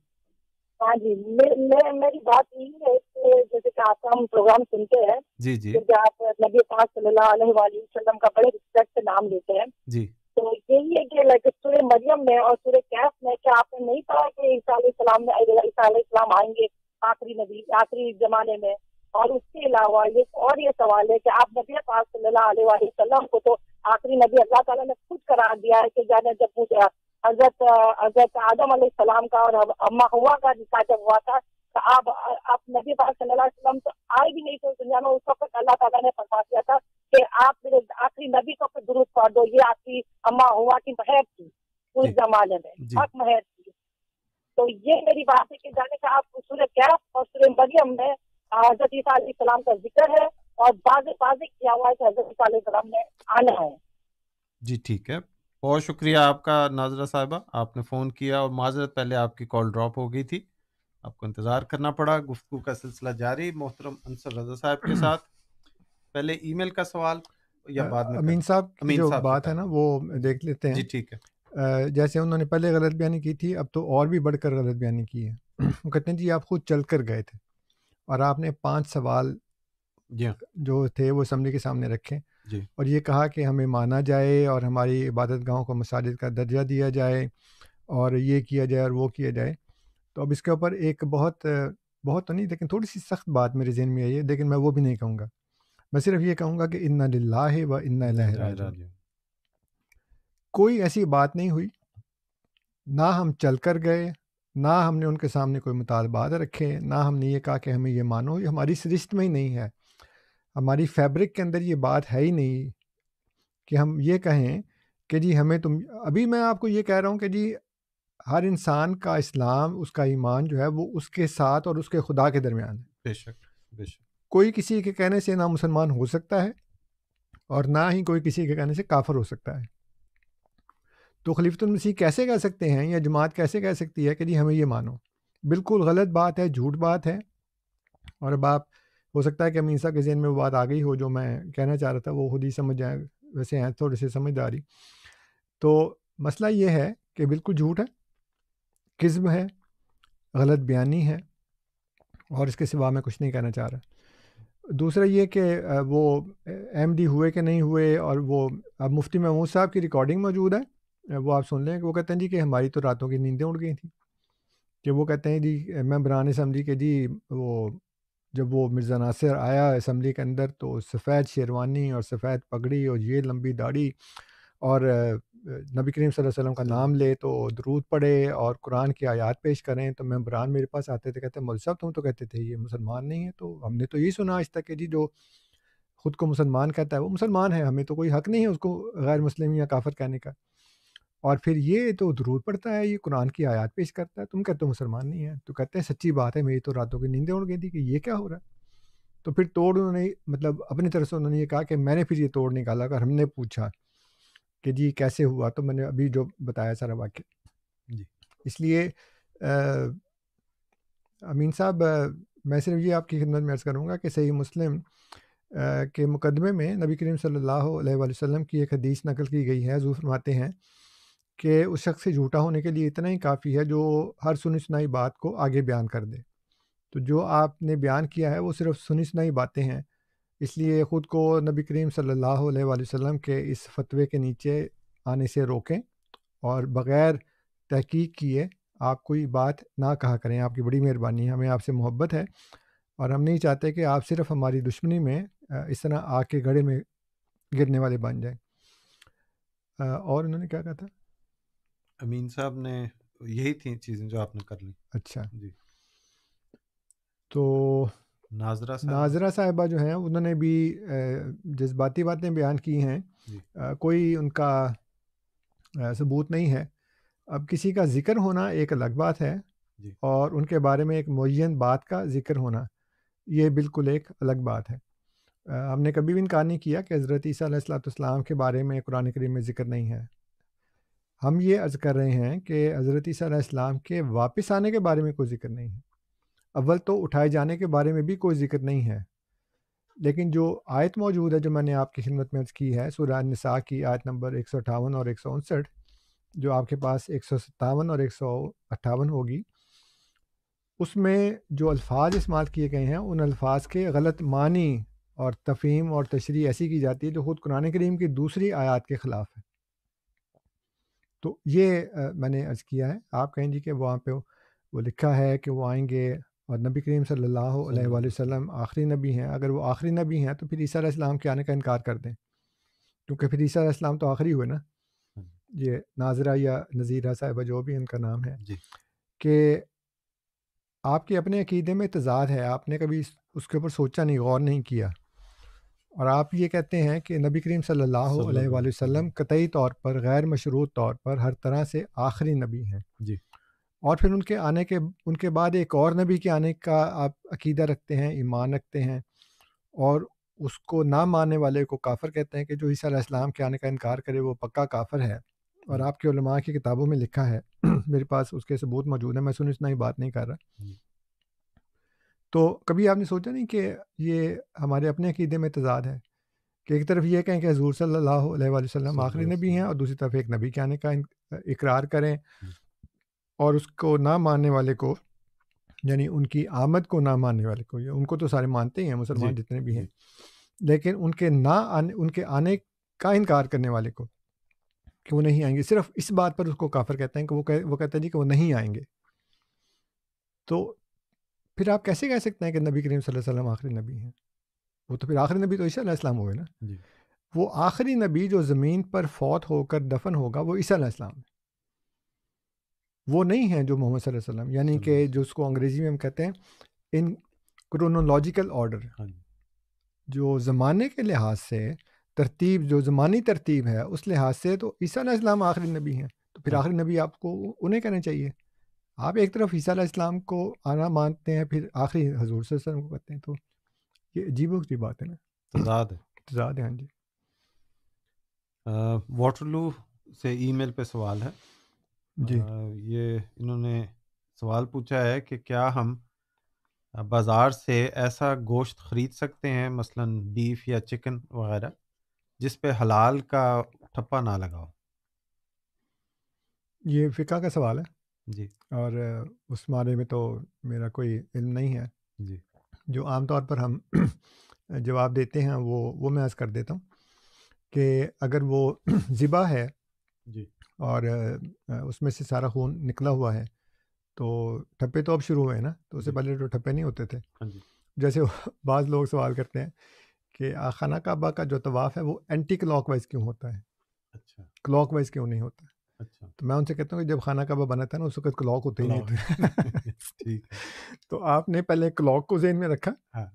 हाँ जी मे, मे, मेरी बात यही है कि जैसे कि आपका हम प्रोग्राम सुनते हैं जी जी क्योंकि आप नबी पाक वसल्लम का बड़े रिस्पेक्ट से नाम लेते हैं जी तो यही है कि लाइक सूर्य मरियम में और सूर्य कैफ में क्या आपने नहीं पढ़ा कि ईसा में ईसा आएंगे आखिरी नबी आखिरी जमाने में और उसके अलावा एक और ये सवाल है कि आप नबी पाक सल्लल्लाहु अलैहि वसल्लम को तो आखिरी नबी अल्लाह ताला ने खुद करार दिया है कि जाने जब पूछा हजरत हजरत आदम सलाम का और अम्मा हुआ का निका जब हुआ था तो आप आप नबी पाक सल्लम तो आए भी नहीं थे दुनिया में उस वक्त अल्लाह तला ने फंसा दिया था कि आप मेरे आखिरी नबी को दुरुस्त कर दो ये आपकी अम्मा हुआ की महर थी उस जमाने में हक महर थी तो ये मेरी बात है कि जाने का आप सूर्य कैफ और सूर्य मरियम में हजरत ईसा का जिक्र है और बाजे बाजे किया हुआ है कि हजरत ईसा ने आना है जी ठीक है बहुत शुक्रिया आपका नाजरा साहबा आपने फ़ोन किया और माजरत पहले आपकी कॉल ड्रॉप हो गई थी आपको इंतज़ार करना पड़ा गुफ्तु का सिलसिला जारी मोहतरम अंसर रजा साहब के साथ पहले ईमेल का सवाल या बाद में अमीन साहब जो बात है ना वो देख लेते हैं जी ठीक है जैसे उन्होंने पहले गलत बयानी की थी अब तो और भी बढ़कर गलत बयानी की है वो कहते हैं जी आप खुद चल कर गए थे और आपने पाँच सवाल हाँ। जो थे वो असम्बली के सामने रखे और ये कहा कि हमें माना जाए और हमारी इबादत गाहों को मसाजिद का दर्जा दिया जाए और ये किया जाए और वो किया जाए तो अब इसके ऊपर एक बहुत बहुत तो नहीं लेकिन थोड़ी सी सख्त बात मेरे जहन में आई है लेकिन मैं वो भी नहीं कहूँगा मैं सिर्फ ये कहूँगा कि इन्ना है व इन्ना लह कोई ऐसी बात नहीं हुई ना हम चल कर गए ना हमने उनके सामने कोई मुतालबात रखे ना हमने ये कहा कि हमें ये मानो ये हमारी सरिश्त में ही नहीं है हमारी फैब्रिक के अंदर ये बात है ही नहीं कि हम ये कहें कि जी हमें तुम अभी मैं आपको ये कह रहा हूँ कि जी हर इंसान का इस्लाम उसका ईमान जो है वो उसके साथ और उसके खुदा के दरमियान है बेशक बेशक कोई किसी के कहने से ना मुसलमान हो सकता है और ना ही कोई किसी के कहने से काफर हो सकता है तो खलीफतमसीह कैसे कह सकते हैं या जमात कैसे कह सकती है कि जी हमें ये मानो बिल्कुल गलत बात है झूठ बात है और अब आप हो सकता है कि अमीसा के जहन में वो बात आ गई हो जो मैं कहना चाह रहा था वो खुद ही समझ जाए वैसे हैं थोड़े से समझदारी तो मसला ये है कि बिल्कुल झूठ है किस्म है गलत बयानी है और इसके सिवा मैं कुछ नहीं कहना चाह रहा दूसरा ये कि वो एमडी हुए कि नहीं हुए और वो अब मुफ्ती महमूद साहब की रिकॉर्डिंग मौजूद है वो आप सुन लें वो कहते हैं जी कि हमारी तो रातों की नींदें उड़ गई थी कि वो कहते हैं जी मैं मेम्बरान समझी कि जी वो जब वो मिर्ज़ा नासिर आया इसम्बली के अंदर तो सफ़ेद शेरवानी और सफ़ेद पगड़ी और ये लंबी दाढ़ी और नबी करीम सल्लल्लाहु अलैहि वसल्लम का नाम ले तो दरूद पढ़े और कुरान की आयत पेश करें तो मेम्बरान मेरे पास आते थे कहते मौलवी साहब तुम तो कहते थे ये मुसलमान नहीं है तो हमने तो यही सुना आज तक कि जी जो ख़ुद को मुसलमान कहता है वो मुसलमान है हमें तो कोई हक नहीं है उसको गैर मुस्लिम या काफर कहने का और फिर ये तो दुरूद पड़ता है, ये कुरान की आयत पेश करता है, तुम कहते हो मुसलमान नहीं है। तो कहते हैं सच्ची बात है मेरी तो रातों की नींदें उड़ गई थी कि ये क्या हो रहा है? तो फिर तोड़ उन्होंने मतलब अपनी तरफ से उन्होंने ये कहा कि मैंने फिर ये तोड़ निकाला और हमने पूछा कि जी कैसे हुआ? तो मैंने अभी जो बताया सारा वाक्य जी। इसलिए अमीन साहब मैं सिर्फ़ ये आपकी खिदमत में अर्ज़ करूँगा कि सही मुस्लिम आ, के मुक़दमे में नबी करीम सल्लल्लाहु अलैहि वसल्लम की एक हदीस नक़ल की गई है, जो फरमाते हैं कि उस शख्स से झूठा होने के लिए इतना ही काफ़ी है जो हर सुनी सुनाई बात को आगे बयान कर दे तो जो आपने बयान किया है वो सिर्फ सुनी सुनाई बातें हैं इसलिए ख़ुद को नबी करीम सल्लल्लाहु अलैहि वसल्लम के इस फतवे के नीचे आने से रोकें और बग़ैर तहकीक किए आप कोई बात ना कहा करें आपकी बड़ी मेहरबानी हमें आपसे मोहब्बत है और हम नहीं चाहते कि आप सिर्फ हमारी दुश्मनी में इस तरह आग के घड़े में गिरने वाले बन जाएँ और उन्होंने क्या कहा था अमीन साहब ने यही थी चीज़ें जो आपने कर ली अच्छा जी तो नाजरा साहिबा नाजरा साहिबा जो हैं उन्होंने भी जज्बाती बातें बयान की हैं कोई उनका सबूत नहीं है अब किसी का जिक्र होना एक अलग बात है और उनके बारे में एक मुन बात का जिक्र होना ये बिल्कुल एक अलग बात है हमने कभी भी इनकार नहीं किया कि हज़रत सलाम के बारे में कुरान करीम में ज़िक्र नहीं है हम ये अर्ज़ कर रहे हैं कि हज़रत ईसा के वापस आने के बारे में कोई ज़िक्र नहीं है अव्वल तो उठाए जाने के बारे में भी कोई ज़िक्र नहीं है लेकिन जो आयत मौजूद है जो मैंने आपकी खिदमत में अर्ज़ की है सूरह नसा की आयत नंबर एक और एक जो आपके पास एक और एक होगी उसमें जो अल्फाज इस्तेमाल किए गए हैं उन अल्फाज के गलत मानी और तफ़ीम और तशरी ऐसी की जाती है जो खुद कुरान करीम की दूसरी आयात के ख़िलाफ़ है तो ये मैंने अर्ज़ किया है। आप कहें जी कि वहाँ पे वो लिखा है कि वो आएंगे और नबी करीम सल्लल्लाहु अलैहि वसल्लम आखिरी नबी हैं। अगर वो आखिरी नबी हैं तो फिर ईसा इस्लाम के आने का इनकार कर दें। क्योंकि फिर ईसा इस्लाम तो आखिरी हुए ना। ये नाजरा या नज़ीरा साहिबा जो भी उनका नाम है कि आपके अपने अक़ीदे में तज़ाद है, आपने कभी उसके ऊपर सोचा नहीं, गौर नहीं किया। और आप ये कहते हैं कि नबी करीम सल्लल्लाहु अलैहि वसल्लम कतई तौर पर गैर मशरूत तौर पर हर तरह से आखिरी नबी हैं जी और फिर उनके आने के उनके बाद एक और नबी के आने का आप अकीदा रखते हैं ईमान रखते हैं और उसको ना मानने वाले को काफ़र कहते हैं कि जो ईसा इस्लाम के आने का इनकार करे वो पक्का काफ़र है और आपके की किताबों में लिखा है मेरे पास उसके सबूत मौजूद है मैं सुन इतना ही बात नहीं कर रहा तो कभी आपने सोचा नहीं कि ये हमारे अपने अकीदे में तजाद है कि एक तरफ ये कहें कि हजूर सल्ला अलैहि आखिरी नबी हैं और दूसरी तरफ एक नबी के आने का इकरार करें और उसको ना मानने वाले को यानी उनकी आमद को ना मानने वाले को उनको तो सारे मानते ही हैं मुसलमान जितने भी हैं लेकिन उनके ना आने उनके आने का इनकार करने वाले को कि वो नहीं आएंगे सिर्फ इस बात पर उसको काफ़र कहते हैं कि वो कह, वो कहते हैं जी कि वो नहीं आएंगे तो फिर आप कैसे कह सकते हैं कि नबी करीम वसल्लम आखिरी नबी हैं वो तो फिर आखिरी नबी तो ईसा हो हुए ना जी वो आखिरी नबी जो ज़मीन पर फौत होकर दफन होगा वो ईसा है वो नहीं है जो मोहम्मद वसल्लम यानी कि जो उसको अंग्रेज़ी में हम कहते हैं इन क्रोनोलॉजिकल हाँ ऑर्डर जो ज़माने के लिहाज से तरतीब जो ज़मानी तरतीब है उस लिहाज से तो ईसा आखिरी नबी हैं तो फिर हाँ। आखिरी नबी आपको उन्हें कहना चाहिए आप एक तरफ ईसा इस्लाम को आना मानते हैं फिर आखिरी हजूर सर को करते हैं तो ये अजीब की बात है ना तजाद तो तो है हाँ जी वाटरलू से ईमेल पे सवाल है जी आ, ये इन्होंने सवाल पूछा है कि क्या हम बाज़ार से ऐसा गोश्त ख़रीद सकते हैं मसलन बीफ या चिकन वगैरह जिस पे हलाल का ठप्पा ना लगाओ ये फ़िका का सवाल है जी और उस बारे में तो मेरा कोई इल्म नहीं है। जी। जो आमतौर पर हम जवाब देते हैं वो वो मैं अर्ज़ कर देता हूँ, कि अगर वो ज़िबा है जी। और उसमें से सारा खून निकला हुआ है, तो ठप्पे तो अब शुरू हुए हैं ना, तो उससे पहले तो ठप्पे नहीं होते थे। हाँ जी। जैसे बाज़ लोग सवाल करते हैं कि आखाना ख़ाना काबा का जो तवाफ़ है वो एंटी क्लॉक क्यों होता है? अच्छा। क्लॉक क्यों नहीं होता? अच्छा तो मैं उनसे कहता हूँ कि जब खाना कबा बना था ना उस वक्त क्लॉक होते ही नहीं थे ठीक तो आपने पहले क्लॉक को जेन में रखा हाँ।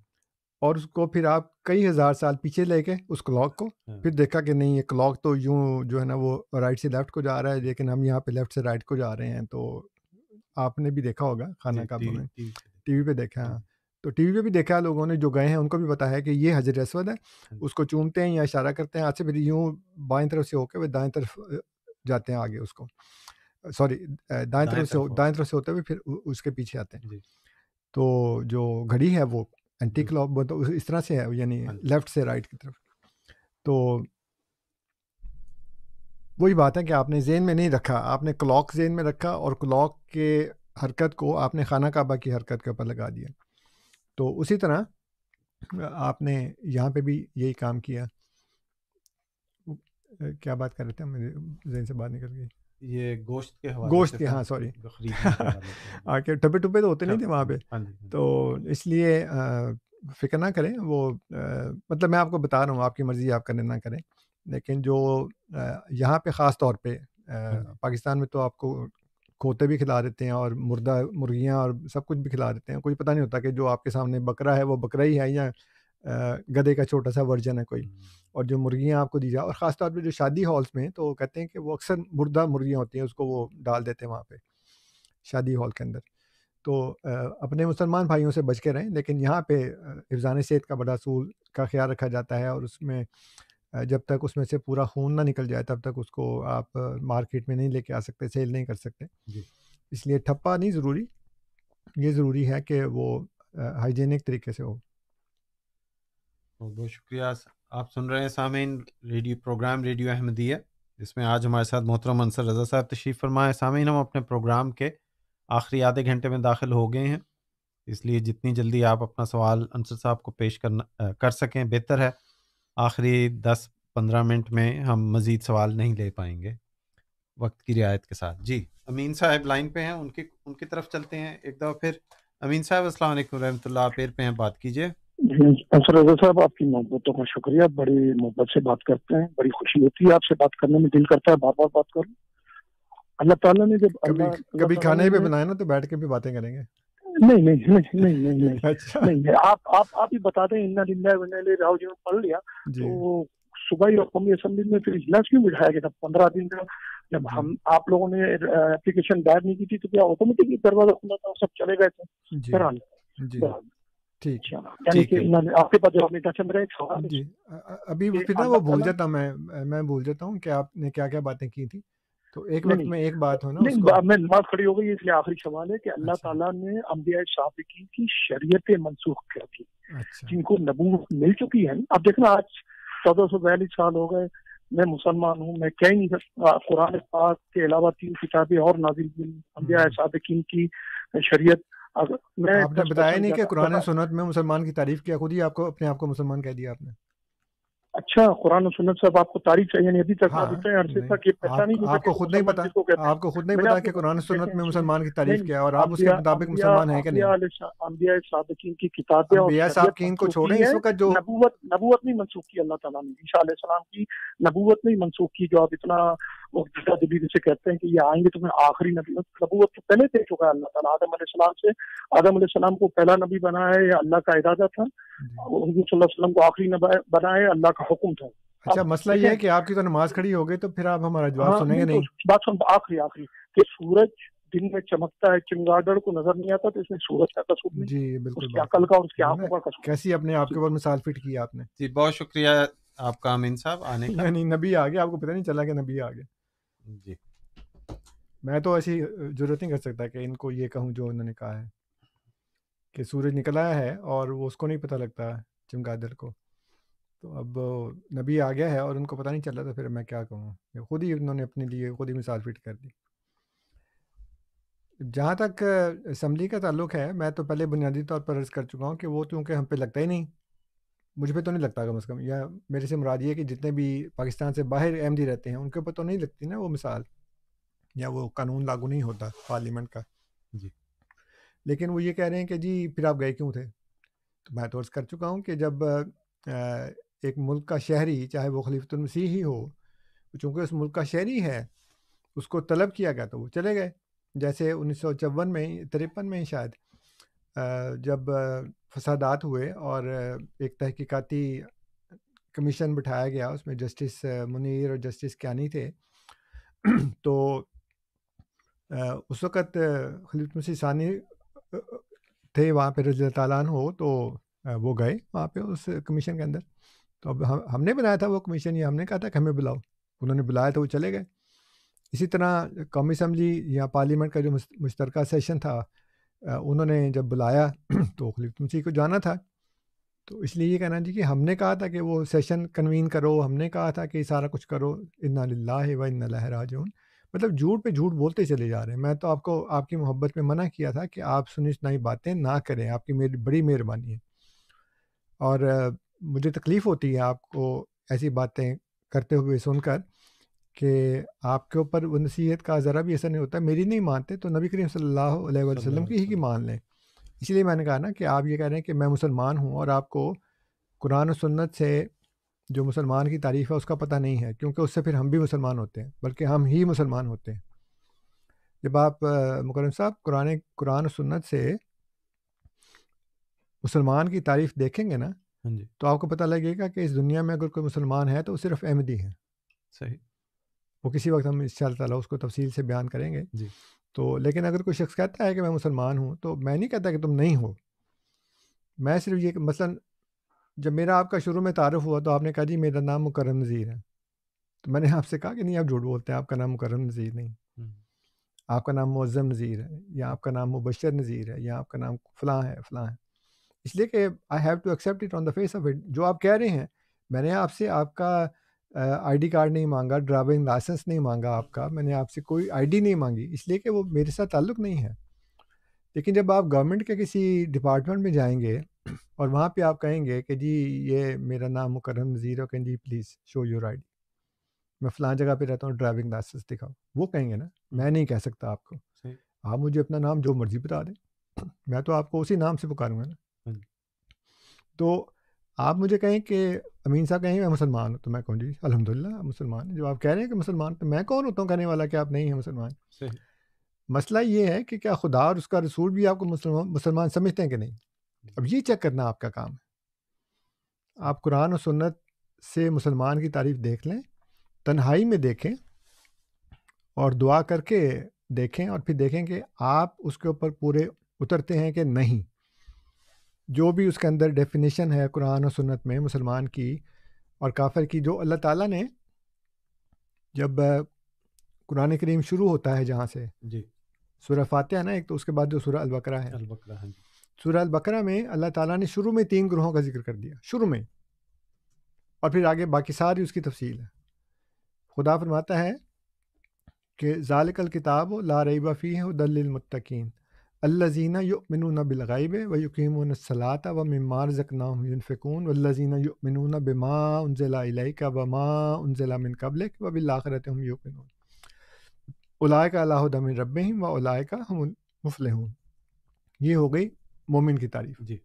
और उसको फिर आप कई हज़ार साल पीछे ले गए उस क्लॉक को हाँ। फिर देखा कि नहीं ये क्लॉक तो यूं जो है ना वो राइट से लेफ़्ट को जा रहा है लेकिन हम यहाँ पे लेफ़्ट से राइट को जा रहे हैं तो आपने भी देखा होगा खाना का काबा में टीवी टीवी पे देखा हाँ।, हाँ तो टीवी पे भी देखा है लोगों ने जो गए हैं उनको भी बताया है कि ये हजर रसवद है उसको चूमते हैं या इशारा करते हैं आज से फिर यूँ बाएं तरफ से होकर वे दाएं तरफ जाते हैं आगे उसको सॉरी दाएं तरफ से दाएं तरफ से होते हुए फिर उसके पीछे आते हैं तो जो घड़ी है वो एंटी क्लॉक मतलब इस तरह से है यानी लेफ्ट हाँ से राइट की तरफ तो वही बात है कि आपने जेन में नहीं रखा आपने क्लॉक जेन में रखा और क्लॉक के हरकत को आपने खाना काबा की हरकत के ऊपर लगा दिया तो उसी तरह आपने यहाँ पे भी यही काम किया क्या बात कर रहे थे मेरे जहन से बात निकल गई ये गोश्त के हवाले गोश्त के हाँ सॉरी आके टपे टुपे तो होते नहीं थे वहाँ पे हाँ हाँ तो इसलिए फिक्र ना करें वो मतलब मैं आपको बता रहा हूँ आपकी मर्ज़ी आप करें ना करें लेकिन जो यहाँ पे ख़ास तौर पे हाँ पाकिस्तान में तो आपको खोते भी खिला देते हैं और मुर्दा मुर्गियाँ और सब कुछ भी खिला देते हैं कुछ पता नहीं होता कि जो आपके सामने बकरा है वो बकरा ही है या गधे का छोटा सा वर्जन है कोई और जो मुर्गियाँ आपको दी जाए और ख़ासतौर पर जो शादी हॉल्स में तो कहते हैं कि वो अक्सर मुर्दा मुर्गियाँ होती हैं उसको वो डाल देते हैं वहाँ पर शादी हॉल के अंदर तो अपने मुसलमान भाइयों से बच के रहें लेकिन यहाँ पे हिफान सेहत का बड़ा असूल का ख्याल रखा जाता है और उसमें जब तक उसमें से पूरा खून ना निकल जाए तब तक उसको आप मार्केट में नहीं लेके आ सकते सेल नहीं कर सकते इसलिए ठप्पा नहीं ज़रूरी ये ज़रूरी है कि वो हाइजीनिक तरीके से हो बहुत बहुत शुक्रिया आप सुन रहे हैं सामीन रेडियो प्रोग्राम रेडियो अहमदिया जिसमें आज हमारे साथ मोहतरम अंसर रज़ा साहब तशरीफ़ फरमाए सामीन हम अपने प्रोग्राम के आखिरी आधे घंटे में दाखिल हो गए हैं इसलिए जितनी जल्दी आप अपना सवाल अंसर साहब को पेश करना कर सकें बेहतर है आखिरी दस पंद्रह मिनट में हम मज़ीद सवाल नहीं ले पाएंगे वक्त की रियायत के साथ जी अमीन साहब लाइन पे हैं उनकी उनकी तरफ चलते हैं एक दफ़ा फिर अमीन साहब असल वरम्ला आप पे हैं बात कीजिए साहब आपकी मोहब्बतों का शुक्रिया बड़ी मोहब्बत से बात करते हैं बड़ी खुशी होती है आपसे बात करने में दिल करता है बार बार बात करूँ अल्लाह ताला ने जब कभी, कभी खाने पे बनाया ना तो बैठ के भी बातें करेंगे नहीं नहीं नहीं नहीं नहीं नहीं, अच्छा। नहीं नहीं आप आप आप ही बता दें इन्ना लिल्ला राव जी ने पढ़ लिया तो सुबह ही कौमी असम्बली में फिर इजलास क्यों बिठाया गया था पंद्रह दिन का जब हम आप लोगों ने एप्लीकेशन दायर नहीं की थी तो क्या ऑटोमेटिकली दरवाजा खुला था सब चले गए थे ठीक अच्छा, ठीक आपके पास जी अभी वो भूल जाता मैं मैं भूल जाता हूँ कि आपने क्या क्या बातें की थी तो एक में एक बात हो ना मैं नमाज खड़ी हो गई इसलिए आखिरी सवाल है कि अल्लाह अच्छा। ताला ने अम्बिया शाफिकी की शरीयतें मनसूख कर दी अच्छा। जिनको नबूत मिल चुकी है अब देखना आज चौदह सौ बयालीस साल हो गए मैं मुसलमान हूँ मैं कह नहीं सकता कुरान पाक के अलावा तीन किताबें और नाजिल हुई हम्म। अम्बिया साबिकीन की शरीय तो मैं तो आपने बताया नहीं कि कुरान सुनत में मुसलमान की तारीफ किया खुद ही आपको अपने आप को मुसलमान कह दिया आपने अच्छा कुरान और सुन्नत साहब आपको तारीफ चाहिए नहीं अभी तक हाँ, इतने अरसे तक ये पता नहीं आपको खुद नहीं पता आपको खुद नहीं पता कि कुरान सुनत में मुसलमान की तारीफ क्या है और आप उसके मुताबिक मुसलमान है कि नहीं की किताबें को छोड़े इस वक्त जो नबूवत नबूवत नहीं मनसूख की अल्लाह तला ने ईशा सलाम की नबूवत नहीं मनसूख की जो आप इतना मुख्तदा दिली जिसे कहते हैं कि ये आएंगे तो मैं आखिरी नबी नबूत तो पहले दे चुका है अल्लाह ताला आदम सलाम से आदम सलाम को पहला नबी बनाया है या अल्लाह का इरादा था हजूर वसल्लम को आखिरी नबी बनाया अल्लाह का हुक्म था अच्छा मसला ये है कि आपकी तो नमाज खड़ी हो गई तो फिर आप हमारा जवाब हाँ, सुनेंगे नहीं तो बात सुन आखिरी आखिरी कि सूरज दिन में चमकता है चिंगाड़ को नजर नहीं आता तो इसमें सूरज का कसूर जी बिल्कुल उसकी अकल का और उसकी आंखों का कसूर कैसी अपने आपके ऊपर मिसाल फिट की आपने जी बहुत शुक्रिया आपका अमीन साहब आने का नहीं नबी आ गया आपको पता नहीं चला कि नबी आ गया जी मैं तो ऐसी जरूरत नहीं कर सकता कि इनको ये कहूँ जो उन्होंने कहा है कि सूरज निकल आया है और वो उसको नहीं पता लगता चमगादड़ को तो अब नबी आ गया है और उनको पता नहीं चल रहा था फिर मैं क्या कहूँ खुद ही उन्होंने अपने लिए खुद ही मिसाल फिट कर दी जहाँ तक असम्बली का ताल्लुक है मैं तो पहले बुनियादी तौर पर अर्ज़ कर चुका हूँ कि वो तो क्योंकि हम पे लगता ही नहीं मुझ पर तो नहीं लगता कम अज़ कम या मेरे से मुराद ये है कि जितने भी पाकिस्तान से बाहर एमडी रहते हैं उनके ऊपर तो नहीं लगती ना वो मिसाल या वो कानून लागू नहीं होता पार्लियामेंट का जी लेकिन वो ये कह रहे हैं कि जी फिर आप गए क्यों थे तो मैं तो अर्ज़ कर चुका हूँ कि जब एक मुल्क का शहरी चाहे वो खलीफतमसी ही हो चूँकि उस मुल्क का शहरी है उसको तलब किया गया तो वो चले गए जैसे उन्नीस में तिरपन में ही शायद जब फसादात हुए और एक तहकीकाती कमीशन बिठाया गया उसमें जस्टिस मुनीर और जस्टिस क्यानी थे तो उस वक़्त खलीफ मुसी सानी थे वहाँ पर रजी तालान हो तो वो गए वहाँ पे उस कमीशन के अंदर तो अब हम हमने बनाया था वो कमीशन ये हमने कहा था कि हमें बुलाओ उन्होंने बुलाया तो वो चले गए इसी तरह कौमी असम्बली या पार्लियामेंट का जो मुश्तरक सेशन था उन्होंने जब बुलाया तो खलीफ मसीह को जाना था तो इसलिए ये कहना जी कि हमने कहा था कि वो सेशन कन्वीन करो हमने कहा था कि सारा कुछ करो इन्ना लाला व इन्ना लहराज मतलब झूठ पे झूठ बोलते चले जा रहे हैं मैं तो आपको आपकी मोहब्बत में मना किया था कि आप सुनी सुनाई बातें ना करें आपकी मेरी बड़ी मेहरबानी है और मुझे तकलीफ़ होती है आपको ऐसी बातें करते हुए सुनकर कि आपके ऊपर वो नसीहत का ज़रा भी ऐसा नहीं होता मेरी नहीं मानते तो नबी करीम सल्लल्लाहु की ही की मान लें इसलिए मैंने कहा ना कि आप ये कह रहे हैं कि मैं मुसलमान हूँ और आपको कुरान और सुन्नत से जो मुसलमान की तारीफ़ है उसका पता नहीं है क्योंकि उससे फिर हम भी मुसलमान होते हैं बल्कि हम ही मुसलमान होते हैं जब आप मुकरम साहब कुरान कुरान और सुन्नत से मुसलमान की तारीफ़ देखेंगे ना हाँ तो आपको पता लगेगा कि इस दुनिया में अगर कोई मुसलमान है तो वो सिर्फ अहमदी है सही वो किसी वक्त हम इन ताला उसको तफसील से बयान करेंगे जी तो लेकिन अगर कोई शख्स कहता है कि मैं मुसलमान हूँ तो मैं नहीं कहता कि तुम नहीं हो मैं सिर्फ ये मसलन जब मेरा आपका शुरू में तारफ़ हुआ तो आपने कहा जी मेरा नाम मुकरम नज़ीर है तो मैंने आपसे कहा कि नहीं आप झूठ बोलते हैं आपका नाम मुकरम नज़ीर नहीं आपका नाम मुज़म नज़ीर है या आपका नाम मुबशर नज़ीर है या आपका नाम फ़लाँ है फ़लाँ है इसलिए कि I have to accept it on the face of it जो आप कह रहे हैं मैंने आपसे आपका आईडी कार्ड नहीं मांगा ड्राइविंग लाइसेंस नहीं मांगा आपका मैंने आपसे कोई आईडी नहीं मांगी इसलिए कि वो मेरे साथ ताल्लुक नहीं है लेकिन जब आप गवर्नमेंट के किसी डिपार्टमेंट में जाएंगे और वहाँ पे आप कहेंगे कि जी ये मेरा नाम मुकरम नज़ीर है कहें जी प्लीज़ शो योर आई मैं फ़लाँ जगह पे रहता हूँ ड्राइविंग लाइसेंस दिखाओ वो कहेंगे ना मैं नहीं कह सकता आपको आप मुझे अपना नाम जो मर्ज़ी बता दें मैं तो आपको उसी नाम से पुकारूँगा ना हाँ तो आप मुझे कहें कि अमीन साहब कहें मैं मुसलमान हूँ तो मैं कहूँ जी अलहमदिल्ला मुसलमान जब आप कह रहे हैं कि मुसलमान तो मैं कौन होता हूँ कहने वाला कि आप नहीं हैं मुसलमान मसला ये है कि क्या खुदा और उसका रसूल भी आपको मुसलमान मुसलमान समझते हैं कि नहीं अब ये चेक करना आपका काम है आप कुरान और सुन्नत से मुसलमान की तारीफ देख लें तन्हाई में देखें और दुआ करके देखें और फिर देखें कि आप उसके ऊपर पूरे उतरते हैं कि नहीं जो भी उसके अंदर डेफिनेशन है कुरान और सुन्नत में मुसलमान की और काफिर की जो अल्लाह ताला ने जब कुरान करीम शुरू होता है जहाँ से जी सूर्य फातह ना एक तो उसके बाद जो सूर्य अलबकरा है अलबकरा हाँ सूर्य अलबकरा में अल्लाह ताला ने शुरू में तीन ग्रहों का जिक्र कर दिया शुरू में और फिर आगे बाकी सारी उसकी तफसील है खुदा फरमाता है कि ज़ालकल किताब ला रईबा फ़ी है दल्लमतकीन अल्लाजीना युमिन बिलगाइब वकीमसलात व ममार जकनाफ़िकून वल्लाजीना युमिन बमा उनजिला का बमा उनजिला मिन कबलिक व बिलाखरत हम युमिन उलाय का अलाहदमिन रबिम व उलाय का हम मुफलहून ये हो गई मोमिन की तारीफ जी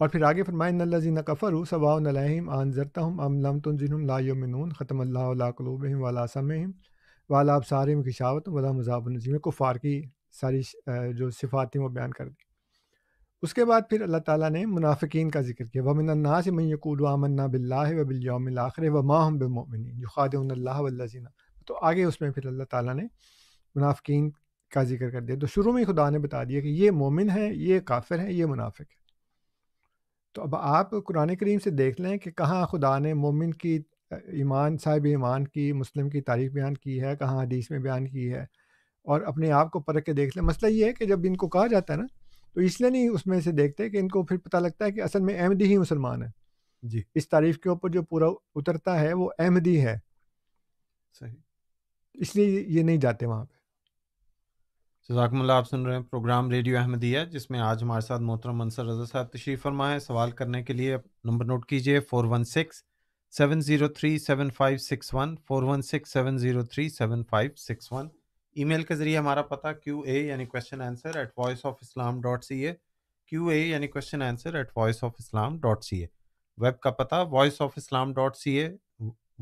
और फिर आगे फरमाइन कफ़रू सवाम आनजरता हम अम लम तुम लामिन ख़तम अल्लाकलूबम वाला समम वाला अब सारे में खिशावत वाला मजाब नजीम कुफ़ार की सारी जो सिफ़ात थी वो बयान कर दी उसके बाद फिर अल्लाह ताला ने मुनाफिकीन का जिक्र किया वमिनन्ना से मैं यकूल बिल्ला व बिलयामिल आखिर व माँ हम बेमोमिन युखादल्ला वल्लिना तो आगे उसमें फिर अल्लाह ताला ने मुनाफिकीन का जिक्र कर दिया तो शुरू में ही खुदा ने बता दिया कि ये मोमिन है ये काफिर है ये मुनाफिक है तो अब आप कुरान करीम से देख लें कि कहाँ खुदा ने मोमिन की ईमान साहिब ईमान की मुस्लिम की तारीफ बयान की है कहाँ हदीस में बयान की है और अपने आप को परख के देख लें मसला ये है कि जब इनको कहा जाता है ना तो इसलिए नहीं उसमें से देखते कि इनको फिर पता लगता है कि असल में अहमदी ही मुसलमान है जी इस तारीफ के ऊपर जो पूरा उतरता है वो अहमदी है सही इसलिए ये नहीं जाते वहाँ पे जजाकमल आप सुन रहे हैं प्रोग्राम रेडियो अहमदिया जिसमें आज हमारे साथ मोहतरम मंसर रजा साहब तशरीफ़ फरमा है सवाल करने के लिए नंबर नोट कीजिए four one six seven zero three seven five six one four one six seven zero three seven five six one email के जरिए हमारा पता क्यू ए यानी question answer at voice of Islam dot C A Q A यानी question answer at voice of Islam dot C A web का पता voice of Islam dot C A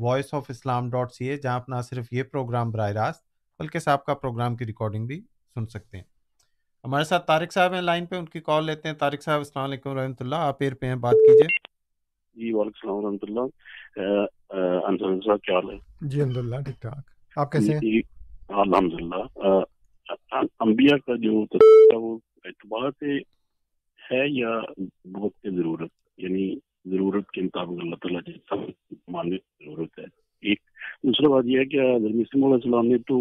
voice of Islam dot C A जहाँ आप ना सिर्फ ये programme बर रास्त बल्कि साहब का प्रोग्राम की रिकॉर्डिंग भी सुन सकते हैं हमारे साथ तारिक साहब हैं लाइन पे उनकी कॉल लेते हैं तारिक साहब अस्सलाम वालेकुम रहमतुल्लाह आप एयर पे हैं बात कीजिए जी वालेकुम रहमतुल्लाह अंसार साहब क्या हाल है जी अल्हम्दुलिल्लाह ठीक ठाक आप कैसे हैं अलहमदिल्ला अम्बिया का जो वो एतबार से है या बहुत की जरूरत यानी जरूरत के मुताबिक अल्लाह ताला जैसा मानने की जरूरत है एक दूसरा बात यह है कि हजरत ने तो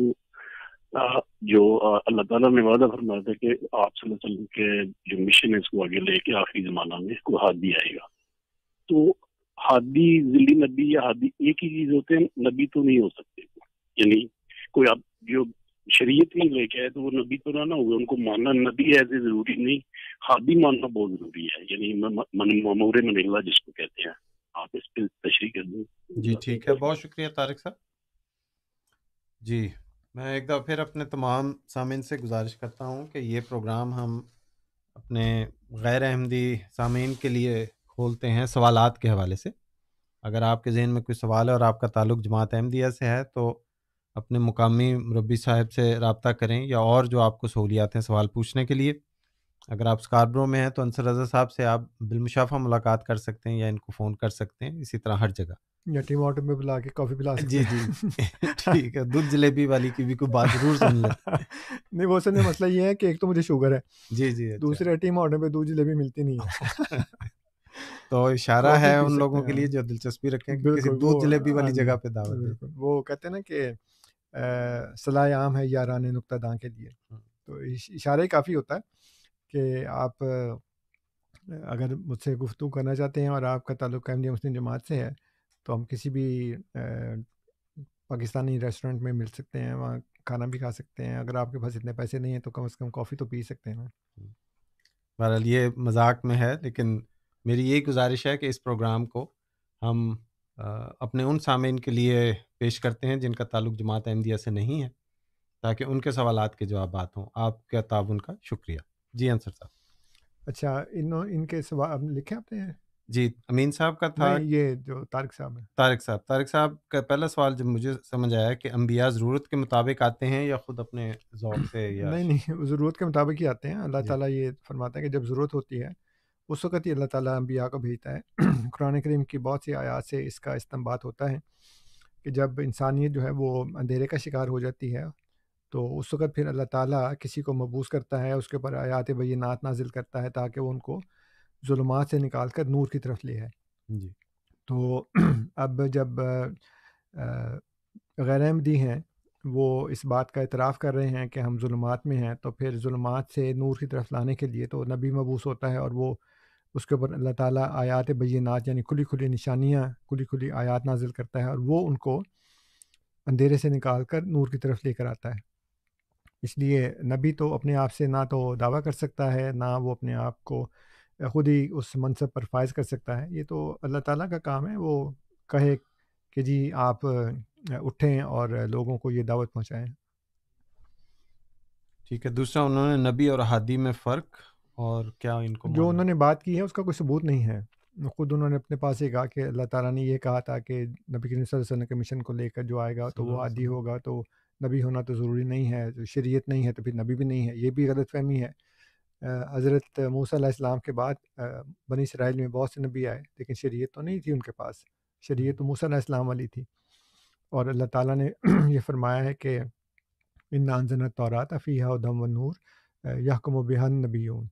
जो अल्लाह ताला ने वादा फरमाया था कि आप वसल्लम के जो मिशन है इसको आगे लेके आखिरी जमाना में इसको हादी आएगा तो हादी जिली नबी या हादी एक ही चीज होते हैं नबी तो नहीं हो सकते यानी कोई आप जो शरीयत ही लेके आए तो वो नबी तो ना ना हुए उनको मानना नबी ऐसे जरूरी नहीं हादी मानना बहुत जरूरी है यानी मन, मन, मनीला जिसको कहते हैं आप इस पर तशरी कर दें जी ठीक है बहुत शुक्रिया तारिक साहब जी मैं एक बार फिर अपने तमाम सामिन से गुजारिश करता हूँ कि ये प्रोग्राम हम अपने गैर अहमदी सामीन के लिए खोलते हैं सवालत के हवाले से अगर आपके जहन में कोई सवाल है और आपका ताल्लुक जमात अहमदिया से है तो अपने मुकामी मुरबी साहब से रबता करें या और जो आपको सहूलियात हैं सवाल पूछने के लिए अगर आप स्कारब्रो में हैं तो अंसर रजा साहब से आप बिलमुशाफा मुलाकात कर सकते हैं या इनको फ़ोन कर सकते हैं इसी तरह हर जगह टीम ऑटो में बुला के कॉफ़ी पिला जी जी ठीक है दूध जलेबी वाली की भी कोई बात जरूर सुन ले नहीं वो सर मसला ये है कि एक तो मुझे शुगर है जी जी अच्छा। दूसरे टीम ऑटो पे दूध जलेबी मिलती नहीं है तो इशारा है उन लोगों के लिए जो दिलचस्पी रखें किसी दूध जलेबी वाली हाँ जगह पे दावत वो कहते हैं ना कि सलाह आम है यारान नुकता दां के लिए तो इशारे काफ़ी होता है कि आप अगर मुझसे गुफ्तु करना चाहते हैं और आपका ताल्लुक कैमली मुस्लिम जमात से है तो हम किसी भी पाकिस्तानी रेस्टोरेंट में मिल सकते हैं वहाँ खाना भी खा सकते हैं अगर आपके पास इतने पैसे नहीं हैं तो कम से कम कॉफ़ी तो पी सकते हैं बहरहाल ये मजाक में है लेकिन मेरी यही गुजारिश है कि इस प्रोग्राम को हम अपने उन सामीन के लिए पेश करते हैं जिनका ताल्लुक जमात अहमदिया से नहीं है, ताकि उनके सवाल के जवाब बात हों। आपके ताउन का शुक्रिया। जी आंसर साहब। अच्छा इन इनके सवाल लिखे आपने? जी, अमीन साहब का था ये जो तारिक साहब है तारिक साहब तारिक साहब का पहला सवाल जब मुझे समझ आया कि अम्बिया ज़रूरत के मुताबिक आते हैं या खुद अपने ज़ौक से या नहीं, नहीं ज़रूरत के मुताबिक ही आते हैं। अल्लाह ताला ये फरमाता है कि जब ज़रूरत होती है उस वक़्त ही अल्लाह ताला अम्बिया को भेजता है कुरान करीम की बहुत सी आयात से इसका इस्तेमाल होता है कि जब इंसानियत जो है वो अंधेरे का शिकार हो जाती है तो उस वक़्त फिर अल्लाह ताला किसी को मबूस करता है उसके ऊपर आयात नात नाजिल करता है ताकि वो उनको जुलमात से निकाल कर नूर की तरफ ले आए जी तो अब जब गैर अहमदी हैं वो इस बात का इतराफ़ कर रहे हैं कि हम जुलमात में हैं तो फिर जुलमात से नूर की तरफ लाने के लिए तो नबी मबूस होता है और वो उसके ऊपर अल्लाह ताला आयात बयनात यानी खुली खुली निशानियाँ खुली खुली आयात नाजिल करता है और वो उनको अंधेरे से निकाल कर नूर की तरफ लेकर आता है इसलिए नबी तो अपने आप से ना तो दावा कर सकता है ना वो अपने आप को खुद ही उस मनसब पर फायज कर सकता है ये तो अल्लाह ताला का काम है वो कहे कि जी आप उठें और लोगों को ये दावत पहुँचाएँ ठीक है दूसरा उन्होंने नबी और हादी में फ़र्क और क्या इनको जो उन्होंने बात की है उसका कोई सबूत नहीं है खुद उन्होंने अपने पास ये कहा कि अल्लाह ताला ने ये कहा था कि नबी करीम सल्लल्लाहु अलैहि वसल्लम के मिशन को लेकर जो आएगा तो वो आदि होगा तो नबी होना तो ज़रूरी नहीं है तो शरीयत नहीं है तो फिर नबी भी नहीं है ये भी गलत फहमी है हज़रत मूसम के बाद बनी इसराइल में बहुत से नबी आए लेकिन शरीयत तो नहीं थी उनके पास शरीयत तो मूसम वाली थी और अल्लाह ताला ने यह फरमाया है कि इन नानजन तौरात फ़ी हदम व नूर याकम बिहन नबीन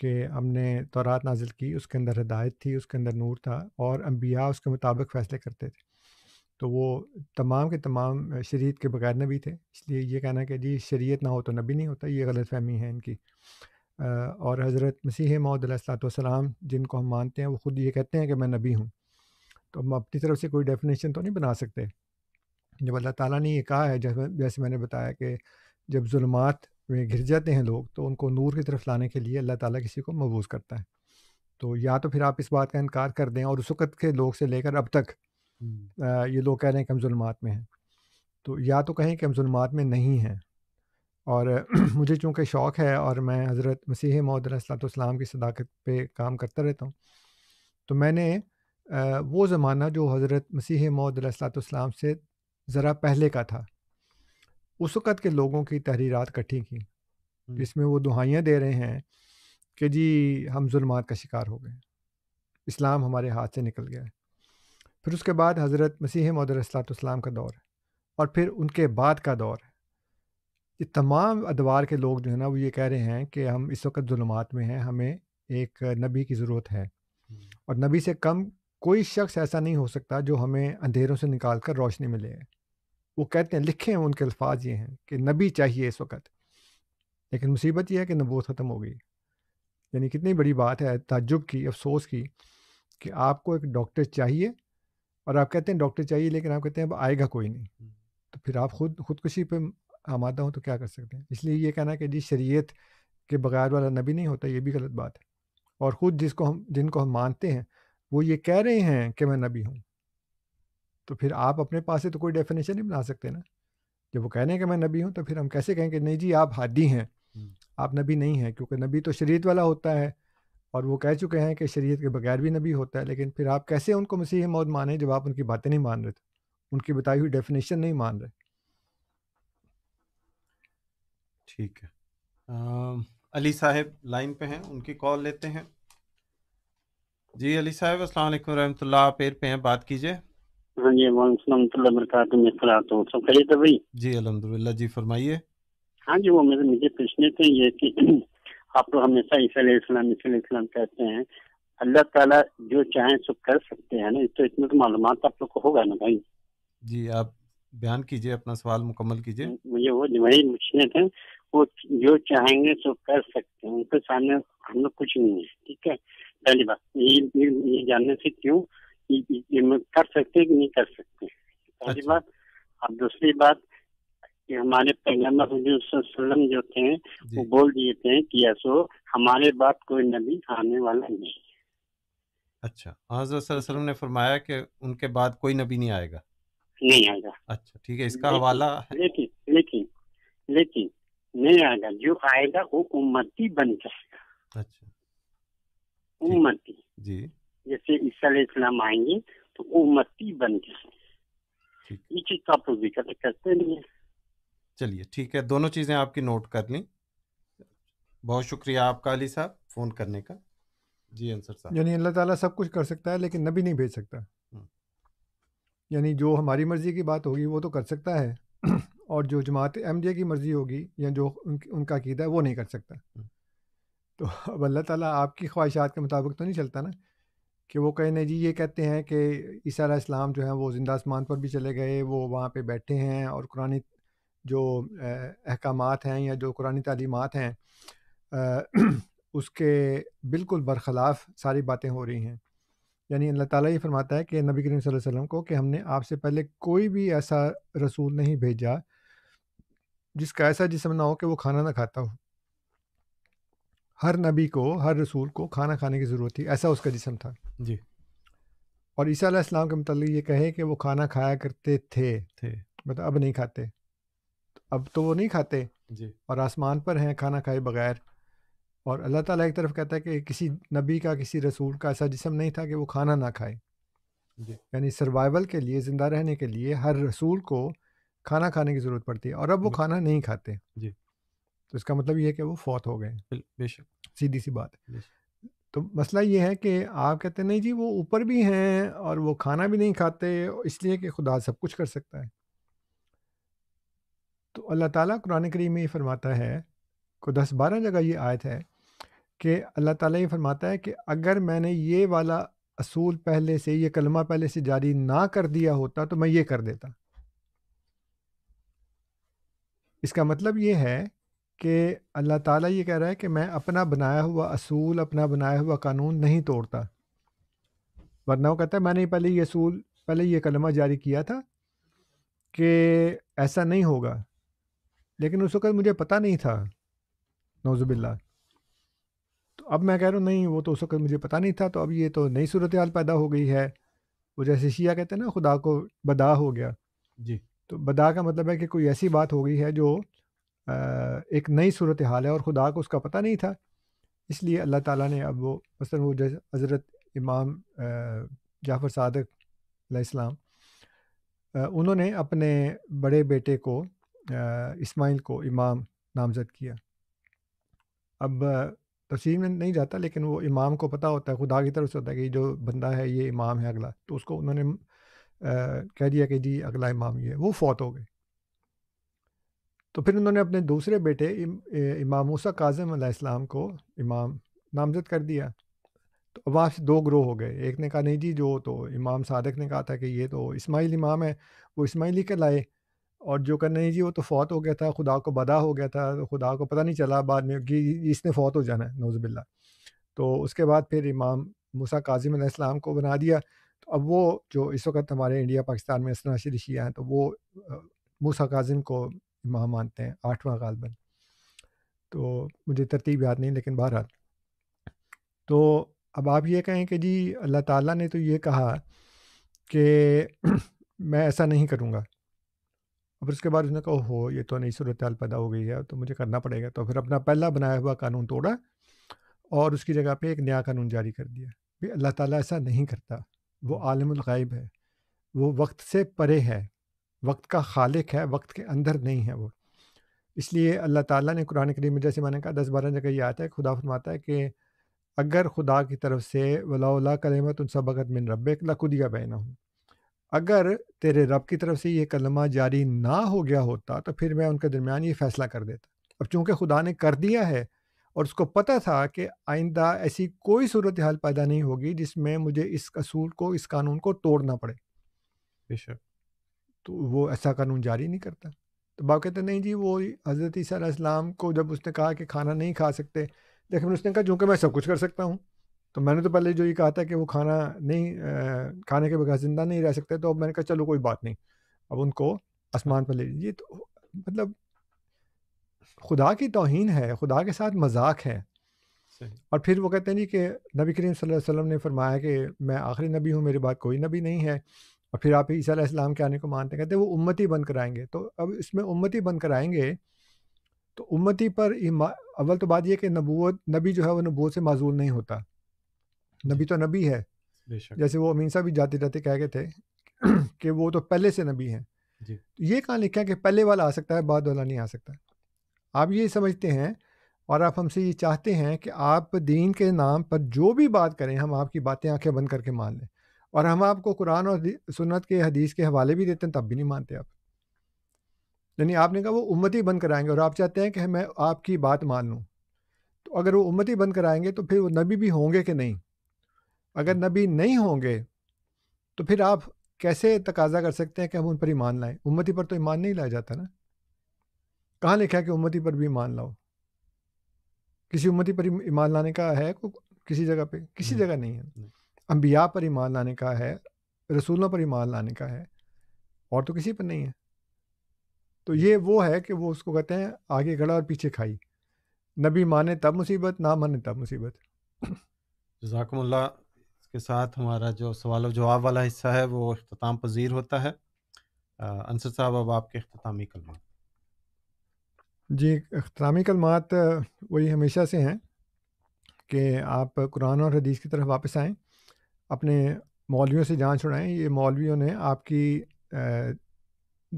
कि हमने तौरात नाजिल की उसके अंदर हदायत थी उसके अंदर नूर था और अम्बिया उसके मुताबिक फ़ैसले करते थे तो वो तमाम के तमाम शरीत के बगैर नबी थे इसलिए ये कहना कि जी शरीत ना हो तो नबी नहीं होता ये गलत फहमी है इनकी और हज़रत मसीह मौदलाम जिनको हम मानते हैं वो ख़ुद ये कहते हैं कि मैं नबी हूँ तो हम अपनी तरफ से कोई डेफिनेशन तो नहीं बना सकते जब अल्लाह ताला ने ये कहा है जैसे मैंने बताया कि जब जुल्मात में घिर जाते हैं लोग तो उनको नूर की तरफ लाने के लिए अल्लाह ताला किसी को मबूज करता है तो या तो फिर आप इस बात का इनकार कर दें और उस वक़्त के लोग से लेकर अब तक आ, ये लोग कह रहे हैं कि हम जुल्मात में हैं तो या तो कहें कि हम जुल्मात में नहीं हैं और मुझे चूँकि शौक़ है और मैं हज़रत मसीह सलाम की सदाकत पर काम करता रहता हूँ तो मैंने वो ज़माना जो हज़रत मसीह सलाम से ज़रा पहले का था उस वक़्त के लोगों की तहरीर इकट्ठी की जिसमें वो दुहाइयाँ दे रहे हैं कि जी हम जुल्मात का शिकार हो गए इस्लाम हमारे हाथ से निकल गया है फिर उसके बाद हज़रत मसीह मदरसलाम का दौर है और फिर उनके बाद का दौर है ये तमाम अदवार के लोग जो है ना वो ये कह रहे हैं कि हम इस वक्त जुलमात में हैं हमें एक नबी की ज़रूरत है और नबी से कम कोई शख्स ऐसा नहीं हो सकता जो हमें अंधेरों से निकाल कर रोशनी में ले वो कहते हैं लिखे हैं उनके अल्फाज ये हैं कि नबी चाहिए इस वक्त लेकिन मुसीबत यह है कि नबोत ख़त्म हो गई यानी कितनी बड़ी बात है ताजुब की अफसोस की कि आपको एक डॉक्टर चाहिए और आप कहते हैं डॉक्टर चाहिए लेकिन आप कहते हैं अब आएगा कोई नहीं तो फिर आप खुद खुदकुशी पे आमादा हूँ तो क्या कर सकते हैं इसलिए ये कहना कि जी शरीयत के बगैर वाला नबी नहीं होता ये भी गलत बात है और ख़ुद जिसको हम जिनको हम मानते हैं वो ये कह रहे हैं कि मैं नबी हूँ तो फिर आप अपने पास से तो कोई डेफिनेशन ही बना सकते ना जब वो कहने कि मैं नबी हूँ तो फिर हम कैसे कहें कि नहीं जी आप हादी हैं आप नबी नहीं हैं क्योंकि नबी तो शरीत वाला होता है और वो कह चुके हैं कि शरीत के बगैर भी नबी होता है लेकिन फिर आप कैसे उनको मसीह मौत माने जब आप उनकी बातें नहीं मान रहे थे उनकी बताई हुई डेफिनेशन नहीं मान रहे ठीक है अली साहब लाइन पे हैं उनकी कॉल लेते हैं जी अली साहब असल वालेकुम आप एयर पे हैं बात कीजिए हाँ जी वरकू सब खैरियत भाई जी अलहमदुल्ला जी फरमाइए हाँ जी वो मेरे मुझे पूछने थे ये कि आप लोग हमेशा ईसा ईसा कहते हैं अल्लाह ताला जो चाहे सब कर सकते हैं ना तो इसमें तो मालूम आप लोग को होगा ना भाई जी आप बयान कीजिए अपना सवाल मुकम्मल कीजिए मुझे वो वही पूछने थे वो जो चाहेंगे सो कर सकते हैं उनके सामने हम लोग कुछ नहीं है ठीक है पहली बात ये, ये जानने से क्यों कर सकते कि नहीं कर सकते पहली अच्छा। बात और दूसरी बात कि हमारे पैगम्बर वसल्लम जो थे वो बोल दिए थे कि ऐसो हमारे बाद कोई नबी आने वाला नहीं अच्छा हजरत ने फरमाया कि उनके बाद कोई नबी नहीं आएगा नहीं आएगा अच्छा ठीक है इसका हवाला लेकिन लेकिन लेकिन नहीं आएगा जो आएगा वो उम्मती बन जाएगा अच्छा उम्मती जी जैसे ईसा इस्लाम आएंगे तो वो मत्ती बन गए ये चीज तो आप लोग विकल्प करते नहीं है चलिए ठीक है दोनों चीजें आपकी नोट कर ली बहुत शुक्रिया आपका अली साहब फोन करने का जी आंसर साहब यानी अल्लाह ताला सब कुछ कर सकता है लेकिन नबी नहीं भेज सकता हम्म। यानी जो हमारी मर्ज़ी की बात होगी वो तो कर सकता है और जो जमात एम की मर्ज़ी होगी या जो उन, उनका कीदा है वो नहीं कर सकता हम्म। तो अब अल्लाह ताला आपकी ख्वाहिशात के मुताबिक तो नहीं चलता ना कि वो कहें जी ये कहते हैं कि ईसा इस्लाम जो है वो ज़िंदा आसमान पर भी चले गए वो वहाँ पे बैठे हैं और कुरानी जो अहकाम हैं या जो कुरानी तालीमत हैं उसके बिल्कुल बरखिलाफ़ सारी बातें हो रही हैं यानी अल्लाह ताला ये फरमाता है कि नबी करीम सल्लल्लाहु अलैहि वसल्लम को कि हमने आपसे पहले कोई भी ऐसा रसूल नहीं भेजा जिसका ऐसा जिसम ना हो कि वो खाना ना खाता हो हर नबी को हर रसूल को खाना खाने की ज़रूरत थी ऐसा उसका जिसम था जी और ईसा इस्लाम के मतलब ये कहे कि वो खाना खाया करते थे थे मतलब अब नहीं खाते अब तो वो नहीं खाते जी और आसमान पर हैं खाना खाए बगैर और अल्लाह ताला एक तरफ कहता है कि किसी नबी का किसी रसूल का ऐसा जिसम नहीं था कि वो खाना ना खाए यानी सर्वाइवल के लिए ज़िंदा रहने के लिए हर रसूल को खाना खाने की ज़रूरत पड़ती है और अब वो खाना नहीं खाते जी तो इसका मतलब ये है कि वो फौत हो गए बेशक सीधी सी बात है तो मसला ये है कि आप कहते हैं नहीं जी वो ऊपर भी हैं और वो खाना भी नहीं खाते इसलिए कि खुदा सब कुछ कर सकता है तो अल्लाह ताला कुरान करीम में ये फरमाता है को दस बारह जगह ये आयत है कि अल्लाह ताला ये फरमाता है कि अगर मैंने ये वाला असूल पहले से ये कलमा पहले से जारी ना कर दिया होता तो मैं ये कर देता इसका मतलब ये है कि अल्लाह ताला ये कह रहा है कि मैं अपना बनाया हुआ असूल अपना बनाया हुआ कानून नहीं तोड़ता वरना वो कहता है मैंने पहले ये असूल पहले ये कलमा जारी किया था कि ऐसा नहीं होगा लेकिन उस वक़्त मुझे पता नहीं था नौजुबिल्ला तो अब मैं कह रहा हूँ नहीं वो तो उस वक़्त मुझे पता नहीं था तो अब ये तो नई सूरत हाल पैदा हो गई है वो जैसे शिया कहते हैं ना खुदा को बदा हो गया जी तो बदा का मतलब है कि कोई ऐसी बात हो गई है जो एक नई सूरत हाल है और ख़ुदा को उसका पता नहीं था इसलिए अल्लाह ताला ने अब वो मसलन वो जैसे हज़रत इमाम जाफ़र सादक इस्लाम उन्होंने अपने बड़े बेटे को इस्माइल को इमाम नामज़द किया अब तफसील में नहीं जाता लेकिन वो इमाम को पता होता है खुदा की तरफ से होता है कि जो बंदा है ये इमाम है अगला तो उसको उन्होंने कह दिया कि जी अगला इमाम ये है वो फौत हो गए तो फिर उन्होंने अपने दूसरे बेटे इम, इमाम मूसा काजम इस्लाम को इमाम नामजद कर दिया तो अब आपसे दो ग्रोह हो गए एक ने कहा नहीं जी जो तो इमाम सादक ने कहा था कि ये तो इस्माइल इमाम है वो इस्माइली के लाए और जो करना नहीं जी वो तो फौत हो गया था खुदा को बदा हो गया था तो खुदा को पता नहीं चला बाद में कि इसने फौत हो जाना है नौजबिल्ला तो उसके बाद फिर इमाम मूसा काजिम इस्लाम को बना दिया तो अब वो जो इस वक्त हमारे इंडिया पाकिस्तान में असनाशी शिया हैं तो वो मूसा काजिम को इमाम मानते हैं आठवां गालबा तो मुझे तरतीब याद नहीं लेकिन बहरहाल तो अब आप ये कहें कि जी अल्लाह ताला ने तो ये कहा कि मैं ऐसा नहीं करूँगा और उसके बाद उसने कहा हो ये तो नई सूरत हाल पैदा हो गई है तो मुझे करना पड़ेगा तो फिर अपना पहला बनाया हुआ कानून तोड़ा और उसकी जगह पे एक नया कानून जारी कर दिया भाई अल्लाह ताला ऐसा नहीं करता वो आलमल है वो वक्त से परे है वक्त का खालिक है वक्त के अंदर नहीं है वो इसलिए अल्लाह ताला ने कुरान करीम में जैसे मैंने कहा दस बारह जगह ये आता है खुदा फरमाता है कि अगर खुदा की तरफ से वलाउला कलमत उन सबकत मिन रब लकुदिया बैना हूँ अगर तेरे रब की तरफ से ये कलमा जारी ना हो गया होता तो फिर मैं उनके दरमियान ये फ़ैसला कर देता अब चूँकि खुदा ने कर दिया है और उसको पता था कि आइंदा ऐसी कोई सूरत हाल पैदा नहीं होगी जिसमें मुझे इस असूल को इस कानून को तोड़ना पड़े बेशक तो वो ऐसा कानून जारी नहीं करता तो बाप कहते नहीं जी वो हज़रत ईसीम को जब उसने कहा कि खाना नहीं खा सकते लेकिन उसने कहा चूँकि मैं सब कुछ कर सकता हूँ तो मैंने तो पहले जो ये कहा था कि वो खाना नहीं आ, खाने के बगैर ज़िंदा नहीं रह सकते तो अब मैंने कहा चलो कोई बात नहीं अब उनको आसमान पर ले लीजिए तो मतलब खुदा की तोहन है खुदा के साथ मजाक है और फिर वो कहते हैं जी कि नबी करीम वसल्लम ने फरमाया कि मैं आखिरी नबी हूँ मेरे बात कोई नबी नहीं है और फिर आप ईसा इस्लाम के आने को मानते हैं कहते हैं वो उम्मती बंद कराएंगे तो अब इसमें उम्मती बंद कराएंगे तो उम्मती पर अव्वल तो बात यह कि नबूत नबी जो है वो नबूत से माजूल नहीं होता नबी तो नबी है जैसे वो अमीन साहब भी जाते जाते कह गए थे कि वो तो पहले से नबी हैं तो ये कहाँ लिखा है कि पहले वाला आ सकता है बाद वाला नहीं आ सकता आप ये समझते हैं और आप हमसे ये चाहते हैं कि आप दीन के नाम पर जो भी बात करें हम आपकी बातें आंखें बंद करके मान लें और हम आपको कुरान और सुन्नत के हदीस के हवाले भी देते हैं तब भी नहीं मानते आप यानी आपने कहा वो उम्मती बंद कराएंगे और आप चाहते हैं कि मैं आपकी बात मान लूँ तो अगर वो उम्मती बंद कराएंगे तो फिर वो नबी भी होंगे कि नहीं अगर नबी नहीं होंगे तो फिर आप कैसे तकाजा कर सकते हैं कि हम उन पर ईमान लाएं उम्मती पर तो ईमान नहीं लाया जाता ना कहाँ लिखा है कि उम्मती पर भी ईमान लाओ किसी उम्मती पर ईमान लाने का है को किसी जगह पे किसी जगह नहीं है अम्बिया पर ईमान लाने का है रसूलों पर ईमान लाने का है और तो किसी पर नहीं है तो ये वो है कि वो उसको कहते हैं आगे गड़ा और पीछे खाई नबी माने तब मुसीबत ना माने तब मुसीबत जजाकमल्ला के साथ हमारा जो सवाल जवाब वाला हिस्सा है वो अख्ताम पजीर होता है अनसर साहब अब आपके अख्तामी कलम जी अख्तामी कलमात वही हमेशा से हैं कि आप कुरान और हदीस की तरफ वापस आएँ अपने मौलवियों से जान छुड़ाएं ये मौलवियों ने आपकी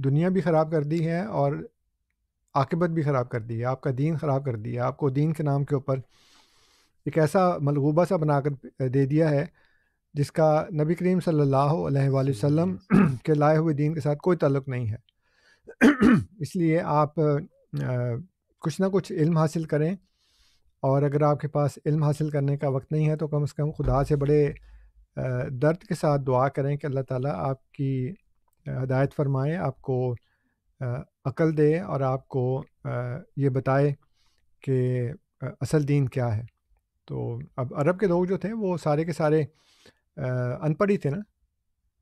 दुनिया भी ख़राब कर दी है और आकबत भी ख़राब कर दी है आपका दीन ख़राब कर दिया आपको दीन के नाम के ऊपर एक ऐसा मलगूबा सा बना कर दे दिया है जिसका नबी करीम सल्लल्लाहु अलैहि वसल्लम के लाए हुए दीन के साथ कोई तल्लक़ नहीं है इसलिए आप आ, कुछ ना कुछ इल्म हासिल करें और अगर आपके पास इल्म हासिल करने का वक्त नहीं है तो कम से कम खुदा से बड़े दर्द के साथ दुआ करें कि अल्लाह ताला आपकी हदायत फरमाए आपको अकल दे और आपको ये बताए कि असल दीन क्या है तो अब अरब के लोग जो थे वो सारे के सारे अनपढ़ ही थे ना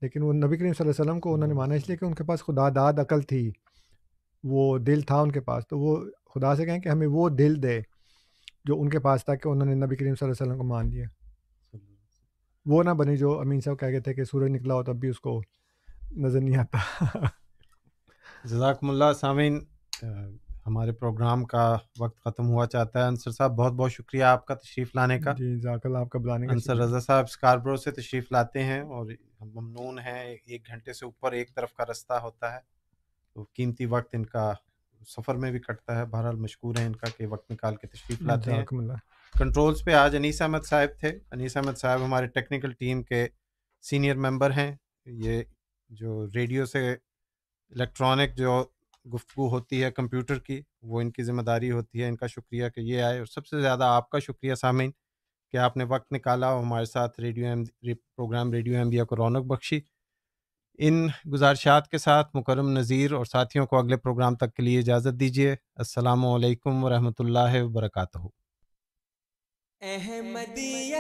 लेकिन वो नबी करीम वसल्लम को उन्होंने माना इसलिए कि उनके पास खुदा दाद अकल थी वो दिल था उनके पास तो वो खुदा से कहें कि हमें वो दिल दे जो उनके पास था कि उन्होंने नबी करीम वसल्लम को मान लिया वो ना बने जो अमीन साहब कह कहते हैं कि सूरज निकला हो तब भी उसको नज़र नहीं आता जजाकमल्ला सामिन हमारे प्रोग्राम का वक्त ख़त्म हुआ चाहता है अंसर साहब बहुत बहुत शुक्रिया आपका तशरीफ़ लाने का जी जाकल आपका बुलाने का अंसर रजा साहब स्कारब्रो से तशरीफ़ लाते हैं और हम ममनून हैं एक घंटे से ऊपर एक तरफ का रास्ता होता है तो कीमती वक्त इनका सफ़र में भी कटता है बहरहाल मशहूर है इनका कि वक्त निकाल के तशरीफ़ लाते हैं कंट्रोल्स पे आज अनीस अहमद साहब थे अनीस अहमद साहब हमारे टेक्निकल टीम के सीनियर मेंबर हैं ये जो रेडियो से इलेक्ट्रॉनिक जो गुफ्तु होती है कंप्यूटर की वो इनकी ज़िम्मेदारी होती है इनका शुक्रिया कि ये आए और सबसे ज़्यादा आपका शुक्रिया सामिन कि आपने वक्त निकाला और हमारे साथ radio M program radio M को रौनक बख्शी इन गुजारिशात के साथ मुकरम नज़ीर और साथियों को अगले प्रोग्राम तक के लिए इजाज़त दीजिए असलकम वरहमल वर्का अहमदिया